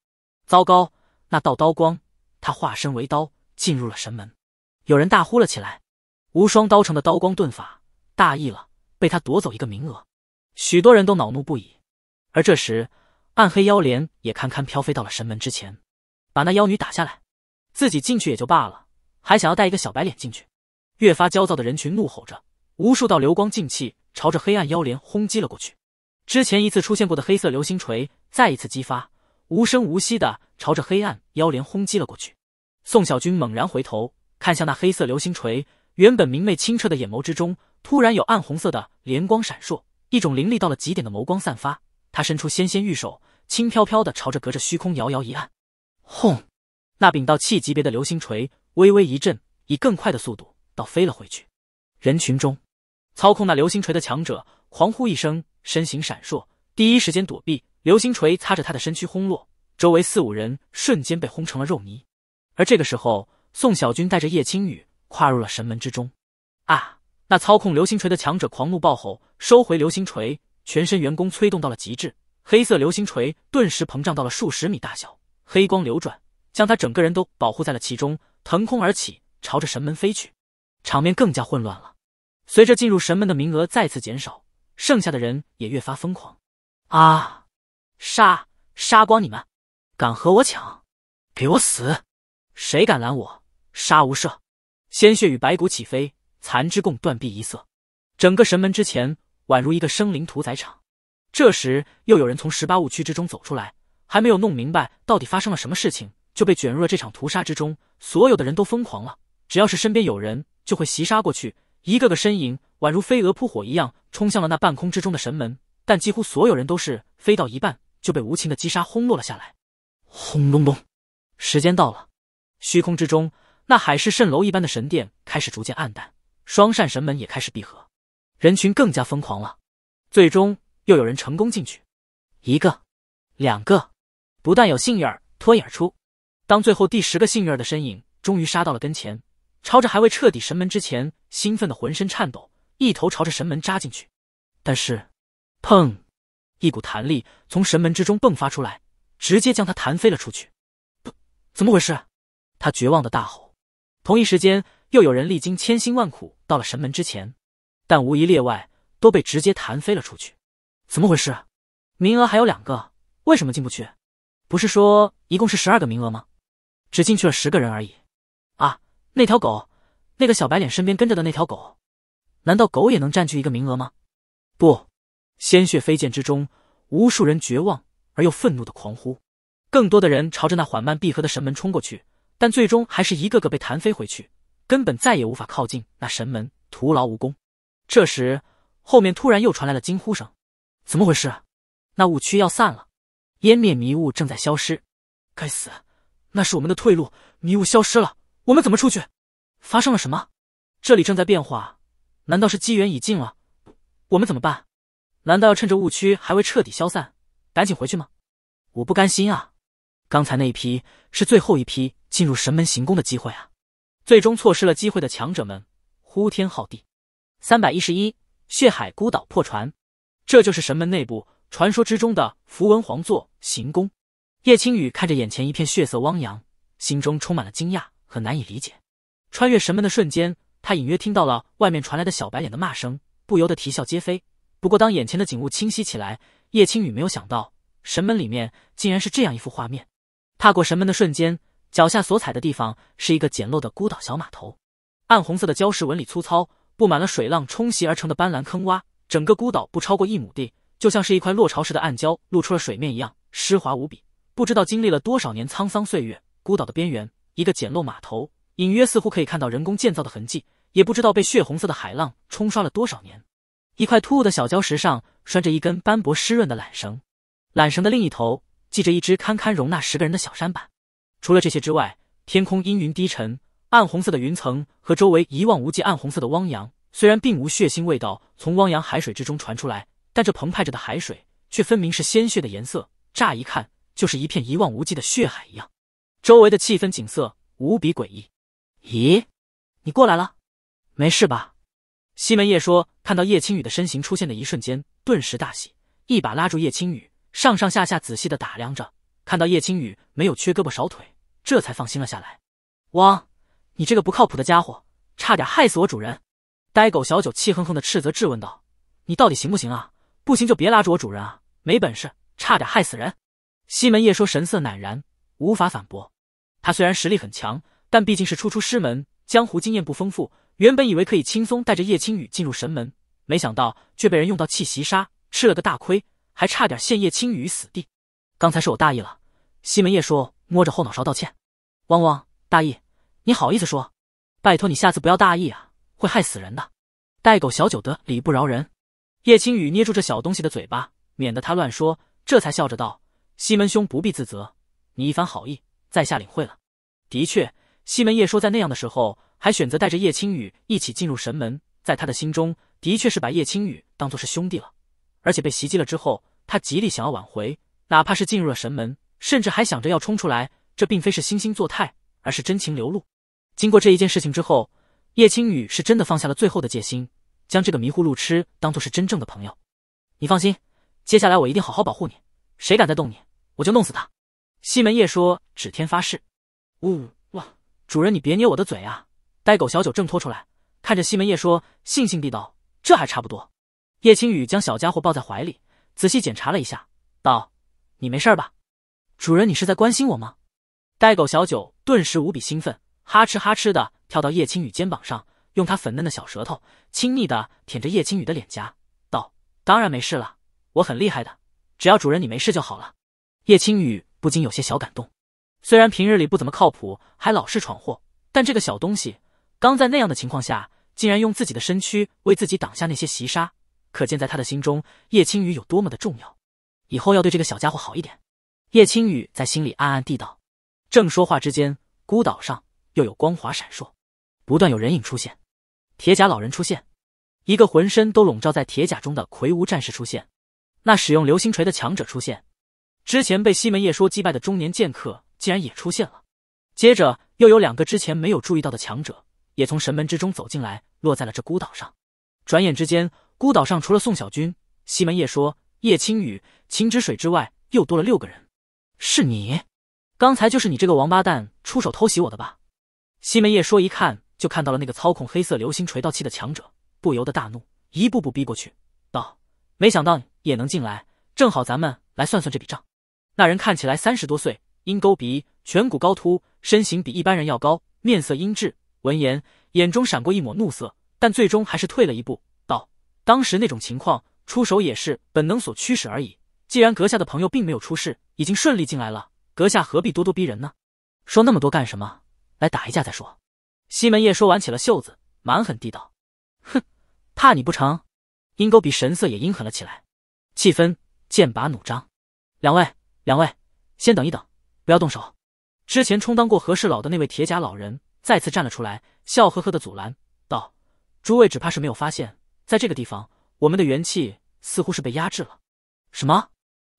糟糕！那道刀光，他化身为刀进入了神门，有人大呼了起来：“无双刀城的刀光遁法，大意了，被他夺走一个名额。”许多人都恼怒不已。而这时，暗黑妖莲也堪堪飘飞到了神门之前。把那妖女打下来，自己进去也就罢了，还想要带一个小白脸进去。越发焦躁的人群怒吼着，无数道流光静气朝着黑暗妖莲轰击了过去。之前一次出现过的黑色流星锤再一次激发，无声无息的朝着黑暗妖莲轰击了过去。宋小军猛然回头，看向那黑色流星锤，原本明媚清澈的眼眸之中突然有暗红色的连光闪烁，一种凌厉到了极点的眸光散发。他伸出纤纤玉手，轻飘飘的朝着隔着虚空遥遥一按。轰！那柄到气级别的流星锤微微一震，以更快的速度倒飞了回去。人群中，操控那流星锤的强者狂呼一声，身形闪烁，第一时间躲避。流星锤擦着他的身躯轰落，周围四五人瞬间被轰成了肉泥。而这个时候，宋小军带着叶青雨跨入了神门之中。啊！那操控流星锤的强者狂怒暴吼，收回流星锤，全身元功催动到了极致，黑色流星锤顿时膨胀到了数十米大小。黑光流转，将他整个人都保护在了其中，腾空而起，朝着神门飞去。场面更加混乱了。随着进入神门的名额再次减少，剩下的人也越发疯狂。啊！杀！杀光你们！敢和我抢，给我死！谁敢拦我，杀无赦！鲜血与白骨起飞，残肢共断臂一色，整个神门之前宛如一个生灵屠宰场。这时，又有人从十八误区之中走出来。还没有弄明白到底发生了什么事情，就被卷入了这场屠杀之中。所有的人都疯狂了，只要是身边有人，就会袭杀过去。一个个身影宛如飞蛾扑火一样，冲向了那半空之中的神门。但几乎所有人都是飞到一半，就被无情的击杀轰落了下来。轰隆隆，时间到了，虚空之中那海市蜃楼一般的神殿开始逐渐暗淡，双扇神门也开始闭合。人群更加疯狂了，最终又有人成功进去，一个，两个。不断有幸运儿脱颖而出。当最后第十个幸运儿的身影终于杀到了跟前，朝着还未彻底神门之前，兴奋的浑身颤抖，一头朝着神门扎进去。但是，砰！一股弹力从神门之中迸发出来，直接将他弹飞了出去。不，怎么回事？他绝望的大吼。同一时间，又有人历经千辛万苦到了神门之前，但无一例外都被直接弹飞了出去。怎么回事？名额还有两个，为什么进不去？不是说一共是十二个名额吗？只进去了十个人而已。啊，那条狗，那个小白脸身边跟着的那条狗，难道狗也能占据一个名额吗？不，鲜血飞溅之中，无数人绝望而又愤怒的狂呼，更多的人朝着那缓慢闭合的神门冲过去，但最终还是一个个被弹飞回去，根本再也无法靠近那神门，徒劳无功。这时，后面突然又传来了惊呼声，怎么回事？那雾区要散了。湮灭迷雾正在消失，该死，那是我们的退路，迷雾消失了，我们怎么出去？发生了什么？这里正在变化，难道是机缘已尽了？我们怎么办？难道要趁着误区还未彻底消散，赶紧回去吗？我不甘心啊！刚才那一批是最后一批进入神门行宫的机会啊！最终错失了机会的强者们呼天浩地。三百一十一血海孤岛破船，这就是神门内部。传说之中的符文皇座行宫，叶青雨看着眼前一片血色汪洋，心中充满了惊讶和难以理解。穿越神门的瞬间，他隐约听到了外面传来的小白脸的骂声，不由得啼笑皆非。不过，当眼前的景物清晰起来，叶青雨没有想到，神门里面竟然是这样一幅画面。踏过神门的瞬间，脚下所踩的地方是一个简陋的孤岛小码头，暗红色的礁石纹理粗糙，布满了水浪冲袭而成的斑斓坑洼。整个孤岛不超过一亩地。就像是一块落潮时的暗礁露出了水面一样，湿滑无比。不知道经历了多少年沧桑岁月，孤岛的边缘，一个简陋码头，隐约似乎可以看到人工建造的痕迹，也不知道被血红色的海浪冲刷了多少年。一块突兀的小礁石上拴着一根斑驳湿润的缆绳，缆绳的另一头系着一只堪堪容纳十个人的小舢板。除了这些之外，天空阴云低沉，暗红色的云层和周围一望无际暗红色的汪洋，虽然并无血腥味道从汪洋海水之中传出来。但这澎湃着的海水却分明是鲜血的颜色，乍一看就是一片一望无际的血海一样。周围的气氛景色无比诡异。咦，你过来了，没事吧？西门叶说，看到叶青雨的身形出现的一瞬间，顿时大喜，一把拉住叶青雨，上上下下仔细的打量着，看到叶青雨没有缺胳膊少腿，这才放心了下来。汪，你这个不靠谱的家伙，差点害死我主人！呆狗小九气哼哼的斥责质问道：“你到底行不行啊？”不行就别拉着我主人啊！没本事，差点害死人。西门夜说，神色赧然，无法反驳。他虽然实力很强，但毕竟是初出师门，江湖经验不丰富。原本以为可以轻松带着叶青雨进入神门，没想到却被人用到气袭杀，吃了个大亏，还差点陷叶青雨于死地。刚才是我大意了。西门夜说，摸着后脑勺道歉。汪汪，大意！你好意思说？拜托你下次不要大意啊，会害死人的。带狗小九的理不饶人。叶青雨捏住这小东西的嘴巴，免得他乱说，这才笑着道：“西门兄不必自责，你一番好意，在下领会了。的确，西门叶说在那样的时候，还选择带着叶青雨一起进入神门，在他的心中，的确是把叶青雨当做是兄弟了。而且被袭击了之后，他极力想要挽回，哪怕是进入了神门，甚至还想着要冲出来，这并非是惺惺作态，而是真情流露。经过这一件事情之后，叶青雨是真的放下了最后的戒心。”将这个迷糊路痴当做是真正的朋友，你放心，接下来我一定好好保护你。谁敢再动你，我就弄死他。西门叶说，指天发誓。呜哇，主人你别捏我的嘴啊！呆狗小九挣脱出来，看着西门叶说，悻悻地道，这还差不多。叶青雨将小家伙抱在怀里，仔细检查了一下，道，你没事吧？主人你是在关心我吗？呆狗小九顿时无比兴奋，哈哧哈哧的跳到叶青雨肩膀上。用他粉嫩的小舌头，亲昵的舔着叶青雨的脸颊，道：“当然没事了，我很厉害的，只要主人你没事就好了。”叶青雨不禁有些小感动。虽然平日里不怎么靠谱，还老是闯祸，但这个小东西刚在那样的情况下，竟然用自己的身躯为自己挡下那些袭杀，可见在他的心中，叶青雨有多么的重要。以后要对这个小家伙好一点。叶青雨在心里暗暗地道。正说话之间，孤岛上又有光华闪烁，不断有人影出现。铁甲老人出现，一个浑身都笼罩在铁甲中的魁梧战士出现，那使用流星锤的强者出现，之前被西门叶说击败的中年剑客竟然也出现了，接着又有两个之前没有注意到的强者也从神门之中走进来，落在了这孤岛上。转眼之间，孤岛上除了宋小军、西门叶说、叶青雨、秦之水之外，又多了六个人。是你？刚才就是你这个王八蛋出手偷袭我的吧？西门叶说，一看。就看到了那个操控黑色流星锤道器的强者，不由得大怒，一步步逼过去，道：“没想到也能进来，正好咱们来算算这笔账。”那人看起来三十多岁，鹰钩鼻，颧骨高凸，身形比一般人要高，面色阴鸷。闻言，眼中闪过一抹怒色，但最终还是退了一步，道：“当时那种情况，出手也是本能所驱使而已。既然阁下的朋友并没有出事，已经顺利进来了，阁下何必咄咄逼人呢？说那么多干什么？来打一架再说。”西门夜说完，起了袖子，蛮横地道：“哼，怕你不成？”鹰钩鼻神色也阴狠了起来，气氛剑拔弩张。两位，两位，先等一等，不要动手。之前充当过和事佬的那位铁甲老人再次站了出来，笑呵呵的阻拦道：“诸位只怕是没有发现，在这个地方，我们的元气似乎是被压制了。”什么？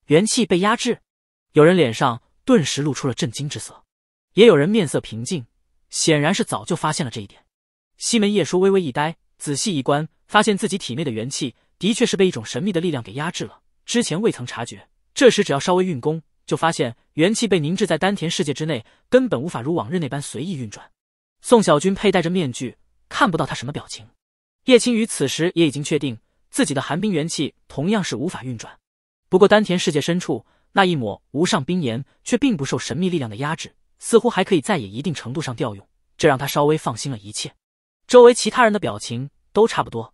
元气被压制？有人脸上顿时露出了震惊之色，也有人面色平静。显然是早就发现了这一点。西门夜书微微一呆，仔细一观，发现自己体内的元气的确是被一种神秘的力量给压制了，之前未曾察觉。这时只要稍微运功，就发现元气被凝滞在丹田世界之内，根本无法如往日那般随意运转。宋小军佩戴着面具，看不到他什么表情。叶青雨此时也已经确定自己的寒冰元气同样是无法运转，不过丹田世界深处那一抹无上冰炎却并不受神秘力量的压制。似乎还可以在也一定程度上调用，这让他稍微放心了一切。周围其他人的表情都差不多。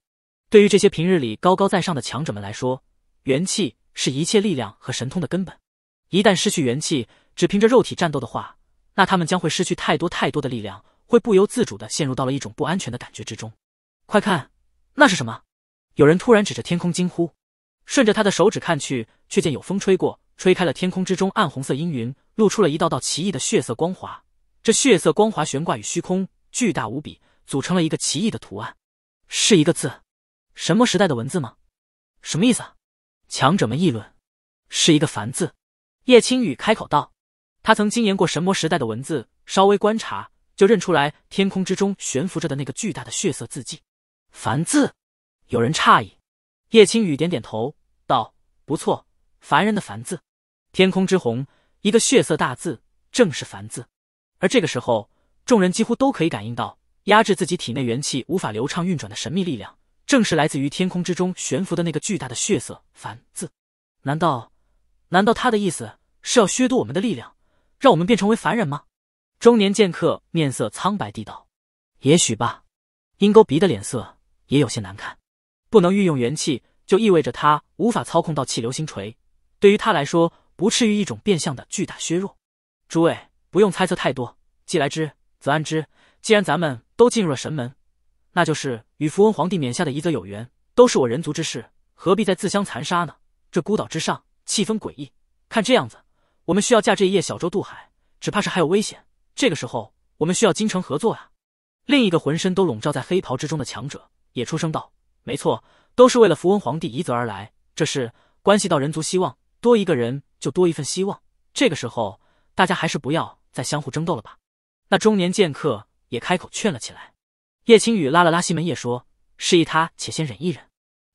对于这些平日里高高在上的强者们来说，元气是一切力量和神通的根本。一旦失去元气，只凭着肉体战斗的话，那他们将会失去太多太多的力量，会不由自主的陷入到了一种不安全的感觉之中。快看，那是什么？有人突然指着天空惊呼。顺着他的手指看去，却见有风吹过。吹开了天空之中暗红色阴云，露出了一道道奇异的血色光华。这血色光华悬挂于虚空，巨大无比，组成了一个奇异的图案，是一个字。神魔时代的文字吗？什么意思？强者们议论。是一个凡字。叶青雨开口道：“他曾经研过神魔时代的文字，稍微观察就认出来天空之中悬浮着的那个巨大的血色字迹，凡字。”有人诧异。叶青雨点点头道：“不错。”凡人的“凡”字，天空之红，一个血色大字，正是“凡”字。而这个时候，众人几乎都可以感应到，压制自己体内元气无法流畅运转的神秘力量，正是来自于天空之中悬浮的那个巨大的血色“凡”字。难道，难道他的意思是要削夺我们的力量，让我们变成为凡人吗？中年剑客面色苍白地道：“也许吧。”阴沟鼻的脸色也有些难看。不能运用元气，就意味着他无法操控到气流星锤。对于他来说，不啻于一种变相的巨大削弱。诸位不用猜测太多，既来之则安之。既然咱们都进入了神门，那就是与符文皇帝冕下的夷则有缘，都是我人族之事，何必再自相残杀呢？这孤岛之上气氛诡异，看这样子，我们需要驾这一夜小舟渡海，只怕是还有危险。这个时候，我们需要精诚合作呀！另一个浑身都笼罩在黑袍之中的强者也出声道：“没错，都是为了符文皇帝夷则而来，这事关系到人族希望。”多一个人就多一份希望。这个时候，大家还是不要再相互争斗了吧。那中年剑客也开口劝了起来。叶青雨拉了拉西门叶，说，示意他且先忍一忍。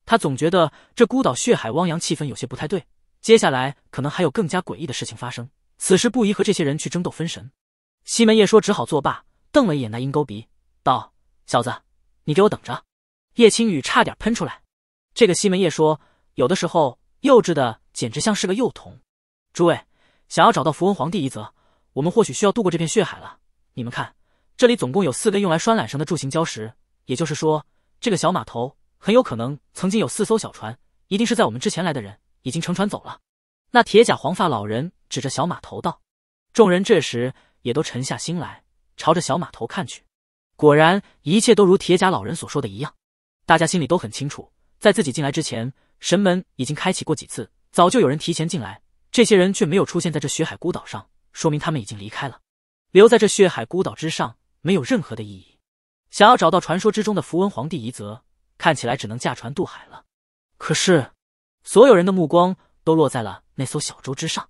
他总觉得这孤岛血海汪洋气氛有些不太对，接下来可能还有更加诡异的事情发生。此时不宜和这些人去争斗分神。西门叶说，只好作罢，瞪了一眼那鹰钩鼻，道：“小子，你给我等着。”叶青雨差点喷出来。这个西门叶说，有的时候幼稚的。简直像是个幼童。诸位，想要找到符文皇帝一则，我们或许需要渡过这片血海了。你们看，这里总共有四根用来拴缆绳的柱形礁石，也就是说，这个小码头很有可能曾经有四艘小船。一定是在我们之前来的人已经乘船走了。那铁甲黄发老人指着小码头道：“众人这时也都沉下心来，朝着小码头看去。果然，一切都如铁甲老人所说的一样。大家心里都很清楚，在自己进来之前，神门已经开启过几次。”早就有人提前进来，这些人却没有出现在这血海孤岛上，说明他们已经离开了。留在这血海孤岛之上没有任何的意义。想要找到传说之中的符文皇帝夷则，看起来只能驾船渡海了。可是，所有人的目光都落在了那艘小舟之上。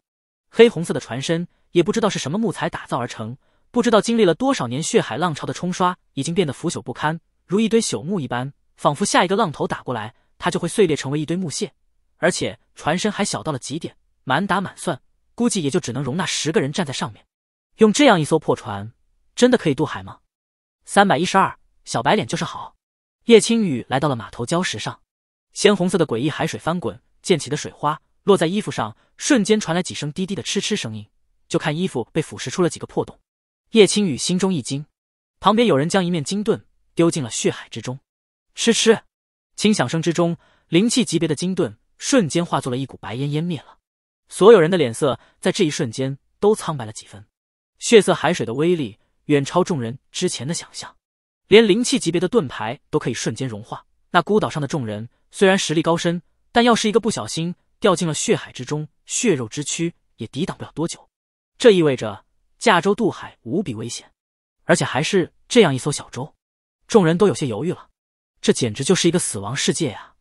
黑红色的船身也不知道是什么木材打造而成，不知道经历了多少年血海浪潮的冲刷，已经变得腐朽不堪，如一堆朽木一般，仿佛下一个浪头打过来，它就会碎裂成为一堆木屑。而且船身还小到了极点，满打满算估计也就只能容纳十个人站在上面。用这样一艘破船，真的可以渡海吗？三百一十二，小白脸就是好。叶青雨来到了码头礁石上，鲜红色的诡异海水翻滚，溅起的水花落在衣服上，瞬间传来几声滴滴的嗤嗤声音，就看衣服被腐蚀出了几个破洞。叶青雨心中一惊，旁边有人将一面金盾丢进了血海之中，嗤嗤，轻响声之中，灵气级别的金盾。瞬间化作了一股白烟，湮灭了。所有人的脸色在这一瞬间都苍白了几分。血色海水的威力远超众人之前的想象，连灵气级别的盾牌都可以瞬间融化。那孤岛上的众人虽然实力高深，但要是一个不小心掉进了血海之中，血肉之躯也抵挡不了多久。这意味着驾舟渡海无比危险，而且还是这样一艘小舟。众人都有些犹豫了。这简直就是一个死亡世界呀！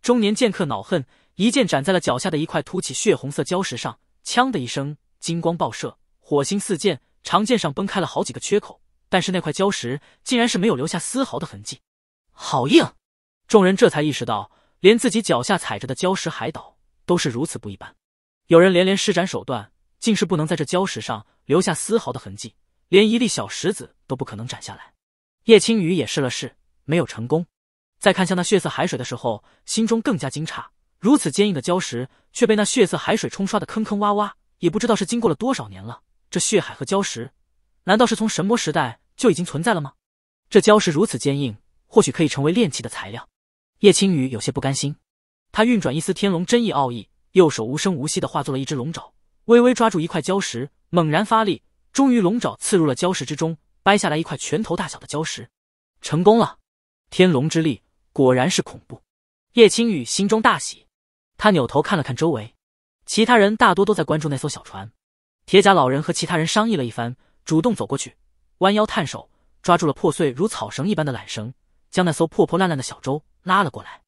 中年剑客恼恨。一剑斩在了脚下的一块凸起血红色礁石上，锵的一声，金光爆射，火星四溅，长剑上崩开了好几个缺口，但是那块礁石竟然是没有留下丝毫的痕迹，好硬！众人这才意识到，连自己脚下踩着的礁石海岛都是如此不一般。有人连连施展手段，竟是不能在这礁石上留下丝毫的痕迹，连一粒小石子都不可能斩下来。叶青雨也试了试，没有成功。在看向那血色海水的时候，心中更加惊诧。如此坚硬的礁石，却被那血色海水冲刷的坑坑洼洼，也不知道是经过了多少年了。这血海和礁石，难道是从神魔时代就已经存在了吗？这礁石如此坚硬，或许可以成为炼器的材料。叶青雨有些不甘心，他运转一丝天龙真意奥义，右手无声无息的化作了一只龙爪，微微抓住一块礁石，猛然发力，终于龙爪刺入了礁石之中，掰下来一块拳头大小的礁石，成功了。天龙之力果然是恐怖，叶青雨心中大喜。他扭头看了看周围，其他人大多都在关注那艘小船。铁甲老人和其他人商议了一番，主动走过去，弯腰探手，抓住了破碎如草绳一般的缆绳，将那艘破破烂烂的小舟拉了过来。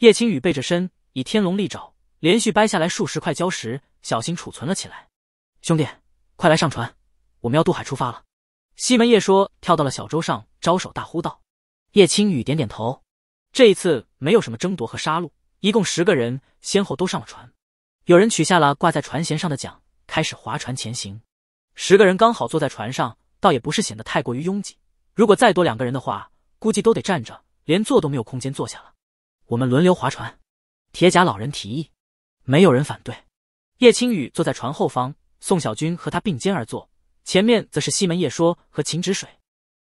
叶青雨背着身，以天龙利爪连续掰下来数十块礁石，小心储存了起来。兄弟，快来上船，我们要渡海出发了。西门叶说，跳到了小舟上，招手大呼道。叶青雨点点头，这一次没有什么争夺和杀戮。一共十个人，先后都上了船。有人取下了挂在船舷上的桨，开始划船前行。十个人刚好坐在船上，倒也不是显得太过于拥挤。如果再多两个人的话，估计都得站着，连坐都没有空间坐下了。我们轮流划船，铁甲老人提议，没有人反对。叶青雨坐在船后方，宋小军和他并肩而坐，前面则是西门叶说和秦止水。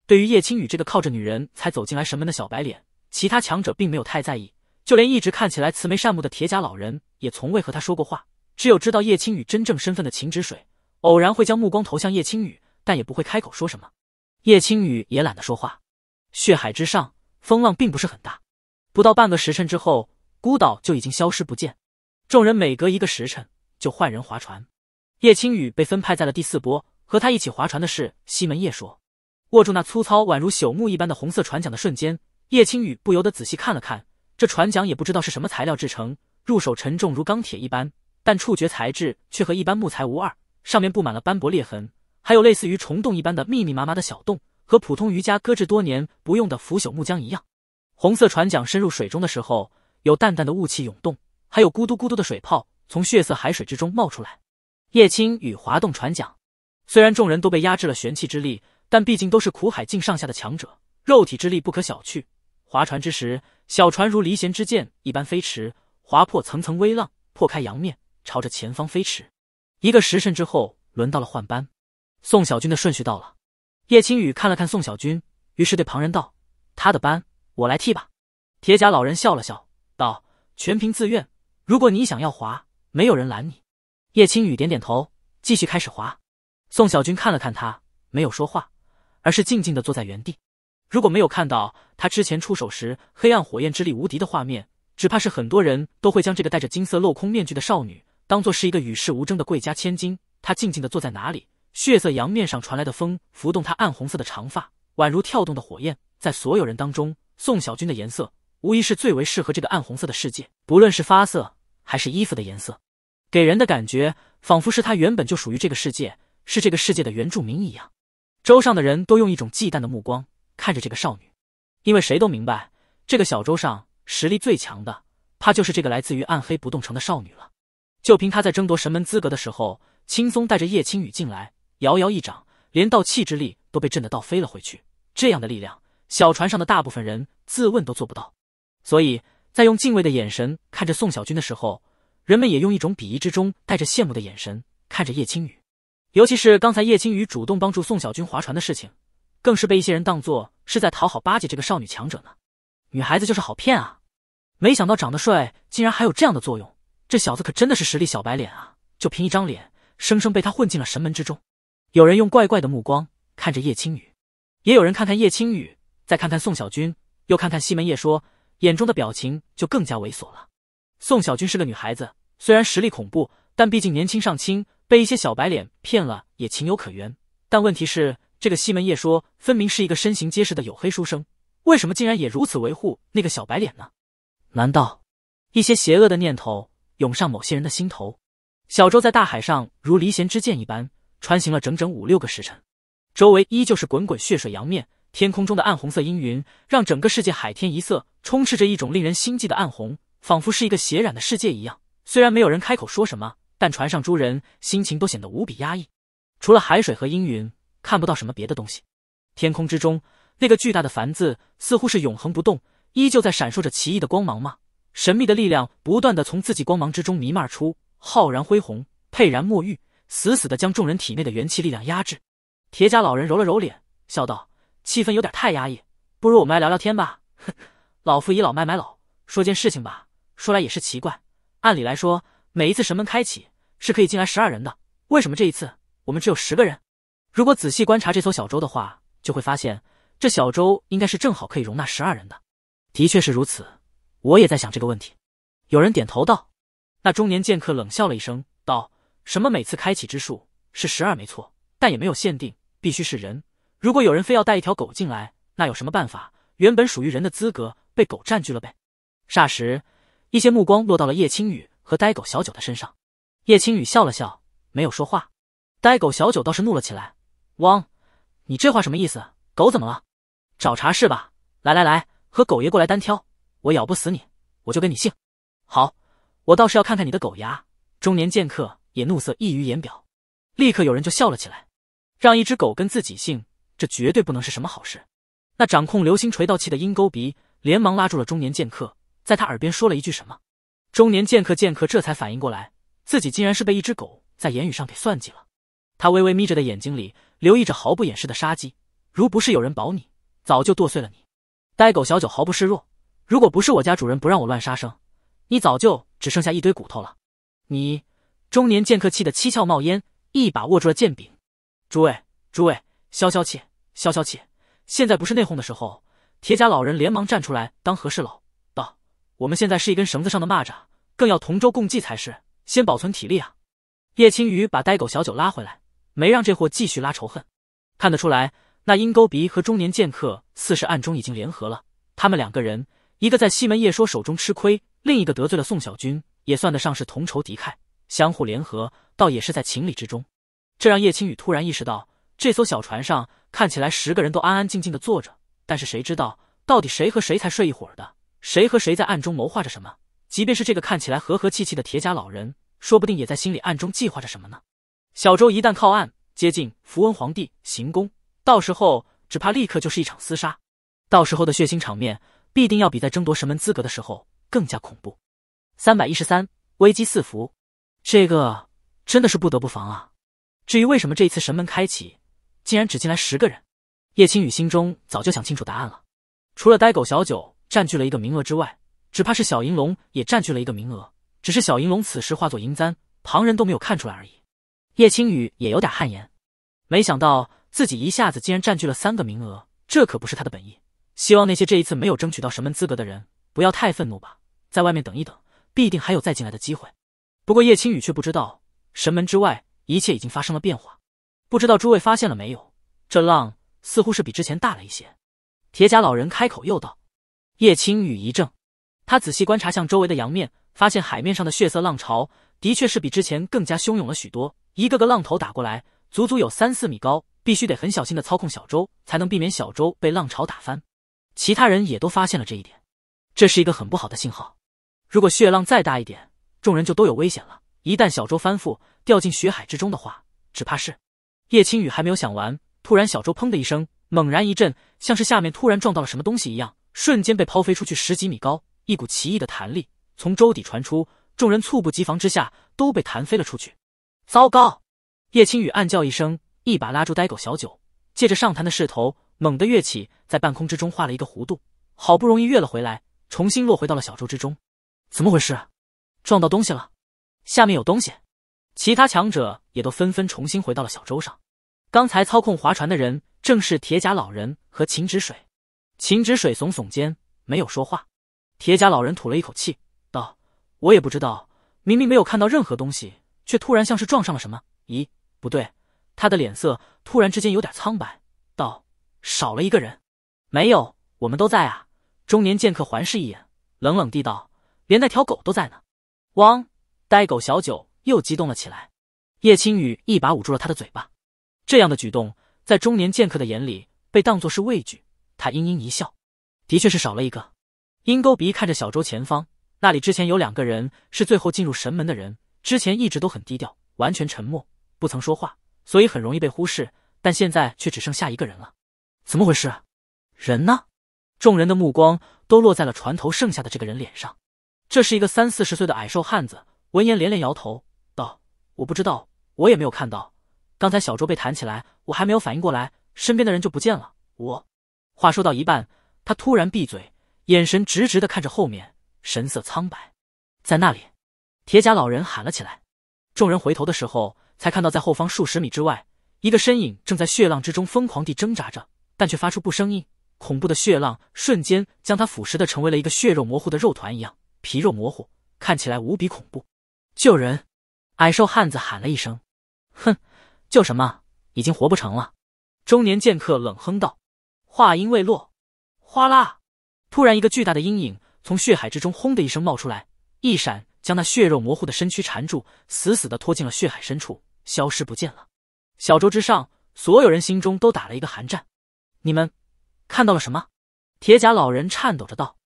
对于叶青雨这个靠着女人才走进来神门的小白脸，其他强者并没有太在意。就连一直看起来慈眉善目的铁甲老人也从未和他说过话。只有知道叶青雨真正身份的秦止水，偶然会将目光投向叶青雨，但也不会开口说什么。叶青雨也懒得说话。血海之上，风浪并不是很大。不到半个时辰之后，孤岛就已经消失不见。众人每隔一个时辰就换人划船。叶青雨被分派在了第四波，和他一起划船的是西门叶说。握住那粗糙宛如朽木一般的红色船桨的瞬间，叶青雨不由得仔细看了看。这船桨也不知道是什么材料制成，入手沉重如钢铁一般，但触觉材质却和一般木材无二，上面布满了斑驳裂痕，还有类似于虫洞一般的密密麻麻的小洞，和普通渔家搁置多年不用的腐朽木浆一样。红色船桨深入水中的时候，有淡淡的雾气涌动，还有咕嘟咕嘟的水泡从血色海水之中冒出来。叶青与滑动船桨，虽然众人都被压制了玄气之力，但毕竟都是苦海境上下的强者，肉体之力不可小觑。划船之时，小船如离弦之箭一般飞驰，划破层层微浪，破开洋面，朝着前方飞驰。一个时辰之后，轮到了换班，宋小军的顺序到了。叶青雨看了看宋小军，于是对旁人道：“他的班我来替吧。”铁甲老人笑了笑，道：“全凭自愿，如果你想要划，没有人拦你。”叶青雨点点头，继续开始划。宋小军看了看他，没有说话，而是静静的坐在原地。如果没有看到他之前出手时黑暗火焰之力无敌的画面，只怕是很多人都会将这个戴着金色镂空面具的少女当做是一个与世无争的贵家千金。她静静的坐在哪里，血色阳面上传来的风拂动她暗红色的长发，宛如跳动的火焰。在所有人当中，宋小军的颜色无疑是最为适合这个暗红色的世界，不论是发色还是衣服的颜色，给人的感觉仿佛是他原本就属于这个世界，是这个世界的原住民一样。周上的人都用一种忌惮的目光。看着这个少女，因为谁都明白，这个小舟上实力最强的，怕就是这个来自于暗黑不动城的少女了。就凭她在争夺神门资格的时候，轻松带着叶青雨进来，遥遥一掌，连道气之力都被震得倒飞了回去。这样的力量，小船上的大部分人自问都做不到。所以在用敬畏的眼神看着宋小军的时候，人们也用一种鄙夷之中带着羡慕的眼神看着叶青雨。尤其是刚才叶青雨主动帮助宋小军划船的事情。更是被一些人当做是在讨好巴结这个少女强者呢。女孩子就是好骗啊！没想到长得帅竟然还有这样的作用，这小子可真的是实力小白脸啊！就凭一张脸，生生被他混进了神门之中。有人用怪怪的目光看着叶青雨，也有人看看叶青雨，再看看宋小军，又看看西门叶，说眼中的表情就更加猥琐了。宋小军是个女孩子，虽然实力恐怖，但毕竟年轻上轻，被一些小白脸骗了也情有可原。但问题是……这个西门叶说，分明是一个身形结实的黝黑书生，为什么竟然也如此维护那个小白脸呢？难道一些邪恶的念头涌上某些人的心头？小舟在大海上如离弦之箭一般穿行了整整五六个时辰，周围依旧是滚滚血水扬面，天空中的暗红色阴云让整个世界海天一色，充斥着一种令人心悸的暗红，仿佛是一个血染的世界一样。虽然没有人开口说什么，但船上诸人心情都显得无比压抑。除了海水和阴云。看不到什么别的东西，天空之中那个巨大的“凡”字似乎是永恒不动，依旧在闪烁着奇异的光芒吗？神秘的力量不断的从自己光芒之中弥漫出，浩然恢宏，沛然墨玉，死死的将众人体内的元气力量压制。铁甲老人揉了揉脸，笑道：“气氛有点太压抑，不如我们来聊聊天吧。老夫倚老卖买老，说件事情吧。说来也是奇怪，按理来说，每一次神门开启是可以进来十二人的，为什么这一次我们只有十个人？”如果仔细观察这艘小舟的话，就会发现这小舟应该是正好可以容纳十二人的。的确是如此，我也在想这个问题。有人点头道：“那中年剑客冷笑了一声，道：‘什么每次开启之术是十二，没错，但也没有限定必须是人。如果有人非要带一条狗进来，那有什么办法？原本属于人的资格被狗占据了呗。’”霎时，一些目光落到了叶青雨和呆狗小九的身上。叶青雨笑了笑，没有说话。呆狗小九倒是怒了起来。汪，你这话什么意思？狗怎么了？找茬是吧？来来来，和狗爷过来单挑，我咬不死你，我就跟你姓。好，我倒是要看看你的狗牙。中年剑客也怒色溢于言表，立刻有人就笑了起来。让一只狗跟自己姓，这绝对不能是什么好事。那掌控流星锤道气的鹰钩鼻连忙拉住了中年剑客，在他耳边说了一句什么。中年剑客剑客这才反应过来，自己竟然是被一只狗在言语上给算计了。他微微眯着的眼睛里，留意着毫不掩饰的杀机。如不是有人保你，早就剁碎了你。呆狗小九毫不示弱。如果不是我家主人不让我乱杀生，你早就只剩下一堆骨头了。你中年剑客气得七窍冒烟，一把握住了剑柄。诸位，诸位，消消气，消消气。现在不是内讧的时候。铁甲老人连忙站出来当和事佬，道：“我们现在是一根绳子上的蚂蚱，更要同舟共济才是。先保存体力啊！”叶青鱼把呆狗小九拉回来。没让这货继续拉仇恨，看得出来，那鹰钩鼻和中年剑客似是暗中已经联合了。他们两个人，一个在西门夜说手中吃亏，另一个得罪了宋小军，也算得上是同仇敌忾，相互联合，倒也是在情理之中。这让叶青雨突然意识到，这艘小船上看起来十个人都安安静静的坐着，但是谁知道到底谁和谁才睡一会儿的，谁和谁在暗中谋划着什么？即便是这个看起来和和气气的铁甲老人，说不定也在心里暗中计划着什么呢？小周一旦靠岸，接近符文皇帝行宫，到时候只怕立刻就是一场厮杀。到时候的血腥场面，必定要比在争夺神门资格的时候更加恐怖。三百一十三，危机四伏，这个真的是不得不防啊！至于为什么这一次神门开启，竟然只进来十个人，叶青雨心中早就想清楚答案了。除了呆狗小九占据了一个名额之外，只怕是小银龙也占据了一个名额。只是小银龙此时化作银簪，旁人都没有看出来而已。叶青雨也有点汗颜，没想到自己一下子竟然占据了三个名额，这可不是他的本意。希望那些这一次没有争取到神门资格的人不要太愤怒吧，在外面等一等，必定还有再进来的机会。不过叶青雨却不知道，神门之外一切已经发生了变化。不知道诸位发现了没有？这浪似乎是比之前大了一些。铁甲老人开口又道。叶青雨一怔，他仔细观察向周围的洋面，发现海面上的血色浪潮的确是比之前更加汹涌了许多。一个个浪头打过来，足足有三四米高，必须得很小心的操控小舟，才能避免小舟被浪潮打翻。其他人也都发现了这一点，这是一个很不好的信号。如果血浪再大一点，众人就都有危险了。一旦小舟翻覆，掉进血海之中的话，只怕是……叶青雨还没有想完，突然小舟砰的一声猛然一震，像是下面突然撞到了什么东西一样，瞬间被抛飞出去十几米高。一股奇异的弹力从舟底传出，众人猝不及防之下都被弹飞了出去。糟糕！叶青雨暗叫一声，一把拉住呆狗小九，借着上弹的势头，猛地跃起，在半空之中画了一个弧度，好不容易跃了回来，重新落回到了小舟之中。怎么回事？撞到东西了？下面有东西？其他强者也都纷纷重新回到了小舟上。刚才操控划船的人，正是铁甲老人和秦止水。秦止水耸耸肩，没有说话。铁甲老人吐了一口气，道：“我也不知道，明明没有看到任何东西。”却突然像是撞上了什么，咦，不对，他的脸色突然之间有点苍白，道：“少了一个人，没有，我们都在啊。”中年剑客环视一眼，冷冷地道：“连那条狗都在呢。”汪，呆狗小九又激动了起来。叶青雨一把捂住了他的嘴巴，这样的举动在中年剑客的眼里被当作是畏惧。他阴阴一笑：“的确是少了一个。”鹰钩鼻看着小舟前方，那里之前有两个人是最后进入神门的人。之前一直都很低调，完全沉默，不曾说话，所以很容易被忽视。但现在却只剩下一个人了，怎么回事？人呢？众人的目光都落在了船头剩下的这个人脸上。这是一个三四十岁的矮瘦汉子，闻言连连摇头，道：“我不知道，我也没有看到。刚才小周被弹起来，我还没有反应过来，身边的人就不见了。”我话说到一半，他突然闭嘴，眼神直直的看着后面，神色苍白。在那里。铁甲老人喊了起来，众人回头的时候，才看到在后方数十米之外，一个身影正在血浪之中疯狂地挣扎着，但却发出不声音。恐怖的血浪瞬间将他腐蚀的成为了一个血肉模糊的肉团一样，皮肉模糊，看起来无比恐怖。救人！矮瘦汉子喊了一声：“哼，救什么？已经活不成了。”中年剑客冷哼道。话音未落，哗啦！突然，一个巨大的阴影从血海之中轰的一声冒出来，一闪。将那血肉模糊的身躯缠住，死死的拖进了血海深处，消失不见了。小舟之上，所有人心中都打了一个寒战。你们看到了什么？铁甲老人颤抖着道。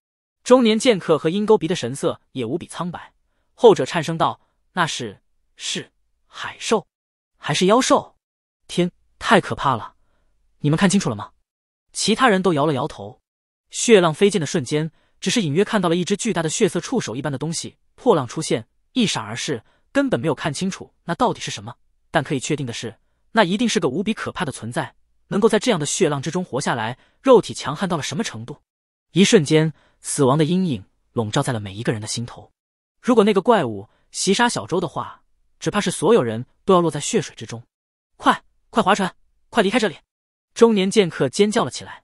中年剑客和鹰钩鼻的神色也无比苍白，后者颤声道：“那是是海兽，还是妖兽？天，太可怕了！你们看清楚了吗？”其他人都摇了摇头。血浪飞溅的瞬间，只是隐约看到了一只巨大的血色触手一般的东西。破浪出现，一闪而逝，根本没有看清楚那到底是什么。但可以确定的是，那一定是个无比可怕的存在，能够在这样的血浪之中活下来，肉体强悍到了什么程度？一瞬间，死亡的阴影笼罩在了每一个人的心头。如果那个怪物袭杀小周的话，只怕是所有人都要落在血水之中。快，快划船，快离开这里！中年剑客尖叫了起来。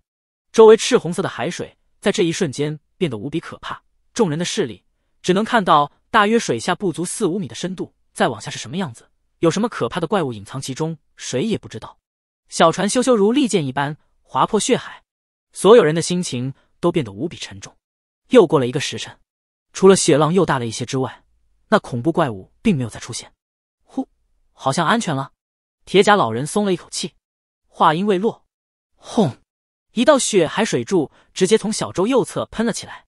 周围赤红色的海水在这一瞬间变得无比可怕，众人的视力。只能看到大约水下不足四五米的深度，再往下是什么样子，有什么可怕的怪物隐藏其中，谁也不知道。小船修修如利剑一般划破血海，所有人的心情都变得无比沉重。又过了一个时辰，除了血浪又大了一些之外，那恐怖怪物并没有再出现。呼，好像安全了。铁甲老人松了一口气，话音未落，轰，一道血海水柱直接从小舟右侧喷了起来，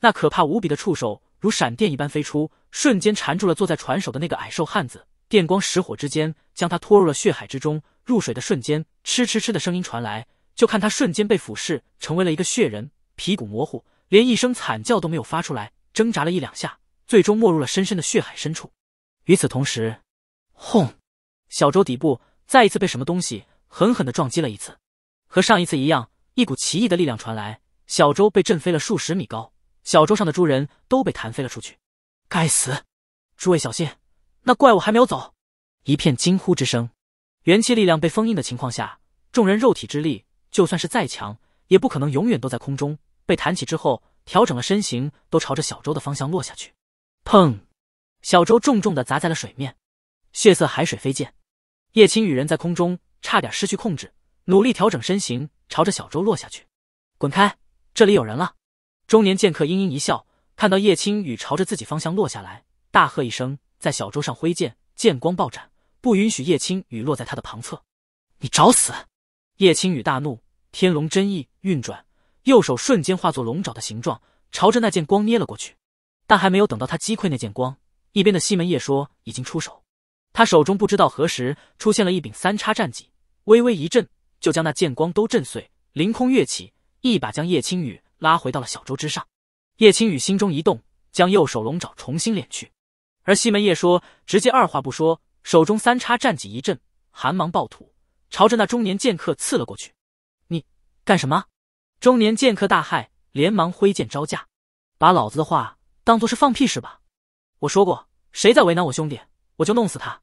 那可怕无比的触手。如闪电一般飞出，瞬间缠住了坐在船首的那个矮瘦汉子。电光石火之间，将他拖入了血海之中。入水的瞬间，嗤嗤嗤的声音传来，就看他瞬间被腐蚀，成为了一个血人，皮骨模糊，连一声惨叫都没有发出来，挣扎了一两下，最终没入了深深的血海深处。与此同时，轰！小舟底部再一次被什么东西狠狠的撞击了一次，和上一次一样，一股奇异的力量传来，小舟被震飞了数十米高。小舟上的猪人都被弹飞了出去，该死！诸位小心，那怪物还没有走。一片惊呼之声。元气力量被封印的情况下，众人肉体之力就算是再强，也不可能永远都在空中。被弹起之后，调整了身形，都朝着小舟的方向落下去。砰！小舟重重的砸在了水面，血色海水飞溅。叶青与人在空中差点失去控制，努力调整身形，朝着小舟落下去。滚开！这里有人了。中年剑客阴阴一笑，看到叶青雨朝着自己方向落下来，大喝一声，在小舟上挥剑，剑光暴斩，不允许叶青雨落在他的旁侧。你找死！叶青雨大怒，天龙真意运转，右手瞬间化作龙爪的形状，朝着那剑光捏了过去。但还没有等到他击溃那剑光，一边的西门叶说已经出手，他手中不知道何时出现了一柄三叉战戟，微微一震，就将那剑光都震碎，凌空跃起，一把将叶青雨。拉回到了小舟之上，叶轻雨心中一动，将右手龙爪重新敛去。而西门叶说，直接二话不说，手中三叉战戟一震，寒芒暴吐，朝着那中年剑客刺了过去。你干什么？中年剑客大骇，连忙挥剑招架。把老子的话当做是放屁是吧？我说过，谁再为难我兄弟，我就弄死他。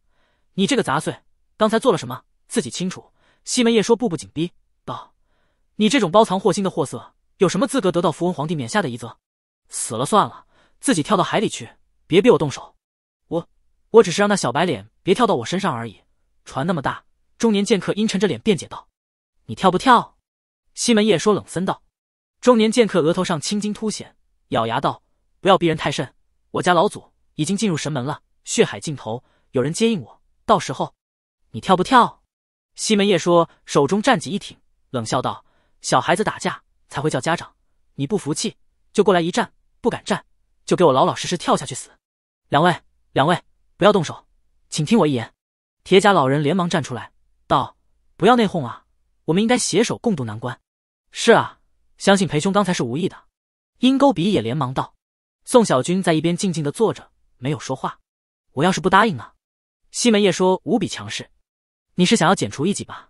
你这个杂碎，刚才做了什么？自己清楚。西门叶说，步步紧逼道：“你这种包藏祸心的货色。”有什么资格得到符文皇帝冕下的遗泽？死了算了，自己跳到海里去，别逼我动手。我我只是让那小白脸别跳到我身上而已。船那么大，中年剑客阴沉着脸辩解道：“你跳不跳？”西门夜说冷森道。中年剑客额头上青筋凸显，咬牙道：“不要逼人太甚，我家老祖已经进入神门了，血海尽头有人接应我，到时候你跳不跳？”西门夜说，手中战戟一挺，冷笑道：“小孩子打架。”才会叫家长，你不服气就过来一站，不敢站，就给我老老实实跳下去死。两位，两位，不要动手，请听我一言。铁甲老人连忙站出来道：“不要内讧啊，我们应该携手共度难关。”是啊，相信裴兄刚才是无意的。鹰钩鼻也连忙道：“宋小军在一边静静的坐着，没有说话。我要是不答应呢？”西门叶说无比强势：“你是想要剪除异己吧？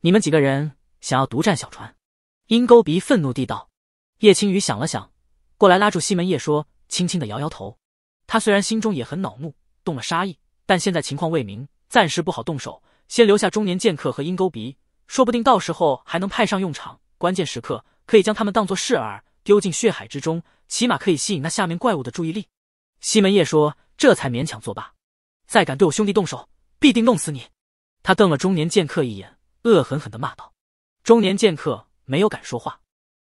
你们几个人想要独占小船？”鹰钩鼻愤怒地道：“叶青雨想了想，过来拉住西门叶，说，轻轻的摇摇头。他虽然心中也很恼怒，动了杀意，但现在情况未明，暂时不好动手，先留下中年剑客和鹰钩鼻，说不定到时候还能派上用场。关键时刻可以将他们当做饵，丢进血海之中，起码可以吸引那下面怪物的注意力。”西门叶说，这才勉强作罢。再敢对我兄弟动手，必定弄死你！他瞪了中年剑客一眼，恶狠狠地骂道：“中年剑客。”没有敢说话。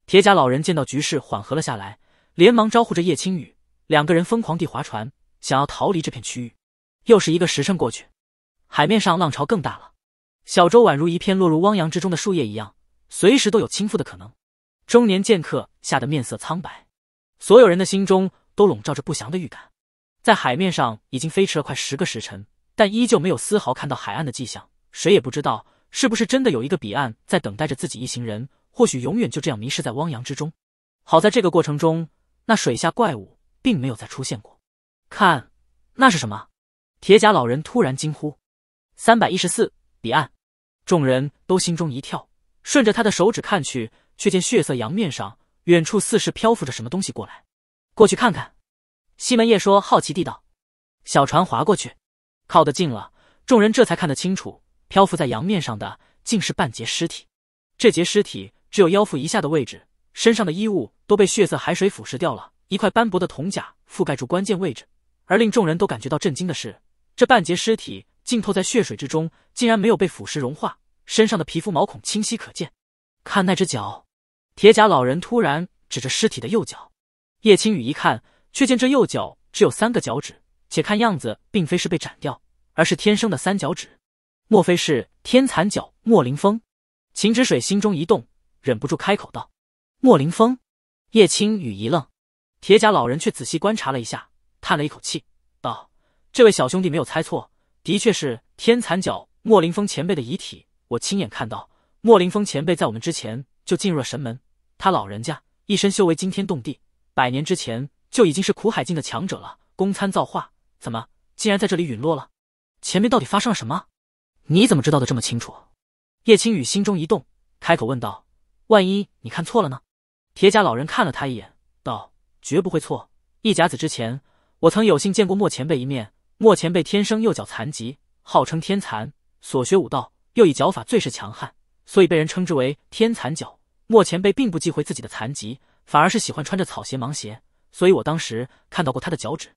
铁甲老人见到局势缓和了下来，连忙招呼着叶青雨。两个人疯狂地划船，想要逃离这片区域。又是一个时辰过去，海面上浪潮更大了，小舟宛如一片落入汪洋之中的树叶一样，随时都有倾覆的可能。中年剑客吓得面色苍白，所有人的心中都笼罩着不祥的预感。在海面上已经飞驰了快十个时辰，但依旧没有丝毫看到海岸的迹象。谁也不知道是不是真的有一个彼岸在等待着自己一行人。或许永远就这样迷失在汪洋之中。好在这个过程中，那水下怪物并没有再出现过。看，那是什么？铁甲老人突然惊呼。三百一十四，彼岸。众人都心中一跳，顺着他的手指看去，却见血色洋面上远处似是漂浮着什么东西过来。过去看看。西门叶说，好奇地道。小船划过去，靠得近了，众人这才看得清楚，漂浮在洋面上的竟是半截尸体。这截尸体。只有腰腹以下的位置，身上的衣物都被血色海水腐蚀掉了。一块斑驳的铜甲覆盖住关键位置，而令众人都感觉到震惊的是，这半截尸体浸透在血水之中，竟然没有被腐蚀融化，身上的皮肤毛孔清晰可见。看那只脚，铁甲老人突然指着尸体的右脚。叶青雨一看，却见这右脚只有三个脚趾，且看样子并非是被斩掉，而是天生的三脚趾。莫非是天残脚莫林风？秦止水心中一动。忍不住开口道：“莫林风。”叶青雨一愣，铁甲老人却仔细观察了一下，叹了一口气，道：“这位小兄弟没有猜错，的确是天残角莫林风前辈的遗体。我亲眼看到，莫林风前辈在我们之前就进入了神门。他老人家一身修为惊天动地，百年之前就已经是苦海境的强者了，公参造化，怎么竟然在这里陨落了？前面到底发生了什么？你怎么知道的这么清楚？”叶青雨心中一动，开口问道。万一你看错了呢？铁甲老人看了他一眼，道：“绝不会错。一甲子之前，我曾有幸见过莫前辈一面。莫前辈天生右脚残疾，号称天残，所学武道又以脚法最是强悍，所以被人称之为天残脚。莫前辈并不忌讳自己的残疾，反而是喜欢穿着草鞋、芒鞋。所以我当时看到过他的脚趾。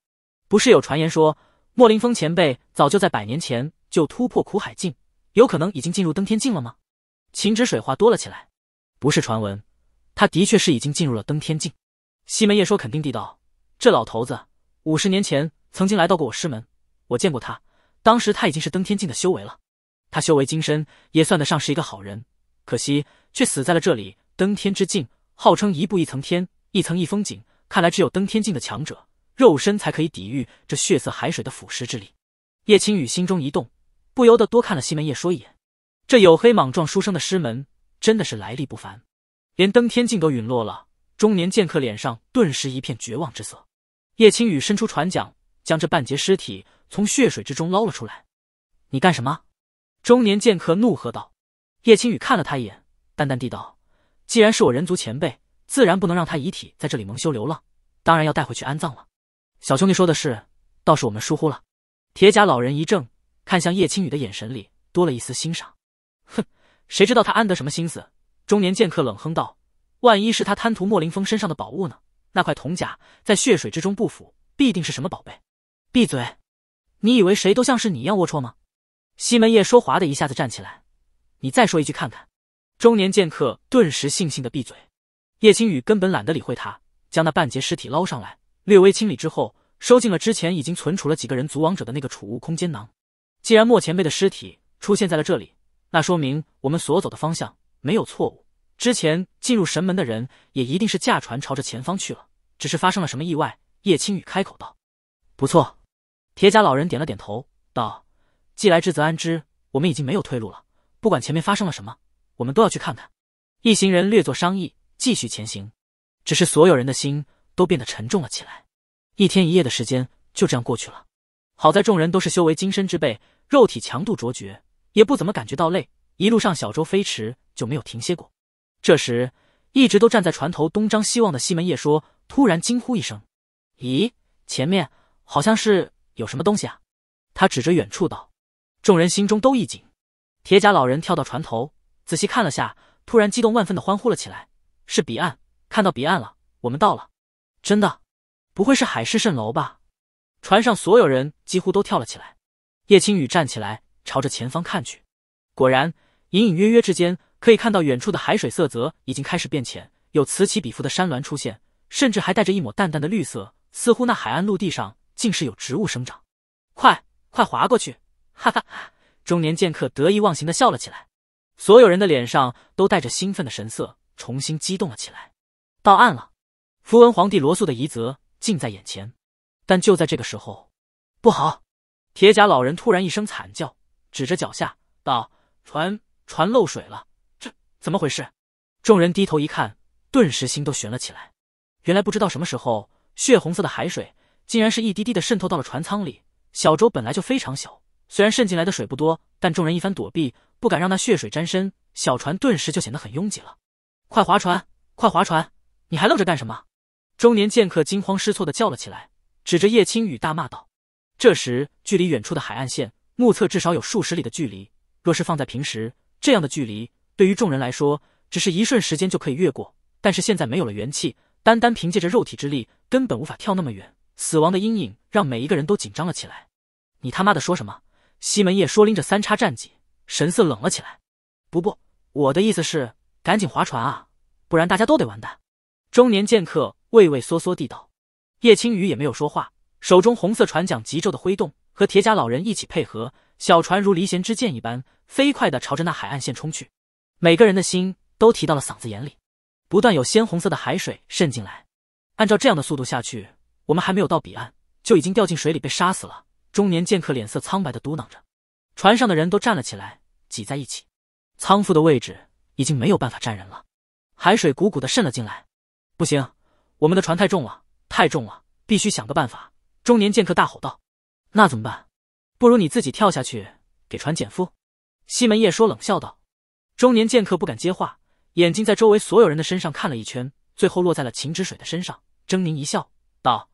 不是有传言说，莫林峰前辈早就在百年前就突破苦海境，有可能已经进入登天境了吗？”秦止水话多了起来。不是传闻，他的确是已经进入了登天境。西门叶说：“肯定地道，这老头子五十年前曾经来到过我师门，我见过他。当时他已经是登天境的修为了。他修为精深，也算得上是一个好人。可惜却死在了这里。登天之境，号称一步一层天，一层一风景。看来只有登天境的强者，肉身才可以抵御这血色海水的腐蚀之力。”叶青雨心中一动，不由得多看了西门叶说一眼。这黝黑莽撞书生的师门。真的是来历不凡，连登天镜都陨落了。中年剑客脸上顿时一片绝望之色。叶青雨伸出船桨，将这半截尸体从血水之中捞了出来。“你干什么？”中年剑客怒喝道。叶青雨看了他一眼，淡淡地道：“既然是我人族前辈，自然不能让他遗体在这里蒙羞流浪，当然要带回去安葬了。”小兄弟说的是，倒是我们疏忽了。铁甲老人一怔，看向叶青雨的眼神里多了一丝欣赏。哼。谁知道他安得什么心思？中年剑客冷哼道：“万一是他贪图莫林峰身上的宝物呢？那块铜甲在血水之中不腐，必定是什么宝贝。”闭嘴！你以为谁都像是你一样龌龊吗？西门叶说滑的一下子站起来，你再说一句看看。中年剑客顿时悻悻的闭嘴。叶青雨根本懒得理会他，将那半截尸体捞上来，略微清理之后，收进了之前已经存储了几个人族王者的那个储物空间囊。既然莫前辈的尸体出现在了这里。那说明我们所走的方向没有错误。之前进入神门的人也一定是驾船朝着前方去了，只是发生了什么意外？叶青雨开口道：“不错。”铁甲老人点了点头，道：“既来之则安之，我们已经没有退路了。不管前面发生了什么，我们都要去看看。”一行人略作商议，继续前行。只是所有人的心都变得沉重了起来。一天一夜的时间就这样过去了。好在众人都是修为精深之辈，肉体强度卓绝。也不怎么感觉到累，一路上小舟飞驰就没有停歇过。这时，一直都站在船头东张西望的西门叶说：“突然惊呼一声，咦，前面好像是有什么东西啊！”他指着远处道。众人心中都一紧。铁甲老人跳到船头，仔细看了下，突然激动万分的欢呼了起来：“是彼岸，看到彼岸了，我们到了！”真的？不会是海市蜃楼吧？船上所有人几乎都跳了起来。叶青雨站起来。朝着前方看去，果然隐隐约约之间可以看到远处的海水色泽已经开始变浅，有此起彼伏的山峦出现，甚至还带着一抹淡淡的绿色，似乎那海岸陆地上竟是有植物生长。快，快划过去！哈哈哈！中年剑客得意忘形的笑了起来，所有人的脸上都带着兴奋的神色，重新激动了起来。到岸了，符文皇帝罗素的遗泽近在眼前，但就在这个时候，不好！铁甲老人突然一声惨叫。指着脚下道：“船船漏水了，这怎么回事？”众人低头一看，顿时心都悬了起来。原来不知道什么时候，血红色的海水竟然是一滴滴的渗透到了船舱里。小舟本来就非常小，虽然渗进来的水不多，但众人一番躲避，不敢让那血水沾身，小船顿时就显得很拥挤了。快划船，快划船！你还愣着干什么？中年剑客惊慌失措的叫了起来，指着叶青雨大骂道。这时，距离远处的海岸线。目测至少有数十里的距离，若是放在平时，这样的距离对于众人来说，只是一瞬时间就可以越过。但是现在没有了元气，单单凭借着肉体之力，根本无法跳那么远。死亡的阴影让每一个人都紧张了起来。你他妈的说什么？西门叶说拎着三叉战戟，神色冷了起来。不不，我的意思是赶紧划船啊，不然大家都得完蛋。中年剑客畏畏缩缩地道。叶青雨也没有说话，手中红色船桨急骤的挥动。和铁甲老人一起配合，小船如离弦之箭一般，飞快地朝着那海岸线冲去。每个人的心都提到了嗓子眼里，不断有鲜红色的海水渗进来。按照这样的速度下去，我们还没有到彼岸，就已经掉进水里被杀死了。中年剑客脸色苍白地嘟囔着。船上的人都站了起来，挤在一起，仓库的位置已经没有办法站人了。海水鼓鼓地渗了进来。不行，我们的船太重了，太重了，必须想个办法！中年剑客大吼道。那怎么办？不如你自己跳下去给船减负。”西门夜说，冷笑道。中年剑客不敢接话，眼睛在周围所有人的身上看了一圈，最后落在了秦止水的身上，狰狞一笑，道：“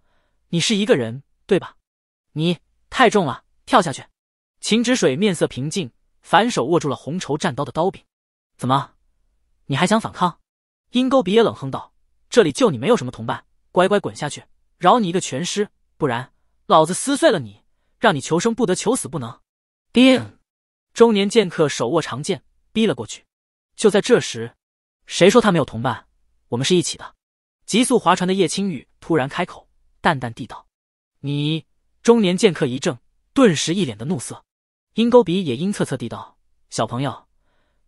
你是一个人对吧？你太重了，跳下去。”秦止水面色平静，反手握住了红绸战刀的刀柄。“怎么？你还想反抗？”鹰钩鼻也冷哼道：“这里就你没有什么同伴，乖乖滚下去，饶你一个全尸，不然老子撕碎了你。”让你求生不得，求死不能。定。中年剑客手握长剑，逼了过去。就在这时，谁说他没有同伴？我们是一起的。急速划船的叶轻雨突然开口，淡淡地道：“你。”中年剑客一怔，顿时一脸的怒色。鹰钩鼻也阴恻恻地道：“小朋友，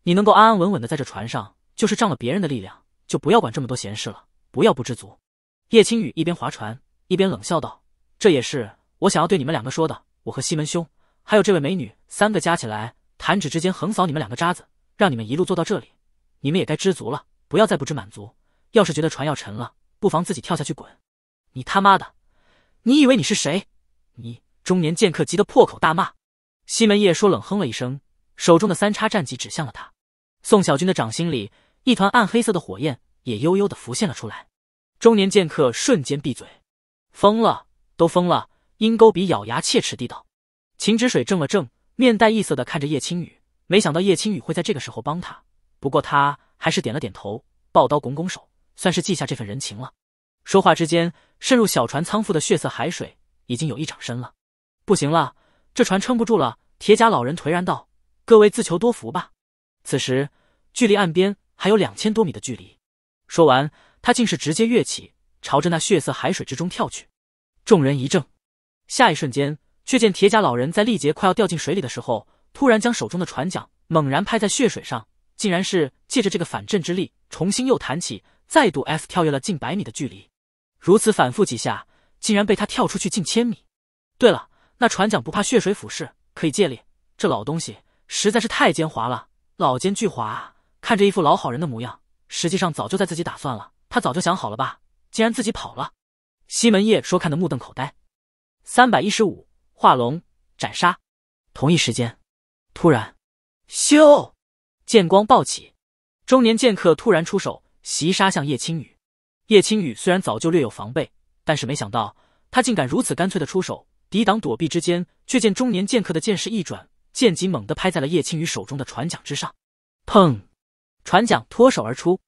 你能够安安稳稳的在这船上，就是仗了别人的力量，就不要管这么多闲事了。不要不知足。”叶轻雨一边划船，一边冷笑道：“这也是。”我想要对你们两个说的，我和西门兄，还有这位美女，三个加起来，弹指之间横扫你们两个渣子，让你们一路做到这里，你们也该知足了。不要再不知满足，要是觉得船要沉了，不妨自己跳下去滚。你他妈的，你以为你是谁？你中年剑客急得破口大骂。西门夜说冷哼了一声，手中的三叉战戟指向了他。宋小军的掌心里，一团暗黑色的火焰也悠悠地浮现了出来。中年剑客瞬间闭嘴，疯了，都疯了。鹰钩鼻咬牙切齿地道：“秦止水怔了怔，面带异色的看着叶青雨，没想到叶青雨会在这个时候帮他。不过他还是点了点头，抱刀拱拱手，算是记下这份人情了。”说话之间，渗入小船舱腹的血色海水已经有一掌深了。不行了，这船撑不住了！铁甲老人颓然道：“各位自求多福吧。”此时距离岸边还有两千多米的距离。说完，他竟是直接跃起，朝着那血色海水之中跳去。众人一怔。下一瞬间，却见铁甲老人在力竭快要掉进水里的时候，突然将手中的船桨猛然拍在血水上，竟然是借着这个反震之力重新又弹起，再度 S 跳跃了近百米的距离。如此反复几下，竟然被他跳出去近千米。对了，那船桨不怕血水腐蚀，可以借力。这老东西实在是太奸猾了，老奸巨猾。看着一副老好人的模样，实际上早就在自己打算了。他早就想好了吧？竟然自己跑了。西门叶说，看得目瞪口呆。三百一十五，化龙斩杀。同一时间，突然，咻！剑光暴起，中年剑客突然出手袭杀向叶青羽。叶青羽虽然早就略有防备，但是没想到他竟敢如此干脆的出手。抵挡躲避之间，却见中年剑客的剑势一转，剑戟猛地拍在了叶青羽手中的船桨之上。砰！船桨脱手而出，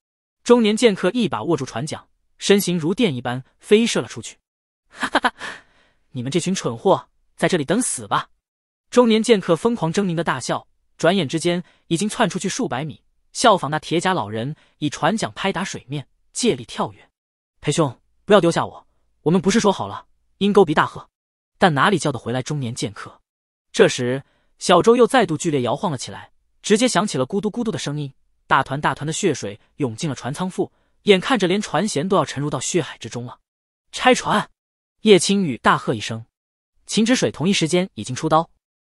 中年剑客一把握住船桨，身形如电一般飞射了出去。哈哈哈！你们这群蠢货，在这里等死吧！中年剑客疯狂狰狞的大笑，转眼之间已经窜出去数百米，效仿那铁甲老人以船桨拍打水面，借力跳跃。裴兄，不要丢下我！我们不是说好了？鹰钩鼻大喝，但哪里叫得回来？中年剑客。这时，小舟又再度剧烈摇晃了起来，直接响起了咕嘟咕嘟的声音，大团大团的血水涌进了船舱腹，眼看着连船舷都要沉入到血海之中了。拆船！叶青雨大喝一声，秦止水同一时间已经出刀，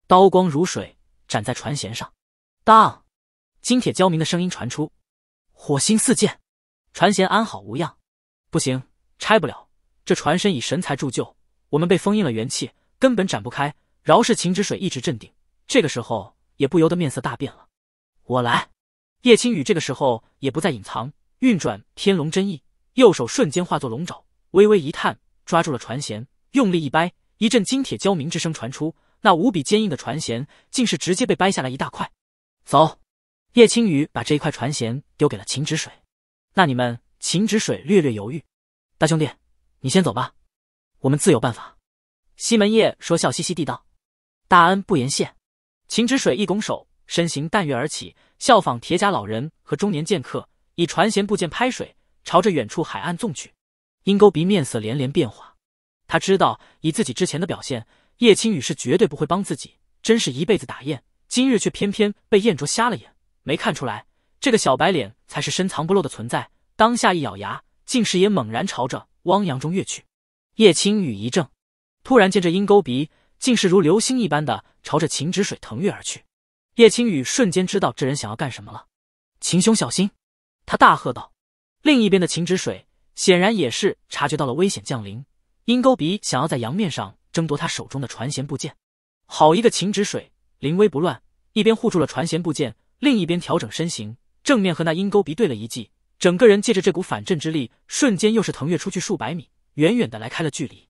刀光如水，斩在船舷上。当，金铁交鸣的声音传出，火星四溅，船舷安好无恙。不行，拆不了，这船身以神材铸就，我们被封印了元气，根本斩不开。饶是秦止水一直镇定，这个时候也不由得面色大变了。我来，叶青雨这个时候也不再隐藏，运转天龙真意，右手瞬间化作龙爪，微微一探。抓住了船舷，用力一掰，一阵金铁交鸣之声传出，那无比坚硬的船舷竟是直接被掰下来一大块。走，叶青雨把这一块船舷丢给了秦止水。那你们，秦止水略略犹豫，大兄弟，你先走吧，我们自有办法。西门叶说笑嘻嘻地道，大恩不言谢。秦止水一拱手，身形弹跃而起，效仿铁甲老人和中年剑客，以船舷部件拍水，朝着远处海岸纵去。鹰钩鼻面色连连变化，他知道以自己之前的表现，叶青雨是绝对不会帮自己。真是一辈子打雁，今日却偏偏被燕卓瞎了眼，没看出来这个小白脸才是深藏不露的存在。当下一咬牙，竟是也猛然朝着汪洋中跃去。叶青雨一怔，突然见这鹰钩鼻竟是如流星一般的朝着秦止水腾跃而去。叶青雨瞬间知道这人想要干什么了，秦兄小心！他大喝道。另一边的秦止水。显然也是察觉到了危险降临，鹰钩鼻想要在阳面上争夺他手中的船舷部件。好一个秦止水，临危不乱，一边护住了船舷部件，另一边调整身形，正面和那鹰钩鼻对了一记，整个人借着这股反震之力，瞬间又是腾跃出去数百米，远远的来开了距离。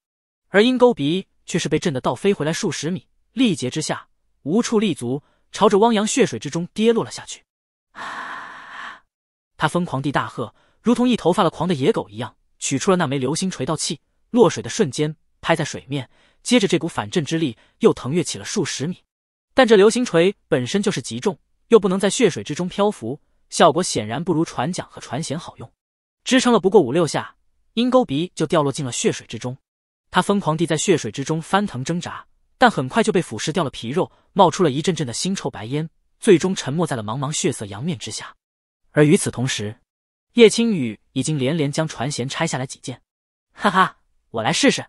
而鹰钩鼻却是被震得倒飞回来数十米，力竭之下无处立足，朝着汪洋血水之中跌落了下去。啊！他疯狂地大喝。如同一头发了狂的野狗一样，取出了那枚流星锤道器，落水的瞬间拍在水面，接着这股反震之力又腾跃起了数十米。但这流星锤本身就是极重，又不能在血水之中漂浮，效果显然不如船桨和船舷好用。支撑了不过五六下，鹰钩鼻就掉落进了血水之中。他疯狂地在血水之中翻腾挣扎，但很快就被腐蚀掉了皮肉，冒出了一阵阵的腥臭白烟，最终沉没在了茫茫血色阳面之下。而与此同时，叶青语已经连连将船舷拆下来几件，哈哈，我来试试。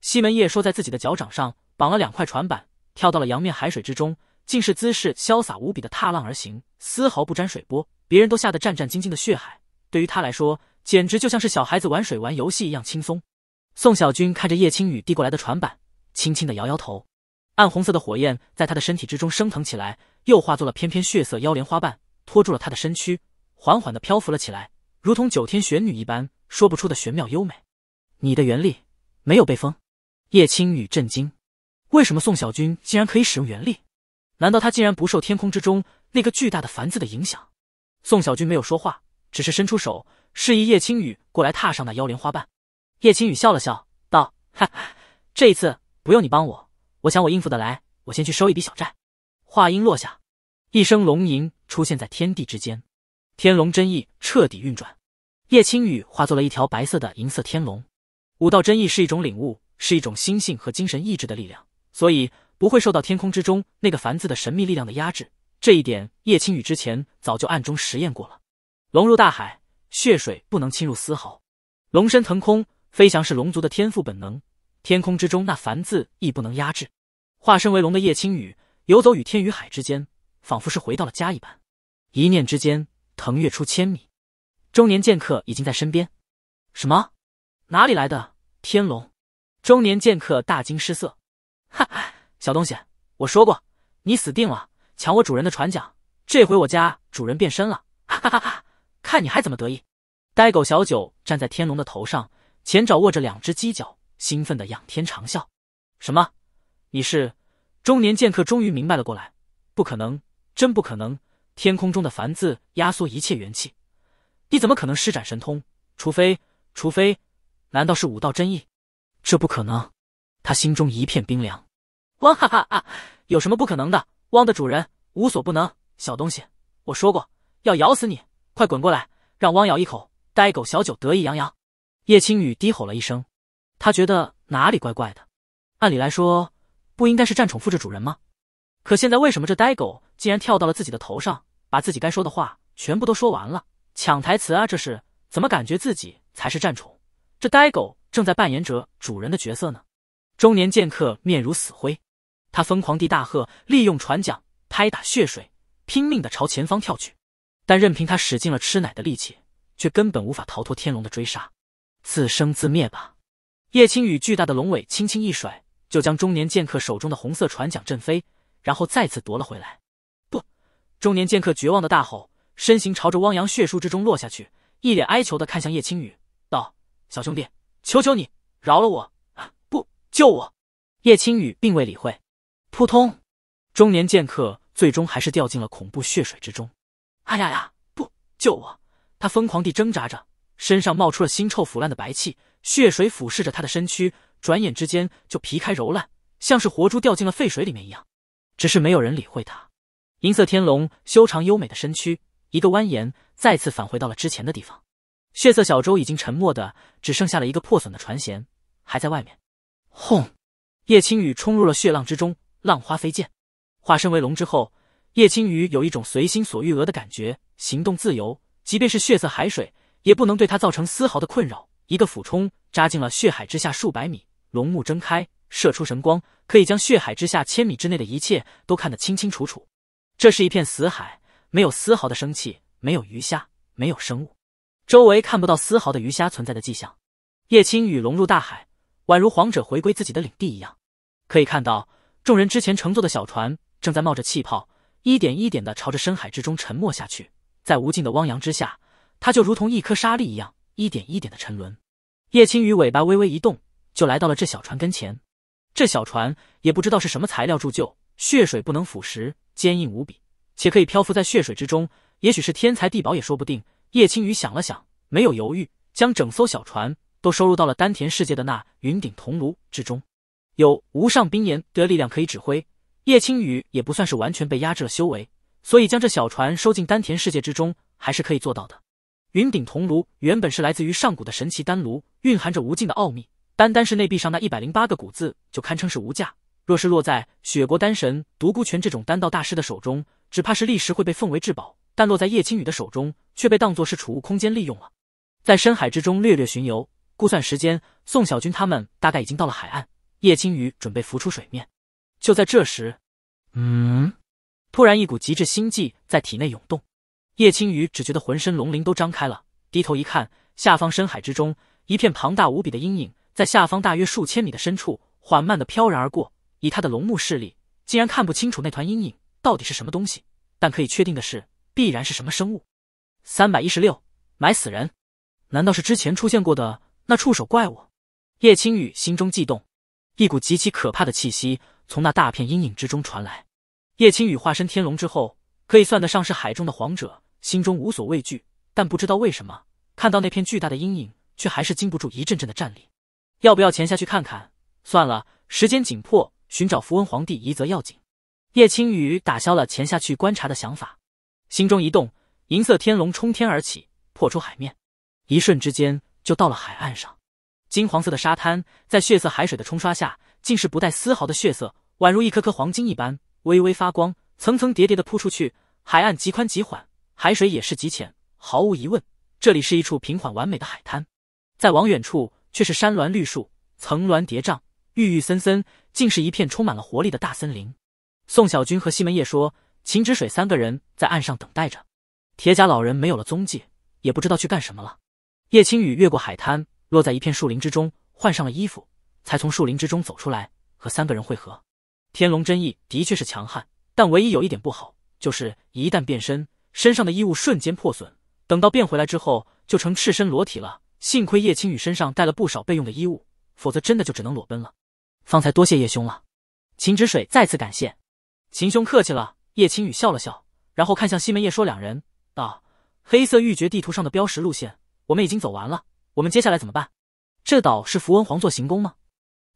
西门叶说，在自己的脚掌上绑了两块船板，跳到了洋面海水之中，竟是姿势潇洒无比的踏浪而行，丝毫不沾水波。别人都吓得战战兢兢的血海，对于他来说，简直就像是小孩子玩水玩游戏一样轻松。宋小军看着叶青雨递过来的船板，轻轻的摇摇头，暗红色的火焰在他的身体之中升腾起来，又化作了翩翩血色妖莲花瓣，托住了他的身躯，缓缓的漂浮了起来。如同九天玄女一般，说不出的玄妙优美。你的元力没有被封？叶青雨震惊，为什么宋小军竟然可以使用元力？难道他竟然不受天空之中那个巨大的凡”字的影响？宋小军没有说话，只是伸出手，示意叶青雨过来踏上那妖莲花瓣。叶青雨笑了笑，道：“哈哈，这一次不用你帮我，我想我应付得来。我先去收一笔小债。”话音落下，一声龙吟出现在天地之间。天龙真意彻底运转，叶青雨化作了一条白色的银色天龙。武道真意是一种领悟，是一种心性和精神意志的力量，所以不会受到天空之中那个“凡”字的神秘力量的压制。这一点，叶青雨之前早就暗中实验过了。龙入大海，血水不能侵入丝毫。龙身腾空飞翔是龙族的天赋本能，天空之中那“凡”字亦不能压制。化身为龙的叶青雨游走于天与海之间，仿佛是回到了家一般。一念之间。腾跃出千米，中年剑客已经在身边。什么？哪里来的天龙？中年剑客大惊失色。哈哈，小东西，我说过，你死定了！抢我主人的船桨，这回我家主人变身了，哈哈哈哈！看你还怎么得意！呆狗小九站在天龙的头上，前爪握着两只犄角，兴奋的仰天长啸。什么？你是？中年剑客终于明白了过来，不可能，真不可能！天空中的繁字压缩一切元气，你怎么可能施展神通？除非，除非，难道是武道真意？这不可能！他心中一片冰凉。汪哈哈！有什么不可能的？汪的主人无所不能，小东西，我说过要咬死你，快滚过来，让汪咬一口！呆狗小九得意洋洋。叶青雨低吼了一声，他觉得哪里怪怪的。按理来说，不应该是战宠附着主人吗？可现在为什么这呆狗？竟然跳到了自己的头上，把自己该说的话全部都说完了，抢台词啊！这是怎么感觉自己才是战宠？这呆狗正在扮演着主人的角色呢。中年剑客面如死灰，他疯狂地大喝，利用船桨拍打血水，拼命地朝前方跳去。但任凭他使尽了吃奶的力气，却根本无法逃脱天龙的追杀。自生自灭吧！叶青雨巨大的龙尾轻轻一甩，就将中年剑客手中的红色船桨震飞，然后再次夺了回来。中年剑客绝望的大吼，身形朝着汪洋血书之中落下去，一脸哀求的看向叶青雨，道：“小兄弟，求求你，饶了我，不救我。”叶青雨并未理会，扑通，中年剑客最终还是掉进了恐怖血水之中。哎呀呀，不救我！他疯狂地挣扎着，身上冒出了腥臭腐烂的白气，血水腐蚀着他的身躯，转眼之间就皮开肉烂，像是活猪掉进了沸水里面一样。只是没有人理会他。银色天龙修长优美的身躯，一个蜿蜒，再次返回到了之前的地方。血色小舟已经沉没的，只剩下了一个破损的船舷，还在外面。轰！叶青雨冲入了血浪之中，浪花飞溅。化身为龙之后，叶青雨有一种随心所欲额的感觉，行动自由，即便是血色海水也不能对他造成丝毫的困扰。一个俯冲，扎进了血海之下数百米。龙目睁开，射出神光，可以将血海之下千米之内的一切都看得清清楚楚。这是一片死海，没有丝毫的生气，没有鱼虾，没有生物，周围看不到丝毫的鱼虾存在的迹象。叶青羽融入大海，宛如皇者回归自己的领地一样。可以看到，众人之前乘坐的小船正在冒着气泡，一点一点的朝着深海之中沉没下去。在无尽的汪洋之下，它就如同一颗沙粒一样，一点一点的沉沦。叶青羽尾巴微微一动，就来到了这小船跟前。这小船也不知道是什么材料铸就。血水不能腐蚀，坚硬无比，且可以漂浮在血水之中。也许是天才地宝也说不定。叶青雨想了想，没有犹豫，将整艘小船都收入到了丹田世界的那云顶铜炉之中。有无上冰炎的力量可以指挥，叶青雨也不算是完全被压制了修为，所以将这小船收进丹田世界之中还是可以做到的。云顶铜炉原本是来自于上古的神奇丹炉，蕴含着无尽的奥秘，单单是内壁上那一百零八个古字就堪称是无价。若是落在雪国丹神独孤权这种丹道大师的手中，只怕是立时会被奉为至宝；但落在叶青雨的手中，却被当作是储物空间利用了。在深海之中略略巡游，估算时间，宋小军他们大概已经到了海岸。叶青雨准备浮出水面，就在这时，嗯，突然一股极致心悸在体内涌动。叶青雨只觉得浑身龙鳞都张开了，低头一看，下方深海之中一片庞大无比的阴影，在下方大约数千米的深处缓慢地飘然而过。以他的龙目视力，竟然看不清楚那团阴影到底是什么东西，但可以确定的是，必然是什么生物。三百一十六，埋死人，难道是之前出现过的那触手怪物？叶青雨心中悸动，一股极其可怕的气息从那大片阴影之中传来。叶青雨化身天龙之后，可以算得上是海中的皇者，心中无所畏惧，但不知道为什么，看到那片巨大的阴影，却还是禁不住一阵阵的战栗。要不要潜下去看看？算了，时间紧迫。寻找符文皇帝夷则要紧，叶青雨打消了潜下去观察的想法，心中一动，银色天龙冲天而起，破出海面，一瞬之间就到了海岸上。金黄色的沙滩在血色海水的冲刷下，竟是不带丝毫的血色，宛如一颗颗黄金一般微微发光，层层叠叠的铺出去。海岸极宽极缓，海水也是极浅，毫无疑问，这里是一处平缓完美的海滩。再往远处，却是山峦绿树，层峦叠嶂。郁郁森森，竟是一片充满了活力的大森林。宋小军和西门叶说：“秦止水三个人在岸上等待着，铁甲老人没有了踪迹，也不知道去干什么了。”叶青雨越过海滩，落在一片树林之中，换上了衣服，才从树林之中走出来，和三个人汇合。天龙真意的确是强悍，但唯一有一点不好，就是一旦变身，身上的衣物瞬间破损，等到变回来之后就成赤身裸体了。幸亏叶青雨身上带了不少备用的衣物，否则真的就只能裸奔了。方才多谢叶兄了，秦止水再次感谢。秦兄客气了。叶青雨笑了笑，然后看向西门叶，说：“两人道，黑色玉珏地图上的标识路线，我们已经走完了。我们接下来怎么办？这岛是符文皇座行宫吗？”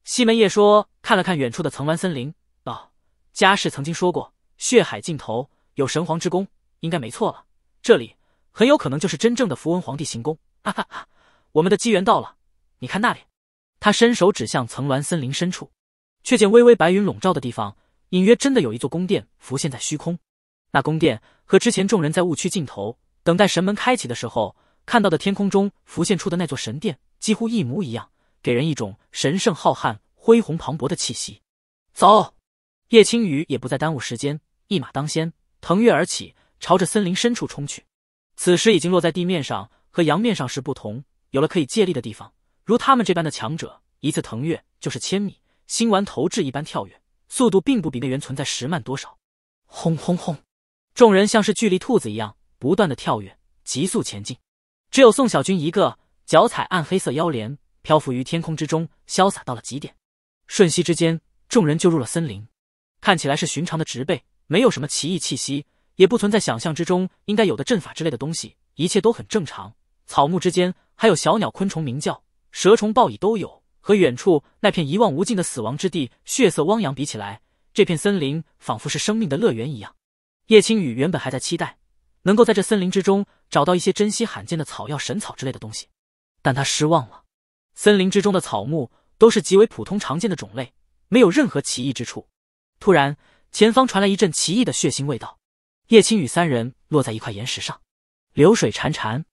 西门叶说，看了看远处的层峦森林，道：“家世曾经说过，血海尽头有神皇之宫，应该没错了。这里很有可能就是真正的符文皇帝行宫。哈哈哈，我们的机缘到了。你看那里。”他伸手指向层峦森林深处，却见微微白云笼罩的地方，隐约真的有一座宫殿浮现在虚空。那宫殿和之前众人在雾区尽头等待神门开启的时候看到的天空中浮现出的那座神殿几乎一模一样，给人一种神圣浩瀚、恢宏磅礴的气息。走！叶青雨也不再耽误时间，一马当先，腾跃而起，朝着森林深处冲去。此时已经落在地面上，和阳面上时不同，有了可以借力的地方。如他们这般的强者，一次腾跃就是千米，星丸投掷一般跳跃，速度并不比内元存在时慢多少。轰轰轰！众人像是巨力兔子一样，不断的跳跃，急速前进。只有宋小军一个脚踩暗黑色腰莲，漂浮于天空之中，潇洒到了极点。瞬息之间，众人就入了森林。看起来是寻常的植被，没有什么奇异气息，也不存在想象之中应该有的阵法之类的东西，一切都很正常。草木之间还有小鸟、昆虫鸣叫。蛇虫、豹蚁都有，和远处那片一望无尽的死亡之地、血色汪洋比起来，这片森林仿佛是生命的乐园一样。叶青雨原本还在期待能够在这森林之中找到一些珍稀罕见的草药、神草之类的东西，但他失望了。森林之中的草木都是极为普通常见的种类，没有任何奇异之处。突然，前方传来一阵奇异的血腥味道。叶青雨三人落在一块岩石上，流水潺潺，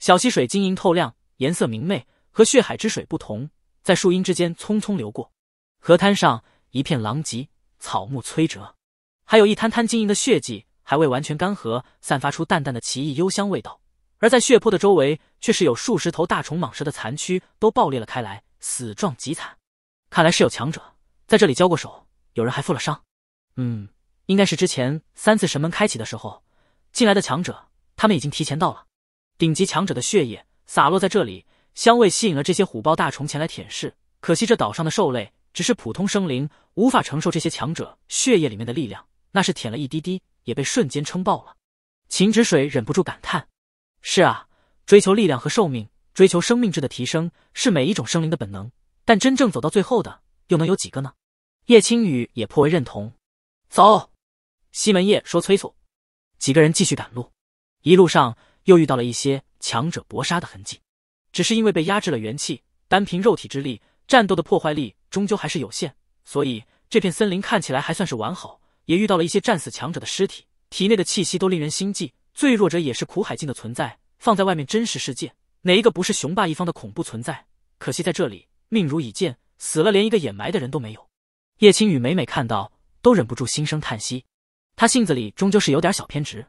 小溪水晶莹透亮，颜色明媚。和血海之水不同，在树荫之间匆匆流过，河滩上一片狼藉，草木摧折，还有一滩滩晶莹的血迹还未完全干涸，散发出淡淡的奇异幽香味道。而在血泊的周围，却是有数十头大虫蟒蛇的残躯都爆裂了开来，死状极惨。看来是有强者在这里交过手，有人还负了伤。嗯，应该是之前三次神门开启的时候进来的强者，他们已经提前到了。顶级强者的血液洒落在这里。香味吸引了这些虎豹大虫前来舔舐，可惜这岛上的兽类只是普通生灵，无法承受这些强者血液里面的力量，那是舔了一滴滴，也被瞬间撑爆了。秦止水忍不住感叹：“是啊，追求力量和寿命，追求生命质的提升，是每一种生灵的本能，但真正走到最后的，又能有几个呢？”叶青雨也颇为认同。走，西门叶说催促，几个人继续赶路，一路上又遇到了一些强者搏杀的痕迹。只是因为被压制了元气，单凭肉体之力，战斗的破坏力终究还是有限。所以这片森林看起来还算是完好，也遇到了一些战死强者的尸体，体内的气息都令人心悸。最弱者也是苦海境的存在，放在外面真实世界，哪一个不是雄霸一方的恐怖存在？可惜在这里，命如已剑，死了连一个掩埋的人都没有。叶青雨每每看到，都忍不住心生叹息。他性子里终究是有点小偏执，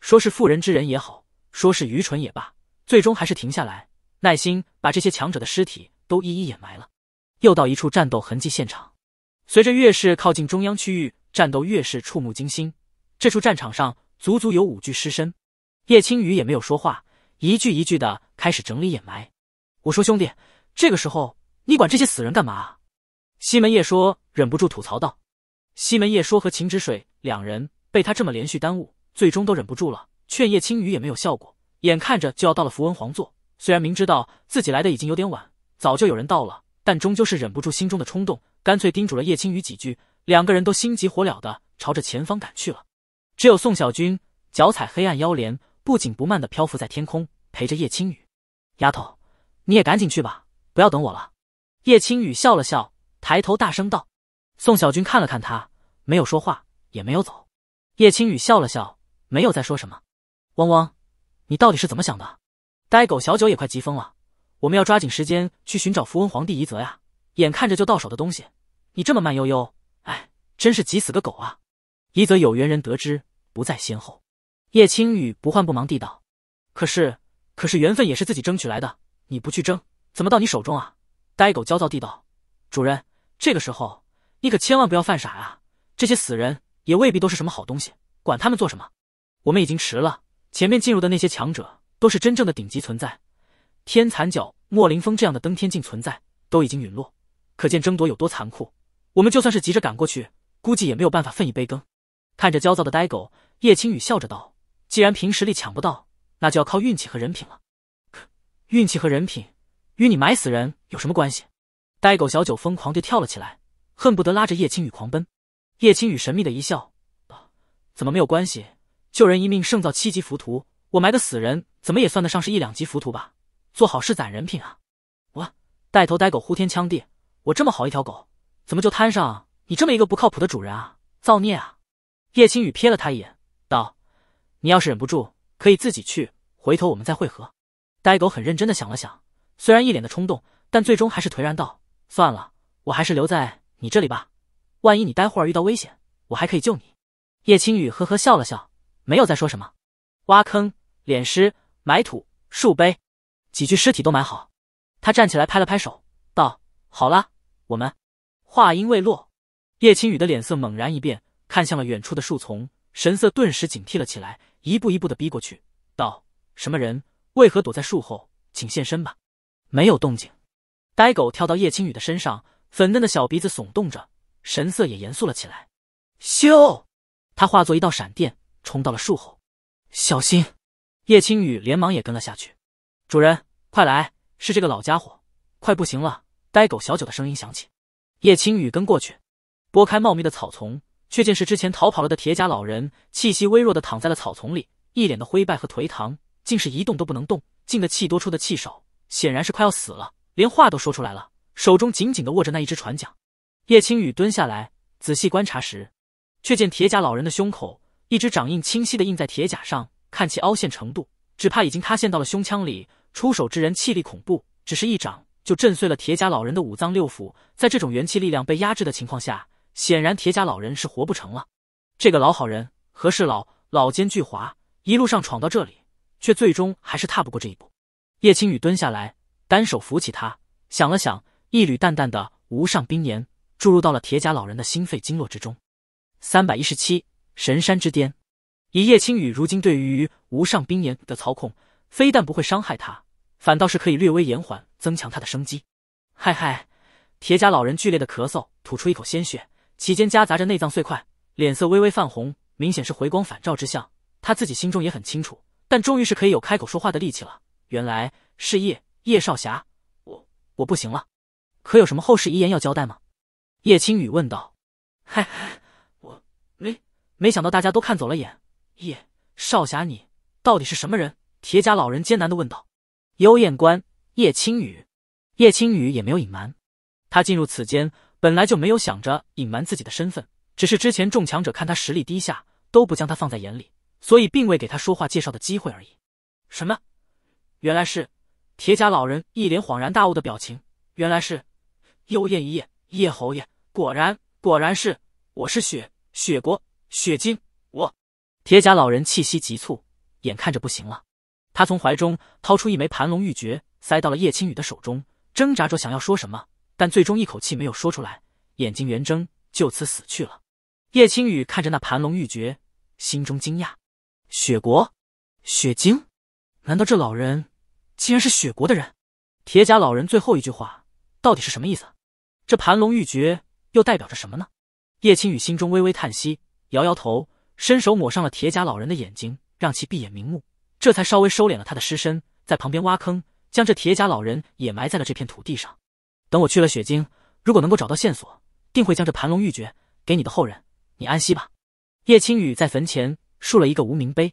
说是妇人之仁也好，说是愚蠢也罢，最终还是停下来。耐心把这些强者的尸体都一一掩埋了，又到一处战斗痕迹现场。随着越是靠近中央区域，战斗越是触目惊心。这处战场上足足有五具尸身，叶青雨也没有说话，一句一句的开始整理掩埋。我说兄弟，这个时候你管这些死人干嘛？西门叶说，忍不住吐槽道。西门叶说和秦止水两人被他这么连续耽误，最终都忍不住了，劝叶青雨也没有效果，眼看着就要到了符文皇座。虽然明知道自己来的已经有点晚，早就有人到了，但终究是忍不住心中的冲动，干脆叮嘱了叶青雨几句，两个人都心急火燎的朝着前方赶去了。只有宋小军脚踩黑暗妖莲，不紧不慢的漂浮在天空，陪着叶青雨。丫头，你也赶紧去吧，不要等我了。叶青雨笑了笑，抬头大声道：“宋小军看了看他，没有说话，也没有走。”叶青雨笑了笑，没有再说什么。汪汪，你到底是怎么想的？呆狗小九也快急疯了，我们要抓紧时间去寻找符文皇帝遗泽呀！眼看着就到手的东西，你这么慢悠悠，哎，真是急死个狗啊！遗泽有缘人得知，不再先后。叶青雨不慌不忙地道：“可是，可是缘分也是自己争取来的，你不去争，怎么到你手中啊？”呆狗焦躁地道：“主人，这个时候你可千万不要犯傻啊！这些死人也未必都是什么好东西，管他们做什么？我们已经迟了，前面进入的那些强者……”都是真正的顶级存在，天残角莫林峰这样的登天境存在都已经陨落，可见争夺有多残酷。我们就算是急着赶过去，估计也没有办法分一杯羹。看着焦躁的呆狗，叶青雨笑着道：“既然凭实力抢不到，那就要靠运气和人品了。”可运气和人品与你埋死人有什么关系？呆狗小九疯狂地跳了起来，恨不得拉着叶青雨狂奔。叶青雨神秘的一笑：“怎么没有关系？救人一命胜造七级浮屠，我埋个死人。”怎么也算得上是一两级浮屠吧？做好事攒人品啊！我带头呆狗呼天抢地，我这么好一条狗，怎么就摊上你这么一个不靠谱的主人啊？造孽啊！叶青雨瞥了他一眼，道：“你要是忍不住，可以自己去，回头我们再会合。”呆狗很认真的想了想，虽然一脸的冲动，但最终还是颓然道：“算了，我还是留在你这里吧，万一你待会儿遇到危险，我还可以救你。”叶青雨呵呵笑了笑，没有再说什么。挖坑，脸湿。埋土树碑，几具尸体都埋好。他站起来拍了拍手，道：“好啦，我们。”话音未落，叶青雨的脸色猛然一变，看向了远处的树丛，神色顿时警惕了起来，一步一步的逼过去，道：“什么人？为何躲在树后？请现身吧。”没有动静。呆狗跳到叶青雨的身上，粉嫩的小鼻子耸动着，神色也严肃了起来。咻！他化作一道闪电，冲到了树后。小心！叶青雨连忙也跟了下去，主人，快来！是这个老家伙，快不行了！呆狗小九的声音响起。叶青雨跟过去，拨开茂密的草丛，却见是之前逃跑了的铁甲老人，气息微弱的躺在了草丛里，一脸的灰败和颓唐，竟是一动都不能动，进的气多出的气少，显然是快要死了，连话都说出来了，手中紧紧的握着那一只船桨。叶青雨蹲下来仔细观察时，却见铁甲老人的胸口，一只掌印清晰的印在铁甲上。看其凹陷程度，只怕已经塌陷到了胸腔里。出手之人气力恐怖，只是一掌就震碎了铁甲老人的五脏六腑。在这种元气力量被压制的情况下，显然铁甲老人是活不成了。这个老好人、何事老老奸巨猾，一路上闯到这里，却最终还是踏不过这一步。叶青雨蹲下来，单手扶起他，想了想，一缕淡淡的无上冰炎注入到了铁甲老人的心肺经络之中。三百一十七，神山之巅。以叶青雨如今对于无上冰岩的操控，非但不会伤害他，反倒是可以略微延缓、增强他的生机。嗨嗨，铁甲老人剧烈的咳嗽，吐出一口鲜血，其间夹杂着内脏碎块，脸色微微泛红，明显是回光返照之相。他自己心中也很清楚，但终于是可以有开口说话的力气了。原来是叶叶少侠，我我不行了，可有什么后事遗言要交代吗？叶青雨问道。嗨嗨，我没没想到大家都看走了眼。叶少侠，你到底是什么人？铁甲老人艰难的问道。幽燕关，叶青雨。叶青雨也没有隐瞒，他进入此间本来就没有想着隐瞒自己的身份，只是之前众强者看他实力低下，都不将他放在眼里，所以并未给他说话介绍的机会而已。什么？原来是……铁甲老人一脸恍然大悟的表情。原来是……幽燕一夜叶侯爷，果然，果然是……我是雪，雪国，雪晶，我。铁甲老人气息急促，眼看着不行了。他从怀中掏出一枚盘龙玉珏，塞到了叶青雨的手中，挣扎着想要说什么，但最终一口气没有说出来，眼睛圆睁，就此死去了。叶青雨看着那盘龙玉珏，心中惊讶：雪国、雪晶，难道这老人竟然是雪国的人？铁甲老人最后一句话到底是什么意思？这盘龙玉珏又代表着什么呢？叶青雨心中微微叹息，摇摇头。伸手抹上了铁甲老人的眼睛，让其闭眼瞑目，这才稍微收敛了他的尸身，在旁边挖坑，将这铁甲老人也埋在了这片土地上。等我去了雪晶，如果能够找到线索，定会将这盘龙玉诀给你的后人。你安息吧。叶青雨在坟前竖了一个无名碑，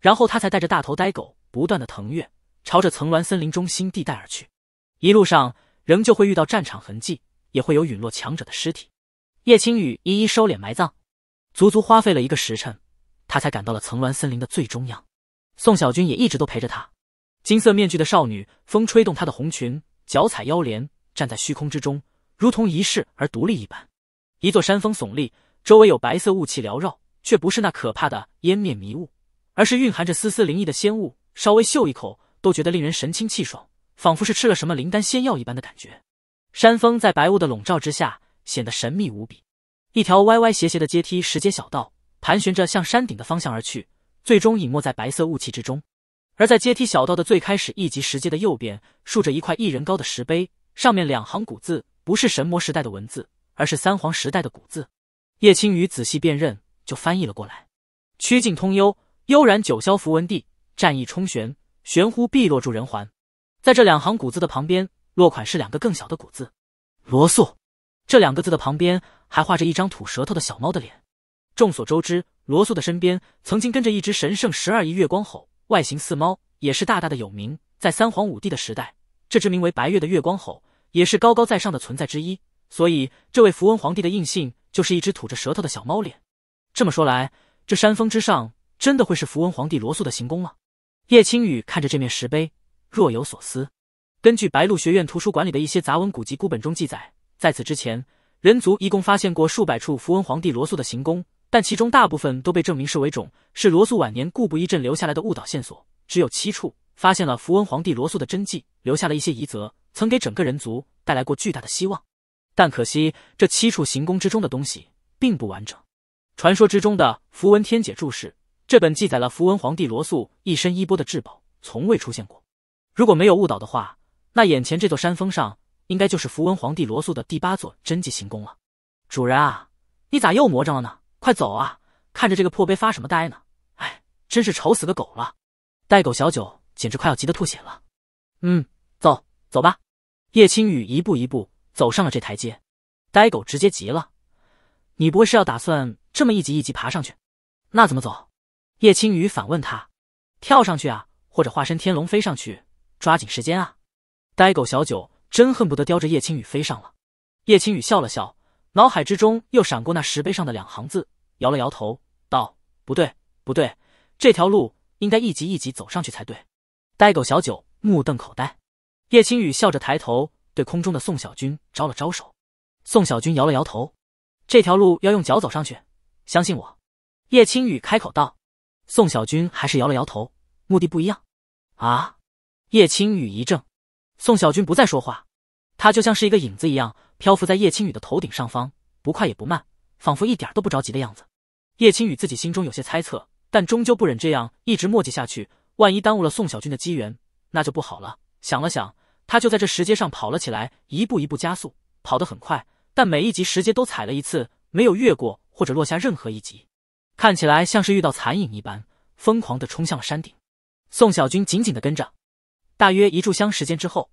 然后他才带着大头呆狗不断的腾跃，朝着层峦森林中心地带而去。一路上仍旧会遇到战场痕迹，也会有陨落强者的尸体，叶青雨一一收敛埋葬。足足花费了一个时辰，他才赶到了层峦森林的最中央。宋小军也一直都陪着他。金色面具的少女，风吹动她的红裙，脚踩妖莲，站在虚空之中，如同一世而独立一般。一座山峰耸立，周围有白色雾气缭绕，却不是那可怕的湮灭迷雾，而是蕴含着丝丝灵异的仙雾。稍微嗅一口，都觉得令人神清气爽，仿佛是吃了什么灵丹仙药一般的感觉。山峰在白雾的笼罩之下，显得神秘无比。一条歪歪斜斜的阶梯石阶小道盘旋着向山顶的方向而去，最终隐没在白色雾气之中。而在阶梯小道的最开始一级石阶的右边，竖着一块一人高的石碑，上面两行古字，不是神魔时代的文字，而是三皇时代的古字。叶青雨仔细辨认，就翻译了过来：“曲径通幽，悠然九霄符文地，战意冲玄，玄乎碧落住人寰。”在这两行古字的旁边，落款是两个更小的古字：“罗素。”这两个字的旁边还画着一张吐舌头的小猫的脸。众所周知，罗素的身边曾经跟着一只神圣十二亿月光猴，外形似猫，也是大大的有名。在三皇五帝的时代，这只名为白月的月光猴也是高高在上的存在之一。所以，这位符文皇帝的印信就是一只吐着舌头的小猫脸。这么说来，这山峰之上真的会是符文皇帝罗素的行宫了？叶青雨看着这面石碑，若有所思。根据白鹿学院图书馆里的一些杂文古籍孤本中记载。在此之前，人族一共发现过数百处符文皇帝罗素的行宫，但其中大部分都被证明是伪种，是罗素晚年固布一阵留下来的误导线索。只有七处发现了符文皇帝罗素的真迹，留下了一些遗泽，曾给整个人族带来过巨大的希望。但可惜，这七处行宫之中的东西并不完整。传说之中的符文天解注释这本记载了符文皇帝罗素一身衣钵的至宝，从未出现过。如果没有误导的话，那眼前这座山峰上。应该就是符文皇帝罗素的第八座真迹行宫了，主人啊，你咋又魔怔了呢？快走啊！看着这个破碑发什么呆呢？哎，真是愁死个狗了！呆狗小九简直快要急得吐血了。嗯，走走吧。叶青雨一步一步走上了这台阶，呆狗直接急了，你不会是要打算这么一级一级爬上去？那怎么走？叶青雨反问他，跳上去啊，或者化身天龙飞上去，抓紧时间啊！呆狗小九。真恨不得叼着叶青雨飞上了。叶青雨笑了笑，脑海之中又闪过那石碑上的两行字，摇了摇头，道：“不对，不对，这条路应该一级一级走上去才对。”呆狗小九目瞪口呆。叶青雨笑着抬头，对空中的宋小军招了招手。宋小军摇了摇头：“这条路要用脚走上去，相信我。”叶青雨开口道。宋小军还是摇了摇头，目的不一样。啊！叶青雨一怔。宋小军不再说话，他就像是一个影子一样，漂浮在叶青雨的头顶上方，不快也不慢，仿佛一点都不着急的样子。叶青雨自己心中有些猜测，但终究不忍这样一直墨迹下去，万一耽误了宋小军的机缘，那就不好了。想了想，他就在这石阶上跑了起来，一步一步加速，跑得很快，但每一级石阶都踩了一次，没有越过或者落下任何一级，看起来像是遇到残影一般，疯狂地冲向了山顶。宋小军紧紧地跟着。大约一炷香时间之后，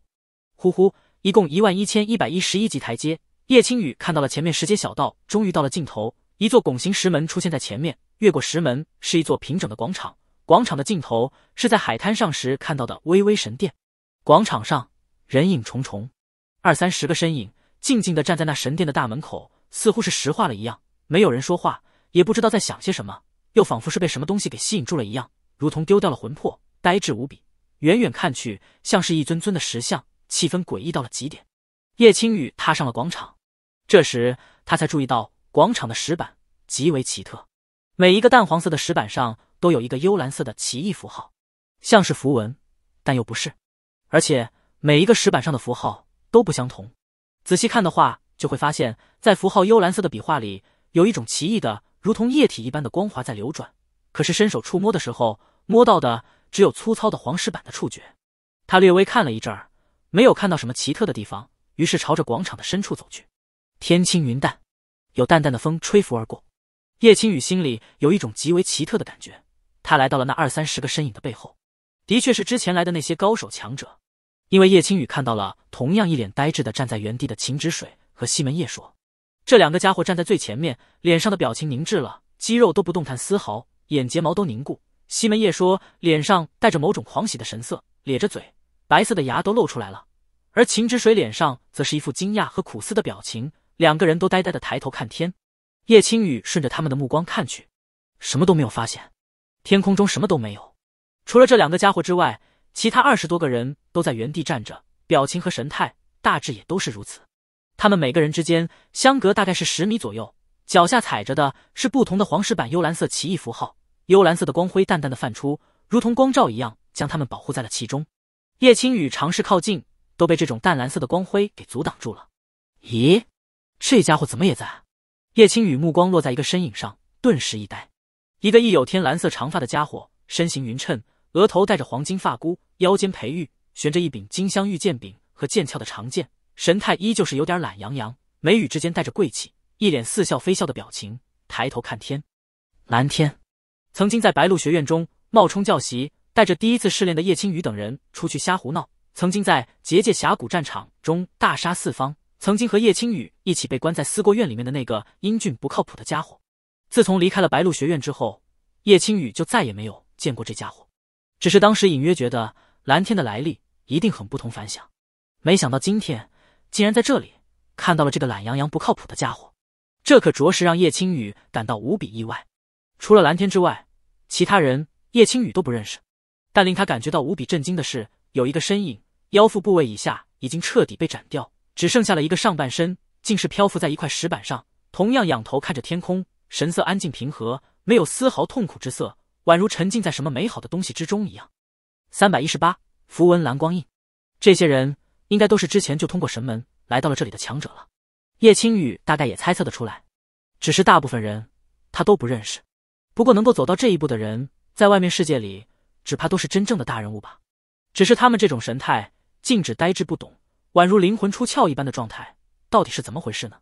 呼呼，一共一万一千一百一十一级台阶。叶青雨看到了前面石阶小道，终于到了尽头，一座拱形石门出现在前面。越过石门，是一座平整的广场。广场的尽头是在海滩上时看到的微微神殿。广场上人影重重，二三十个身影静静的站在那神殿的大门口，似乎是石化了一样，没有人说话，也不知道在想些什么，又仿佛是被什么东西给吸引住了一样，如同丢掉了魂魄，呆滞无比。远远看去，像是一尊尊的石像，气氛诡异到了极点。叶青雨踏上了广场，这时他才注意到广场的石板极为奇特，每一个淡黄色的石板上都有一个幽蓝色的奇异符号，像是符文，但又不是。而且每一个石板上的符号都不相同。仔细看的话，就会发现，在符号幽蓝色的笔画里，有一种奇异的、如同液体一般的光华在流转。可是伸手触摸的时候，摸到的。只有粗糙的黄石板的触觉，他略微看了一阵儿，没有看到什么奇特的地方，于是朝着广场的深处走去。天青云淡，有淡淡的风吹拂而过，叶青雨心里有一种极为奇特的感觉。他来到了那二三十个身影的背后，的确是之前来的那些高手强者，因为叶青雨看到了同样一脸呆滞的站在原地的秦止水和西门叶。说，这两个家伙站在最前面，脸上的表情凝滞了，肌肉都不动弹丝毫，眼睫毛都凝固。西门叶说，脸上带着某种狂喜的神色，咧着嘴，白色的牙都露出来了。而秦止水脸上则是一副惊讶和苦思的表情，两个人都呆呆的抬头看天。叶青雨顺着他们的目光看去，什么都没有发现，天空中什么都没有，除了这两个家伙之外，其他二十多个人都在原地站着，表情和神态大致也都是如此。他们每个人之间相隔大概是十米左右，脚下踩着的是不同的黄石板，幽蓝色奇异符号。幽蓝色的光辉淡淡的泛出，如同光照一样将他们保护在了其中。叶青雨尝试靠近，都被这种淡蓝色的光辉给阻挡住了。咦，这家伙怎么也在？叶青雨目光落在一个身影上，顿时一呆。一个一有天蓝色长发的家伙，身形匀称，额头戴着黄金发箍，腰间佩玉，悬着一柄金镶玉剑柄和剑鞘的长剑，神态依旧是有点懒洋洋，眉宇之间带着贵气，一脸似笑非笑的表情，抬头看天，蓝天。曾经在白鹿学院中冒充教习，带着第一次试炼的叶青雨等人出去瞎胡闹。曾经在结界峡谷战场中大杀四方。曾经和叶青雨一起被关在思过院里面的那个英俊不靠谱的家伙，自从离开了白鹿学院之后，叶青雨就再也没有见过这家伙。只是当时隐约觉得蓝天的来历一定很不同凡响，没想到今天竟然在这里看到了这个懒洋洋不靠谱的家伙，这可着实让叶青雨感到无比意外。除了蓝天之外，其他人叶青雨都不认识。但令他感觉到无比震惊的是，有一个身影腰腹部位以下已经彻底被斩掉，只剩下了一个上半身，竟是漂浮在一块石板上，同样仰头看着天空，神色安静平和，没有丝毫痛苦之色，宛如沉浸在什么美好的东西之中一样。三百一十八符文蓝光印，这些人应该都是之前就通过神门来到了这里的强者了。叶青雨大概也猜测得出来，只是大部分人他都不认识。不过能够走到这一步的人，在外面世界里，只怕都是真正的大人物吧。只是他们这种神态，静止呆滞、不懂，宛如灵魂出窍一般的状态，到底是怎么回事呢？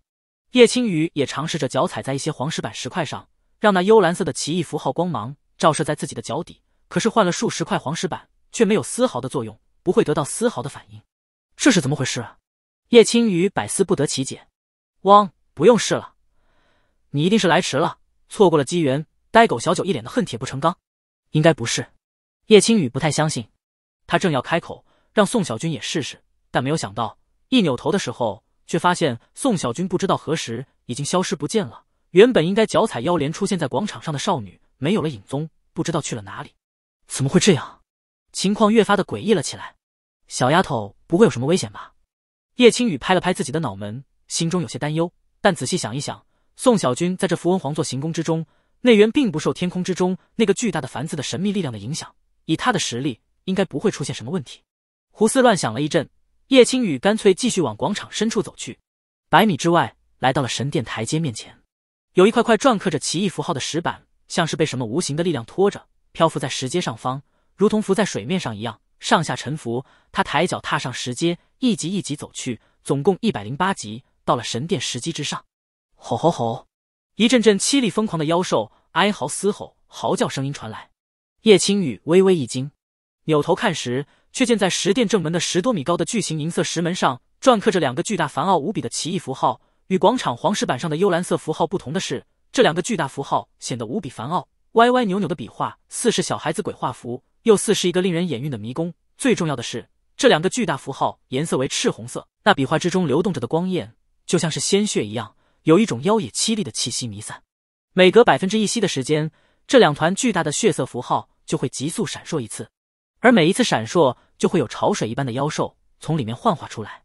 叶青雨也尝试着脚踩在一些黄石板石块上，让那幽蓝色的奇异符号光芒照射在自己的脚底，可是换了数十块黄石板，却没有丝毫的作用，不会得到丝毫的反应。这是怎么回事？啊？叶青雨百思不得其解。汪，不用试了，你一定是来迟了，错过了机缘。呆狗小九一脸的恨铁不成钢，应该不是。叶青雨不太相信，他正要开口让宋小军也试试，但没有想到一扭头的时候，却发现宋小军不知道何时已经消失不见了。原本应该脚踩妖莲出现在广场上的少女没有了影踪，不知道去了哪里。怎么会这样？情况越发的诡异了起来。小丫头不会有什么危险吧？叶青雨拍了拍自己的脑门，心中有些担忧。但仔细想一想，宋小军在这符文皇座行宫之中。内源并不受天空之中那个巨大的凡字的神秘力量的影响，以他的实力，应该不会出现什么问题。胡思乱想了一阵，叶清雨干脆继续往广场深处走去。百米之外，来到了神殿台阶面前，有一块块篆刻着奇异符号的石板，像是被什么无形的力量拖着，漂浮在石阶上方，如同浮在水面上一样，上下沉浮。他抬脚踏上石阶，一级一级走去，总共一百零八级，到了神殿石阶之上。吼吼吼！一阵阵凄厉、疯狂的妖兽哀嚎、嘶吼、嚎叫声音传来，叶轻雨微微一惊，扭头看时，却见在石殿正门的十多米高的巨型银色石门上，篆刻着两个巨大繁奥无比的奇异符号。与广场黄石板上的幽蓝色符号不同的是，这两个巨大符号显得无比繁奥，歪歪扭扭的笔画，似是小孩子鬼画符，又似是一个令人眼晕的迷宫。最重要的是，这两个巨大符号颜色为赤红色，那笔画之中流动着的光焰，就像是鲜血一样。有一种妖冶凄厉的气息弥散，每隔百分之一息的时间，这两团巨大的血色符号就会急速闪烁一次，而每一次闪烁，就会有潮水一般的妖兽从里面幻化出来。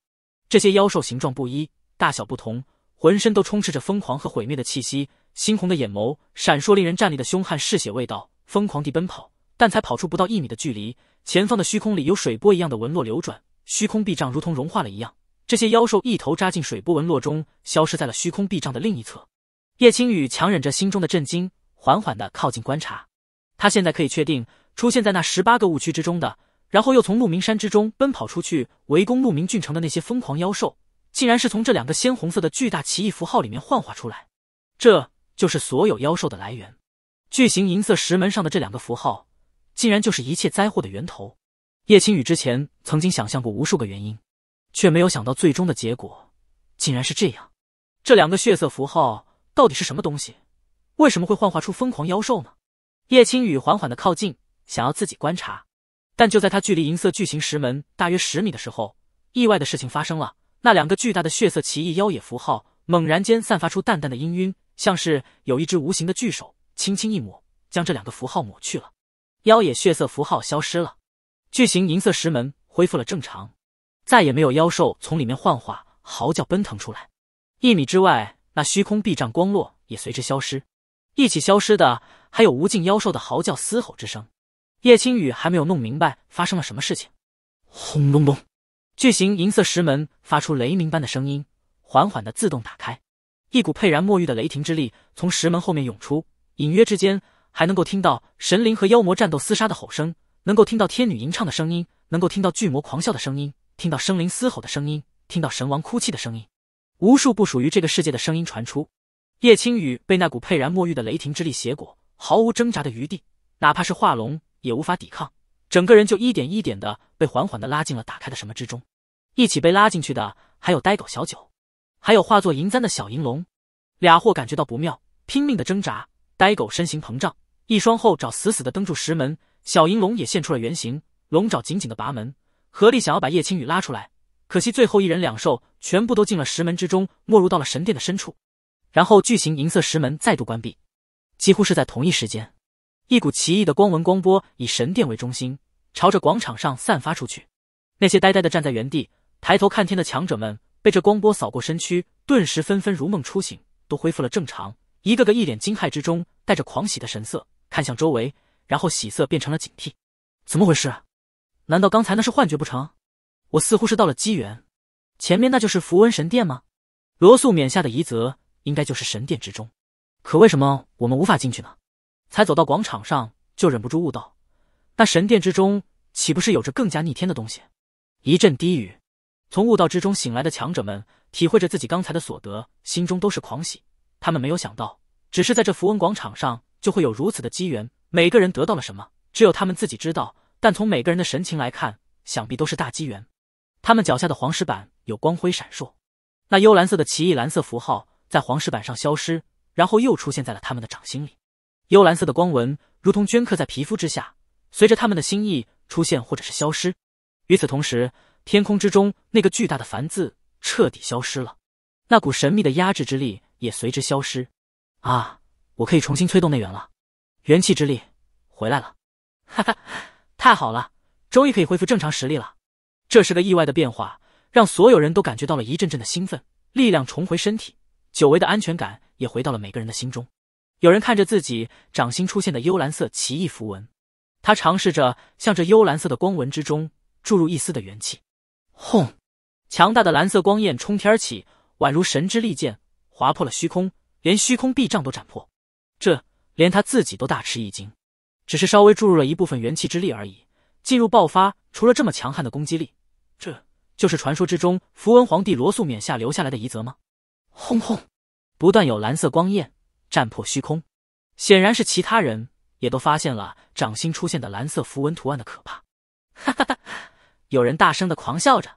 这些妖兽形状不一，大小不同，浑身都充斥着疯狂和毁灭的气息，猩红的眼眸闪烁，令人战栗的凶悍嗜血味道，疯狂地奔跑，但才跑出不到一米的距离，前方的虚空里有水波一样的纹络流转，虚空壁障如同融化了一样。这些妖兽一头扎进水波纹落中，消失在了虚空壁障的另一侧。叶青雨强忍着心中的震惊，缓缓的靠近观察。他现在可以确定，出现在那十八个误区之中的，然后又从鹿鸣山之中奔跑出去，围攻鹿鸣郡城的那些疯狂妖兽，竟然是从这两个鲜红色的巨大奇异符号里面幻化出来。这就是所有妖兽的来源。巨型银色石门上的这两个符号，竟然就是一切灾祸的源头。叶青雨之前曾经想象过无数个原因。却没有想到，最终的结果竟然是这样。这两个血色符号到底是什么东西？为什么会幻化出疯狂妖兽呢？叶轻雨缓缓的靠近，想要自己观察。但就在他距离银色巨型石门大约十米的时候，意外的事情发生了。那两个巨大的血色奇异妖野符号猛然间散发出淡淡的氤氲，像是有一只无形的巨手轻轻一抹，将这两个符号抹去了。妖野血色符号消失了，巨型银色石门恢复了正常。再也没有妖兽从里面幻化、嚎叫、奔腾出来，一米之外那虚空壁障光落也随之消失，一起消失的还有无尽妖兽的嚎叫嘶吼之声。叶青雨还没有弄明白发生了什么事情。轰隆隆，巨型银色石门发出雷鸣般的声音，缓缓的自动打开，一股沛然墨玉的雷霆之力从石门后面涌出，隐约之间还能够听到神灵和妖魔战斗厮杀的吼声，能够听到天女吟唱的声音，能够听到巨魔狂笑的声音。听到生灵嘶吼的声音，听到神王哭泣的声音，无数不属于这个世界的声音传出。叶青雨被那股沛然墨玉的雷霆之力挟裹，毫无挣扎的余地，哪怕是化龙也无法抵抗，整个人就一点一点的被缓缓的拉进了打开的什么之中。一起被拉进去的还有呆狗小九，还有化作银簪的小银龙。俩货感觉到不妙，拼命的挣扎。呆狗身形膨胀，一双后爪死死的蹬住石门；小银龙也现出了原形，龙爪紧紧的拔门。合力想要把叶青雨拉出来，可惜最后一人两兽全部都进了石门之中，没入到了神殿的深处。然后巨型银色石门再度关闭。几乎是在同一时间，一股奇异的光纹光波以神殿为中心，朝着广场上散发出去。那些呆呆的站在原地，抬头看天的强者们，被这光波扫过身躯，顿时纷纷如梦初醒，都恢复了正常。一个个一脸惊骇之中，带着狂喜的神色看向周围，然后喜色变成了警惕。怎么回事？难道刚才那是幻觉不成？我似乎是到了机缘，前面那就是符文神殿吗？罗素免下的遗泽应该就是神殿之中，可为什么我们无法进去呢？才走到广场上，就忍不住悟道。那神殿之中岂不是有着更加逆天的东西？一阵低语，从悟道之中醒来的强者们，体会着自己刚才的所得，心中都是狂喜。他们没有想到，只是在这符文广场上，就会有如此的机缘。每个人得到了什么，只有他们自己知道。但从每个人的神情来看，想必都是大机缘。他们脚下的黄石板有光辉闪烁，那幽蓝色的奇异蓝色符号在黄石板上消失，然后又出现在了他们的掌心里。幽蓝色的光纹如同镌刻在皮肤之下，随着他们的心意出现或者是消失。与此同时，天空之中那个巨大的繁字彻底消失了，那股神秘的压制之力也随之消失。啊，我可以重新催动内源了，元气之力回来了！哈哈。太好了，终于可以恢复正常实力了。这是个意外的变化，让所有人都感觉到了一阵阵的兴奋。力量重回身体，久违的安全感也回到了每个人的心中。有人看着自己掌心出现的幽蓝色奇异符文，他尝试着向这幽蓝色的光纹之中注入一丝的元气。轰！强大的蓝色光焰冲天而起，宛如神之利剑，划破了虚空，连虚空壁障都斩破。这连他自己都大吃一惊。只是稍微注入了一部分元气之力而已。进入爆发，除了这么强悍的攻击力，这就是传说之中符文皇帝罗素冕下留下来的遗泽吗？轰轰，不断有蓝色光焰战破虚空，显然是其他人也都发现了掌心出现的蓝色符文图案的可怕。哈哈哈，有人大声的狂笑着。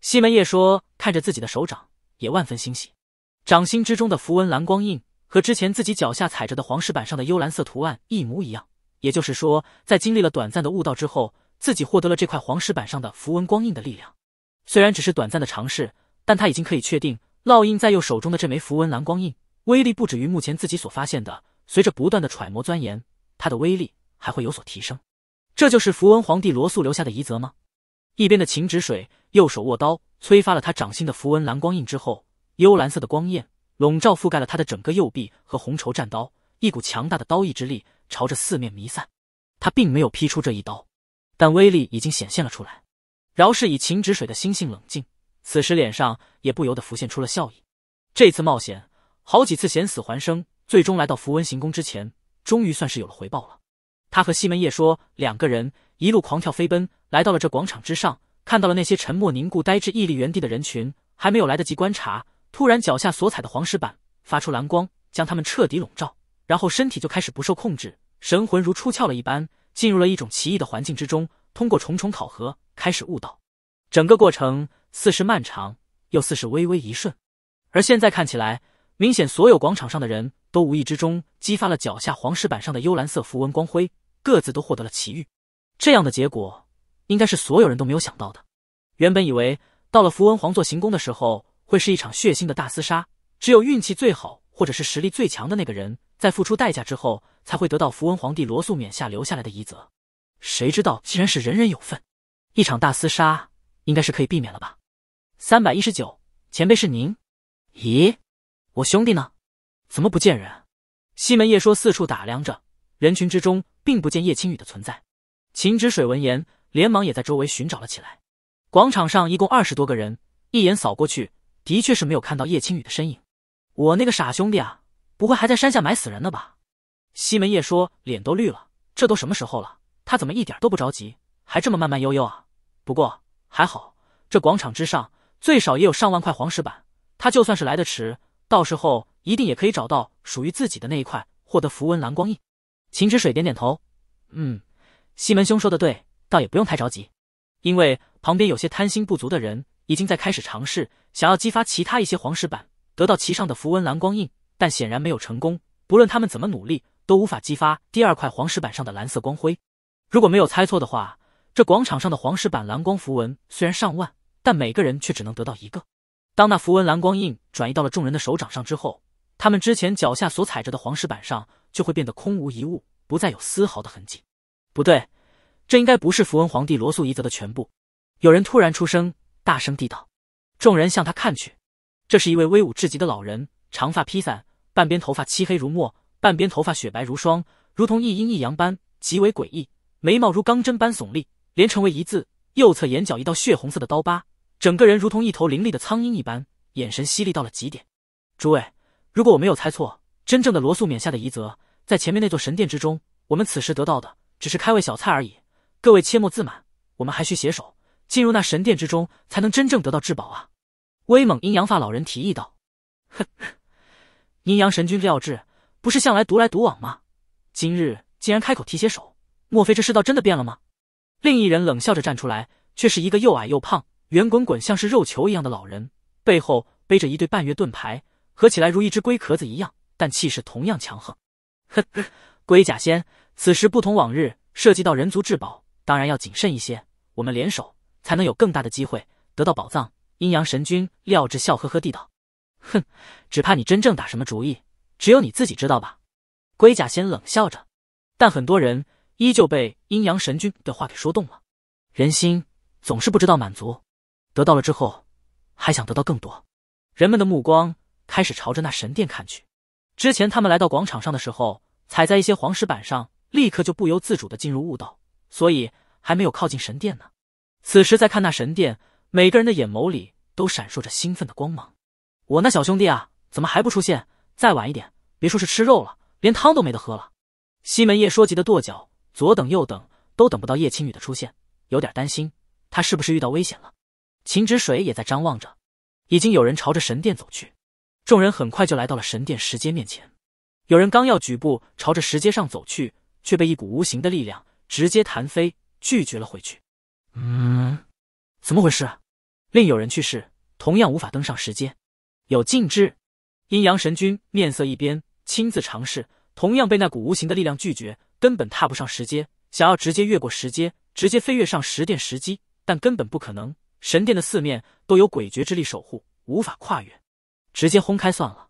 西门叶说：“看着自己的手掌，也万分欣喜，掌心之中的符文蓝光印和之前自己脚下踩着的黄石板上的幽蓝色图案一模一样。”也就是说，在经历了短暂的悟道之后，自己获得了这块黄石板上的符文光印的力量。虽然只是短暂的尝试，但他已经可以确定，烙印在右手中的这枚符文蓝光印威力不止于目前自己所发现的。随着不断的揣摩钻研，它的威力还会有所提升。这就是符文皇帝罗素留下的遗泽吗？一边的秦止水右手握刀，催发了他掌心的符文蓝光印之后，幽蓝色的光焰笼罩覆盖了他的整个右臂和红绸战刀，一股强大的刀意之力。朝着四面弥散，他并没有劈出这一刀，但威力已经显现了出来。饶是以秦止水的心性冷静，此时脸上也不由得浮现出了笑意。这次冒险，好几次险死还生，最终来到符文行宫之前，终于算是有了回报了。他和西门叶说，两个人一路狂跳飞奔，来到了这广场之上，看到了那些沉默凝固、呆滞屹立原地的人群。还没有来得及观察，突然脚下所踩的黄石板发出蓝光，将他们彻底笼罩。然后身体就开始不受控制，神魂如出窍了一般，进入了一种奇异的环境之中。通过重重考核，开始悟道。整个过程似是漫长，又似是微微一瞬。而现在看起来，明显所有广场上的人都无意之中激发了脚下黄石板上的幽蓝色符文光辉，各自都获得了奇遇。这样的结果应该是所有人都没有想到的。原本以为到了符文皇座行宫的时候，会是一场血腥的大厮杀，只有运气最好。或者是实力最强的那个人，在付出代价之后，才会得到符文皇帝罗素冕下留下来的遗泽。谁知道竟然是人人有份，一场大厮杀应该是可以避免了吧？三百一十九，前辈是您？咦，我兄弟呢？怎么不见人？西门夜说，四处打量着人群之中，并不见叶青雨的存在。秦止水闻言，连忙也在周围寻找了起来。广场上一共二十多个人，一眼扫过去，的确是没有看到叶青雨的身影。我那个傻兄弟啊，不会还在山下埋死人呢吧？西门叶说，脸都绿了。这都什么时候了，他怎么一点都不着急，还这么慢慢悠悠啊？不过还好，这广场之上最少也有上万块黄石板，他就算是来得迟，到时候一定也可以找到属于自己的那一块，获得符文蓝光印。秦止水点点头，嗯，西门兄说的对，倒也不用太着急，因为旁边有些贪心不足的人已经在开始尝试，想要激发其他一些黄石板。得到其上的符文蓝光印，但显然没有成功。不论他们怎么努力，都无法激发第二块黄石板上的蓝色光辉。如果没有猜错的话，这广场上的黄石板蓝光符文虽然上万，但每个人却只能得到一个。当那符文蓝光印转移到了众人的手掌上之后，他们之前脚下所踩着的黄石板上就会变得空无一物，不再有丝毫的痕迹。不对，这应该不是符文皇帝罗素伊泽的全部。有人突然出声，大声地道：“众人向他看去。”这是一位威武至极的老人，长发披散，半边头发漆黑如墨，半边头发雪白如霜，如同一阴一阳般，极为诡异。眉毛如钢针般耸立，连成为一字。右侧眼角一道血红色的刀疤，整个人如同一头凌厉的苍鹰一般，眼神犀利到了极点。诸位，如果我没有猜错，真正的罗素冕下的遗泽在前面那座神殿之中。我们此时得到的只是开胃小菜而已，各位切莫自满，我们还需携手进入那神殿之中，才能真正得到至宝啊！威猛阴阳发老人提议道：“哼，阴阳神君廖智不是向来独来独往吗？今日竟然开口提携手，莫非这世道真的变了吗？”另一人冷笑着站出来，却是一个又矮又胖、圆滚滚像是肉球一样的老人，背后背着一对半月盾牌，合起来如一只龟壳子一样，但气势同样强横。呵呵，龟甲仙，此时不同往日，涉及到人族至宝，当然要谨慎一些。我们联手，才能有更大的机会得到宝藏。阴阳神君廖志笑呵呵地道：“哼，只怕你真正打什么主意，只有你自己知道吧。”龟甲仙冷笑着，但很多人依旧被阴阳神君的话给说动了。人心总是不知道满足，得到了之后还想得到更多。人们的目光开始朝着那神殿看去。之前他们来到广场上的时候，踩在一些黄石板上，立刻就不由自主的进入悟道，所以还没有靠近神殿呢。此时再看那神殿。每个人的眼眸里都闪烁着兴奋的光芒。我那小兄弟啊，怎么还不出现？再晚一点，别说是吃肉了，连汤都没得喝了。西门叶说，急得跺脚，左等右等都等不到叶青雨的出现，有点担心他是不是遇到危险了。秦止水也在张望着，已经有人朝着神殿走去。众人很快就来到了神殿石阶面前，有人刚要举步朝着石阶上走去，却被一股无形的力量直接弹飞，拒绝了回去。嗯。怎么回事？另有人去世，同样无法登上石阶，有禁制。阴阳神君面色一变，亲自尝试，同样被那股无形的力量拒绝，根本踏不上石阶。想要直接越过石阶，直接飞跃上石殿石基，但根本不可能。神殿的四面都有诡谲之力守护，无法跨越，直接轰开算了。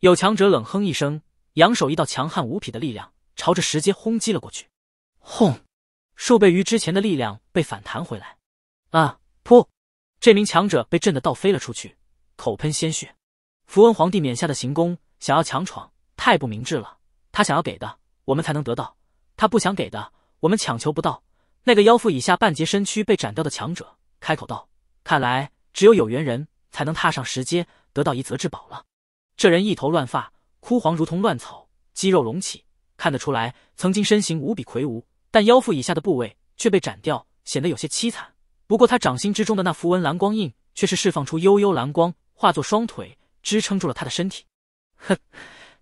有强者冷哼一声，扬手一道强悍无匹的力量，朝着石阶轰击了过去。轰！数倍于之前的力量被反弹回来。啊！噗！这名强者被震得倒飞了出去，口喷鲜血。符文皇帝冕下的行宫，想要强闯，太不明智了。他想要给的，我们才能得到；他不想给的，我们强求不到。那个腰腹以下半截身躯被斩掉的强者开口道：“看来，只有有缘人才能踏上石阶，得到一泽至宝了。”这人一头乱发，枯黄如同乱草，肌肉隆起，看得出来曾经身形无比魁梧，但腰腹以下的部位却被斩掉，显得有些凄惨。不过，他掌心之中的那符文蓝光印却是释放出悠悠蓝光，化作双腿支撑住了他的身体。哼，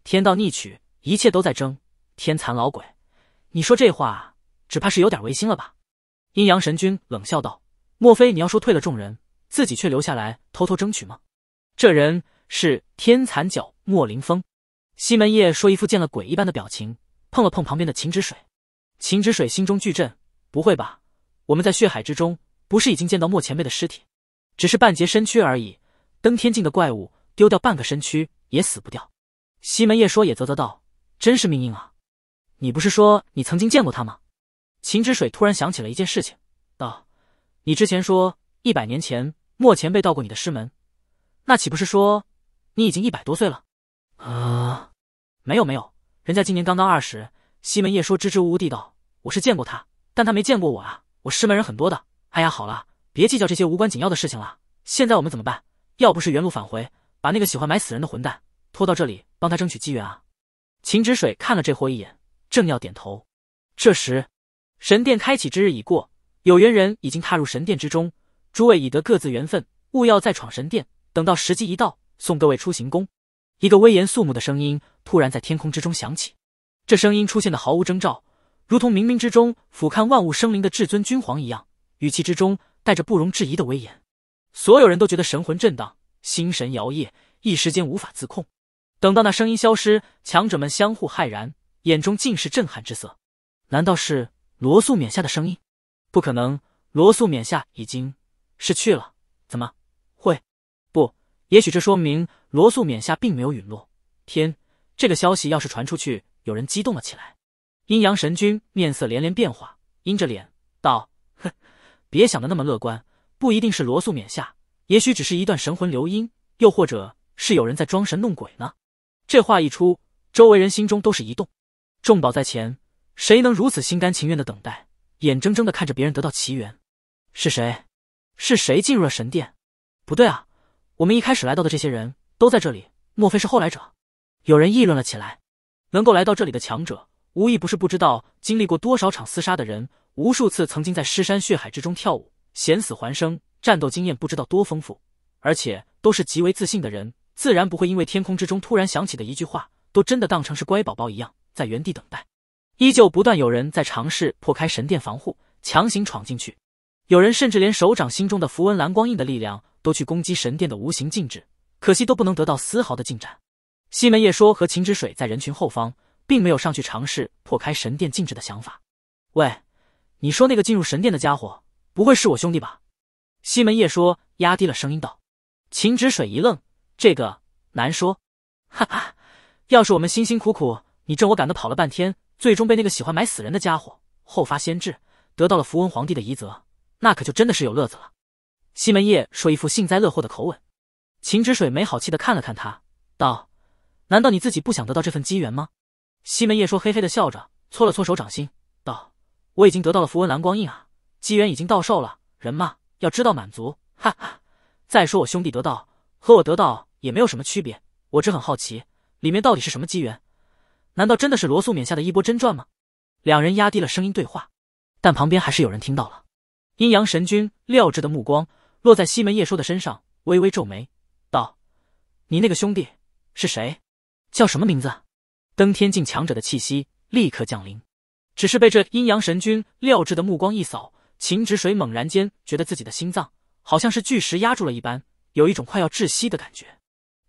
天道逆取，一切都在争。天残老鬼，你说这话，只怕是有点违心了吧？阴阳神君冷笑道：“莫非你要说退了众人，自己却留下来偷偷争取吗？”这人是天残角莫林风。西门夜说，一副见了鬼一般的表情，碰了碰旁边的秦止水。秦止水心中巨震：“不会吧？我们在血海之中。”不是已经见到莫前辈的尸体，只是半截身躯而已。登天境的怪物丢掉半个身躯也死不掉。西门叶说也啧啧道：“真是命硬啊！”你不是说你曾经见过他吗？秦止水突然想起了一件事情，道：“你之前说一百年前莫前辈到过你的师门，那岂不是说你已经一百多岁了？”啊，没有没有，人家今年刚刚二十。西门叶说支支吾吾地道：“我是见过他，但他没见过我啊，我师门人很多的。”哎呀，好了，别计较这些无关紧要的事情了。现在我们怎么办？要不是原路返回，把那个喜欢埋死人的混蛋拖到这里，帮他争取机缘啊！秦止水看了这货一眼，正要点头，这时神殿开启之日已过，有缘人已经踏入神殿之中，诸位已得各自缘分，勿要再闯神殿。等到时机一到，送各位出行宫。一个威严肃穆的声音突然在天空之中响起，这声音出现的毫无征兆，如同冥冥之中俯瞰万物生灵的至尊君皇一样。语气之中带着不容置疑的威严，所有人都觉得神魂震荡，心神摇曳，一时间无法自控。等到那声音消失，强者们相互骇然，眼中尽是震撼之色。难道是罗素冕下的声音？不可能，罗素冕下已经是去了，怎么会？不，也许这说明罗素冕下并没有陨落。天，这个消息要是传出去，有人激动了起来。阴阳神君面色连连变化，阴着脸道。别想的那么乐观，不一定是罗素免下，也许只是一段神魂留音，又或者是有人在装神弄鬼呢。这话一出，周围人心中都是一动。重宝在前，谁能如此心甘情愿的等待，眼睁睁的看着别人得到奇缘？是谁？是谁进入了神殿？不对啊，我们一开始来到的这些人都在这里，莫非是后来者？有人议论了起来。能够来到这里的强者，无一不是不知道经历过多少场厮杀的人。无数次曾经在尸山血海之中跳舞，险死还生，战斗经验不知道多丰富，而且都是极为自信的人，自然不会因为天空之中突然响起的一句话，都真的当成是乖宝宝一样在原地等待。依旧不断有人在尝试破开神殿防护，强行闯进去，有人甚至连手掌心中的符文蓝光印的力量都去攻击神殿的无形禁止，可惜都不能得到丝毫的进展。西门夜说和秦止水在人群后方，并没有上去尝试破开神殿禁止的想法。喂。你说那个进入神殿的家伙，不会是我兄弟吧？西门叶说，压低了声音道。秦止水一愣，这个难说。哈哈，要是我们辛辛苦苦你挣我赶的跑了半天，最终被那个喜欢埋死人的家伙后发先至得到了符文皇帝的遗泽，那可就真的是有乐子了。西门叶说，一副幸灾乐祸的口吻。秦止水没好气的看了看他，道：“难道你自己不想得到这份机缘吗？”西门叶说，嘿嘿的笑着，搓了搓手掌心。我已经得到了符文蓝光印啊，机缘已经到手了。人嘛，要知道满足，哈哈。再说我兄弟得到和我得到也没有什么区别，我只很好奇里面到底是什么机缘，难道真的是罗素冕下的衣钵真传吗？两人压低了声音对话，但旁边还是有人听到了。阴阳神君廖智的目光落在西门叶说的身上，微微皱眉，道：“你那个兄弟是谁？叫什么名字？”登天境强者的气息立刻降临。只是被这阴阳神君廖智的目光一扫，秦止水猛然间觉得自己的心脏好像是巨石压住了一般，有一种快要窒息的感觉。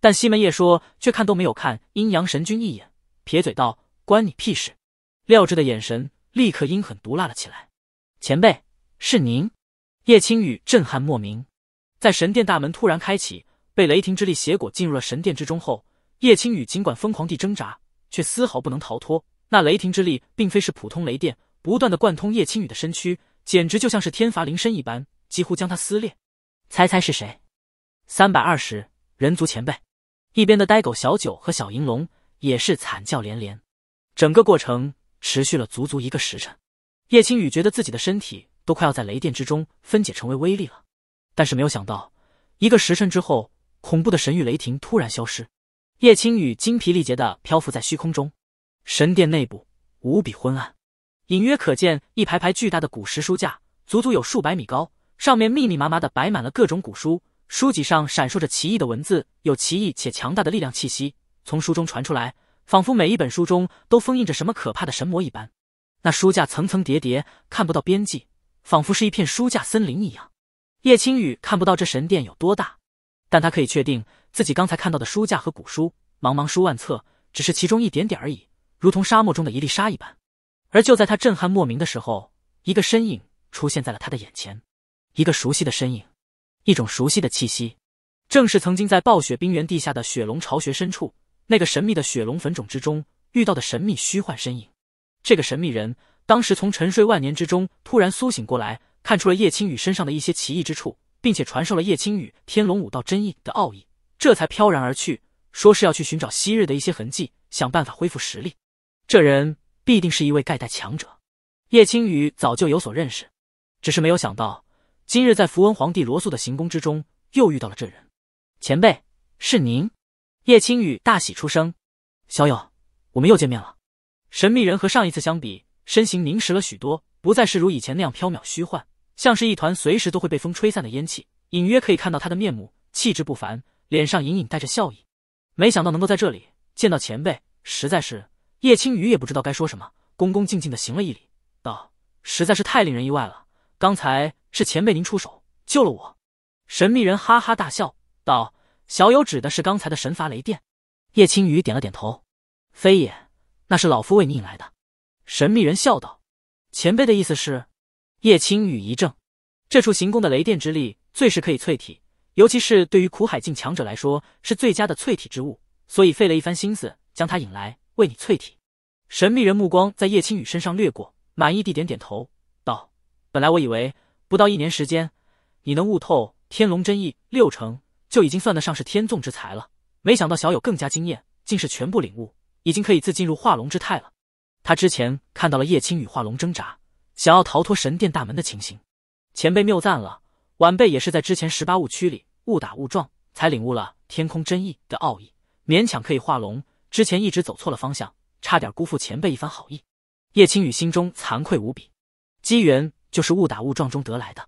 但西门叶说却看都没有看阴阳神君一眼，撇嘴道：“关你屁事！”廖智的眼神立刻阴狠毒辣了起来。前辈，是您？叶青雨震撼莫名。在神殿大门突然开启，被雷霆之力挟裹进入了神殿之中后，叶青雨尽管疯狂地挣扎，却丝毫不能逃脱。那雷霆之力并非是普通雷电，不断的贯通叶青宇的身躯，简直就像是天罚临身一般，几乎将他撕裂。猜猜是谁？三百二十人族前辈。一边的呆狗小九和小银龙也是惨叫连连。整个过程持续了足足一个时辰，叶青宇觉得自己的身体都快要在雷电之中分解成为威力了。但是没有想到，一个时辰之后，恐怖的神域雷霆突然消失。叶青宇精疲力竭的漂浮在虚空中。神殿内部无比昏暗，隐约可见一排排巨大的古石书架，足足有数百米高，上面密密麻麻的摆满了各种古书，书籍上闪烁着奇异的文字，有奇异且强大的力量气息从书中传出来，仿佛每一本书中都封印着什么可怕的神魔一般。那书架层层叠叠，看不到边际，仿佛是一片书架森林一样。叶青雨看不到这神殿有多大，但他可以确定自己刚才看到的书架和古书，茫茫书万册，只是其中一点点而已。如同沙漠中的一粒沙一般，而就在他震撼莫名的时候，一个身影出现在了他的眼前，一个熟悉的身影，一种熟悉的气息，正是曾经在暴雪冰原地下的雪龙巢穴深处那个神秘的雪龙坟冢之中遇到的神秘虚幻身影。这个神秘人当时从沉睡万年之中突然苏醒过来，看出了叶青雨身上的一些奇异之处，并且传授了叶青雨天龙武道真意的奥义，这才飘然而去，说是要去寻找昔日的一些痕迹，想办法恢复实力。这人必定是一位盖代强者，叶青雨早就有所认识，只是没有想到今日在符文皇帝罗素的行宫之中又遇到了这人。前辈是您？叶青雨大喜出声。小友，我们又见面了。神秘人和上一次相比，身形凝实了许多，不再是如以前那样飘渺虚幻，像是一团随时都会被风吹散的烟气。隐约可以看到他的面目，气质不凡，脸上隐隐带着笑意。没想到能够在这里见到前辈，实在是。叶青雨也不知道该说什么，恭恭敬敬的行了一礼，道：“实在是太令人意外了，刚才是前辈您出手救了我。”神秘人哈哈大笑，道：“小友指的是刚才的神罚雷电？”叶青雨点了点头：“非也，那是老夫为你引来的。”神秘人笑道：“前辈的意思是？”叶青雨一怔：“这处行宫的雷电之力最是可以淬体，尤其是对于苦海境强者来说，是最佳的淬体之物，所以费了一番心思将它引来。”为你淬体，神秘人目光在叶青雨身上掠过，满意地点点头，道：“本来我以为不到一年时间，你能悟透天龙真意六成，就已经算得上是天纵之才了。没想到小友更加惊艳，竟是全部领悟，已经可以自进入化龙之态了。”他之前看到了叶青羽化龙挣扎，想要逃脱神殿大门的情形。前辈谬赞了，晚辈也是在之前十八雾区里误打误撞，才领悟了天空真意的奥义，勉强可以化龙。之前一直走错了方向，差点辜负前辈一番好意。叶青雨心中惭愧无比，机缘就是误打误撞中得来的。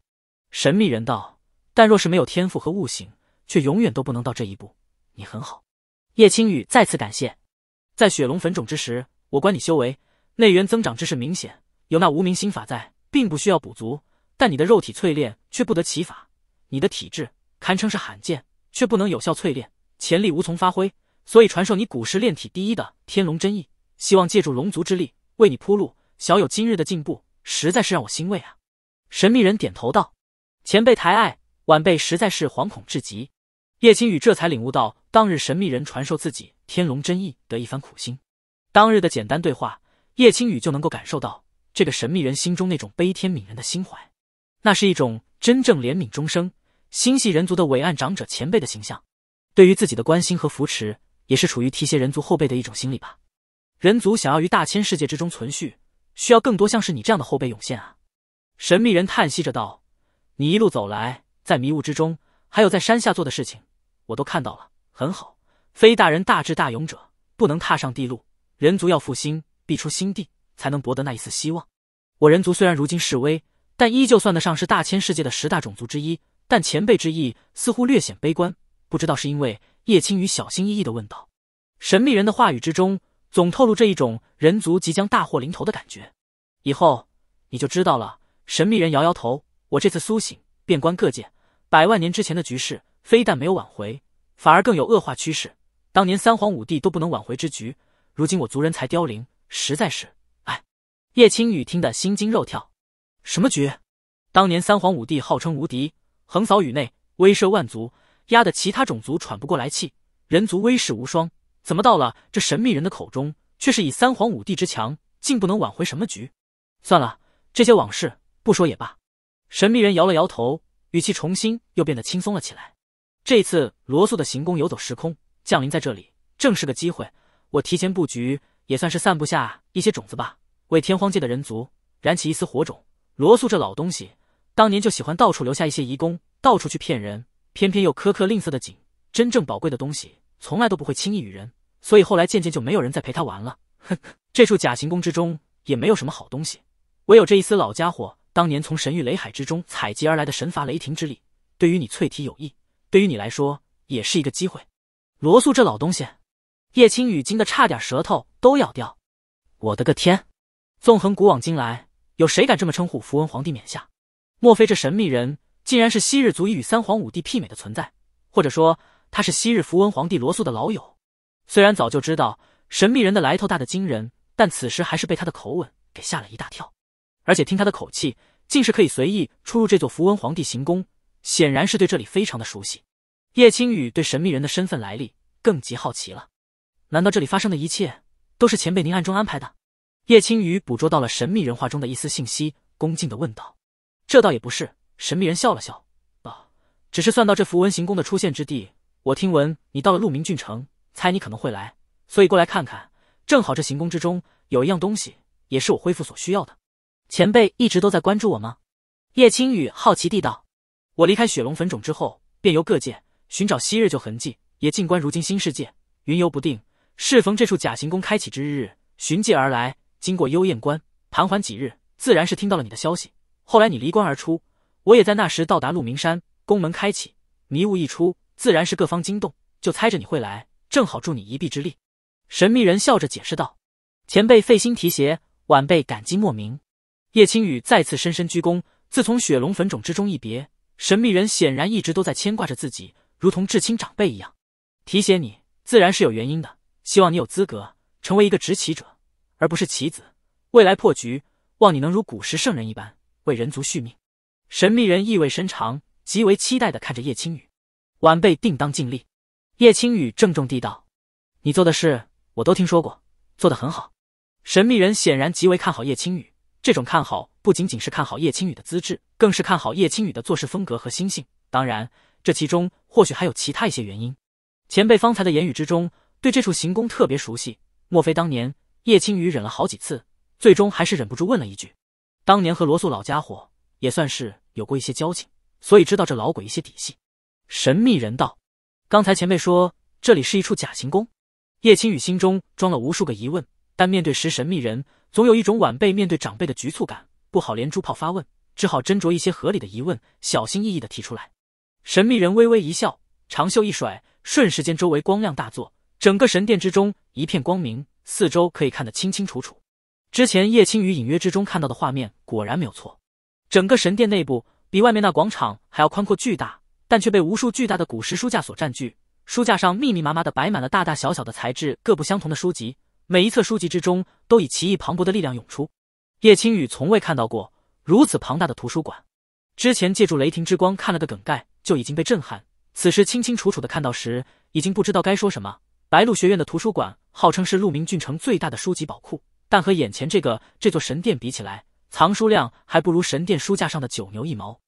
神秘人道，但若是没有天赋和悟性，却永远都不能到这一步。你很好，叶青雨再次感谢。在雪龙坟冢之时，我观你修为内元增长之势明显，有那无名心法在，并不需要补足。但你的肉体淬炼却不得其法，你的体质堪称是罕见，却不能有效淬炼，潜力无从发挥。所以传授你古时炼体第一的天龙真意，希望借助龙族之力为你铺路。小友今日的进步，实在是让我欣慰啊！神秘人点头道：“前辈抬爱，晚辈实在是惶恐至极。”叶青雨这才领悟到当日神秘人传授自己天龙真意的一番苦心。当日的简单对话，叶青雨就能够感受到这个神秘人心中那种悲天悯人的心怀，那是一种真正怜悯众生、心系人族的伟岸长者前辈的形象，对于自己的关心和扶持。也是处于提携人族后辈的一种心理吧。人族想要于大千世界之中存续，需要更多像是你这样的后辈涌现啊！神秘人叹息着道：“你一路走来，在迷雾之中，还有在山下做的事情，我都看到了。很好，非大人大智大勇者，不能踏上地路。人族要复兴，必出新地，才能博得那一丝希望。我人族虽然如今示威，但依旧算得上是大千世界的十大种族之一。但前辈之意似乎略显悲观，不知道是因为……”叶青雨小心翼翼的问道：“神秘人的话语之中，总透露着一种人族即将大祸临头的感觉。以后你就知道了。”神秘人摇摇头：“我这次苏醒，遍观各界，百万年之前的局势，非但没有挽回，反而更有恶化趋势。当年三皇五帝都不能挽回之局，如今我族人才凋零，实在是……哎。”叶青雨听得心惊肉跳：“什么局？当年三皇五帝号称无敌，横扫宇内，威慑万族。”压的其他种族喘不过来气，人族威势无双，怎么到了这神秘人的口中，却是以三皇五帝之强，竟不能挽回什么局？算了，这些往事不说也罢。神秘人摇了摇头，语气重新又变得轻松了起来。这次罗素的行宫游走时空，降临在这里，正是个机会。我提前布局，也算是散布下一些种子吧，为天荒界的人族燃起一丝火种。罗素这老东西，当年就喜欢到处留下一些遗功，到处去骗人。偏偏又苛刻吝啬的紧，真正宝贵的东西从来都不会轻易与人，所以后来渐渐就没有人再陪他玩了。哼，呵，这处假行宫之中也没有什么好东西，唯有这一丝老家伙当年从神域雷海之中采集而来的神罚雷霆之力，对于你淬体有益，对于你来说也是一个机会。罗素这老东西，叶青雨惊得差点舌头都咬掉。我的个天，纵横古往今来，有谁敢这么称呼符文皇帝冕下？莫非这神秘人？竟然是昔日足以与三皇五帝媲美的存在，或者说他是昔日符文皇帝罗素的老友。虽然早就知道神秘人的来头大的惊人，但此时还是被他的口吻给吓了一大跳。而且听他的口气，竟是可以随意出入这座符文皇帝行宫，显然是对这里非常的熟悉。叶青雨对神秘人的身份来历更极好奇了。难道这里发生的一切都是前辈您暗中安排的？叶青雨捕捉到了神秘人话中的一丝信息，恭敬的问道：“这倒也不是。”神秘人笑了笑，道：“只是算到这符文行宫的出现之地，我听闻你到了鹿鸣郡城，猜你可能会来，所以过来看看。正好这行宫之中有一样东西，也是我恢复所需要的。前辈一直都在关注我吗？”叶青雨好奇地道：“我离开雪龙坟冢之后，便由各界寻找昔日旧痕迹，也静观如今新世界，云游不定。适逢这处假行宫开启之日，寻迹而来。经过幽燕关，盘桓几日，自然是听到了你的消息。后来你离关而出。”我也在那时到达鹿鸣山，宫门开启，迷雾一出，自然是各方惊动，就猜着你会来，正好助你一臂之力。神秘人笑着解释道：“前辈费心提携，晚辈感激莫名。”叶青雨再次深深鞠躬。自从雪龙坟冢之中一别，神秘人显然一直都在牵挂着自己，如同至亲长辈一样。提携你自然是有原因的，希望你有资格成为一个执棋者，而不是棋子。未来破局，望你能如古时圣人一般，为人族续命。神秘人意味深长、极为期待的看着叶青雨，晚辈定当尽力。叶青雨郑重地道：“你做的事我都听说过，做得很好。”神秘人显然极为看好叶青雨，这种看好不仅仅是看好叶青雨的资质，更是看好叶青雨的做事风格和心性。当然，这其中或许还有其他一些原因。前辈方才的言语之中，对这处行宫特别熟悉，莫非当年叶青雨忍了好几次，最终还是忍不住问了一句：“当年和罗素老家伙？”也算是有过一些交情，所以知道这老鬼一些底细。神秘人道：“刚才前辈说这里是一处假行宫。”叶青雨心中装了无数个疑问，但面对时神秘人，总有一种晚辈面对长辈的局促感，不好连珠炮发问，只好斟酌一些合理的疑问，小心翼翼的提出来。神秘人微微一笑，长袖一甩，瞬时间周围光亮大作，整个神殿之中一片光明，四周可以看得清清楚楚。之前叶青雨隐约之中看到的画面果然没有错。整个神殿内部比外面那广场还要宽阔巨大，但却被无数巨大的古石书架所占据。书架上密密麻麻的摆满了大大小小的材质各不相同的书籍，每一册书籍之中都以奇异磅礴的力量涌出。叶青雨从未看到过如此庞大的图书馆，之前借助雷霆之光看了个梗概就已经被震撼，此时清清楚楚的看到时，已经不知道该说什么。白鹿学院的图书馆号称是鹿鸣郡城最大的书籍宝库，但和眼前这个这座神殿比起来，藏书量还不如神殿书架上的九牛一毛。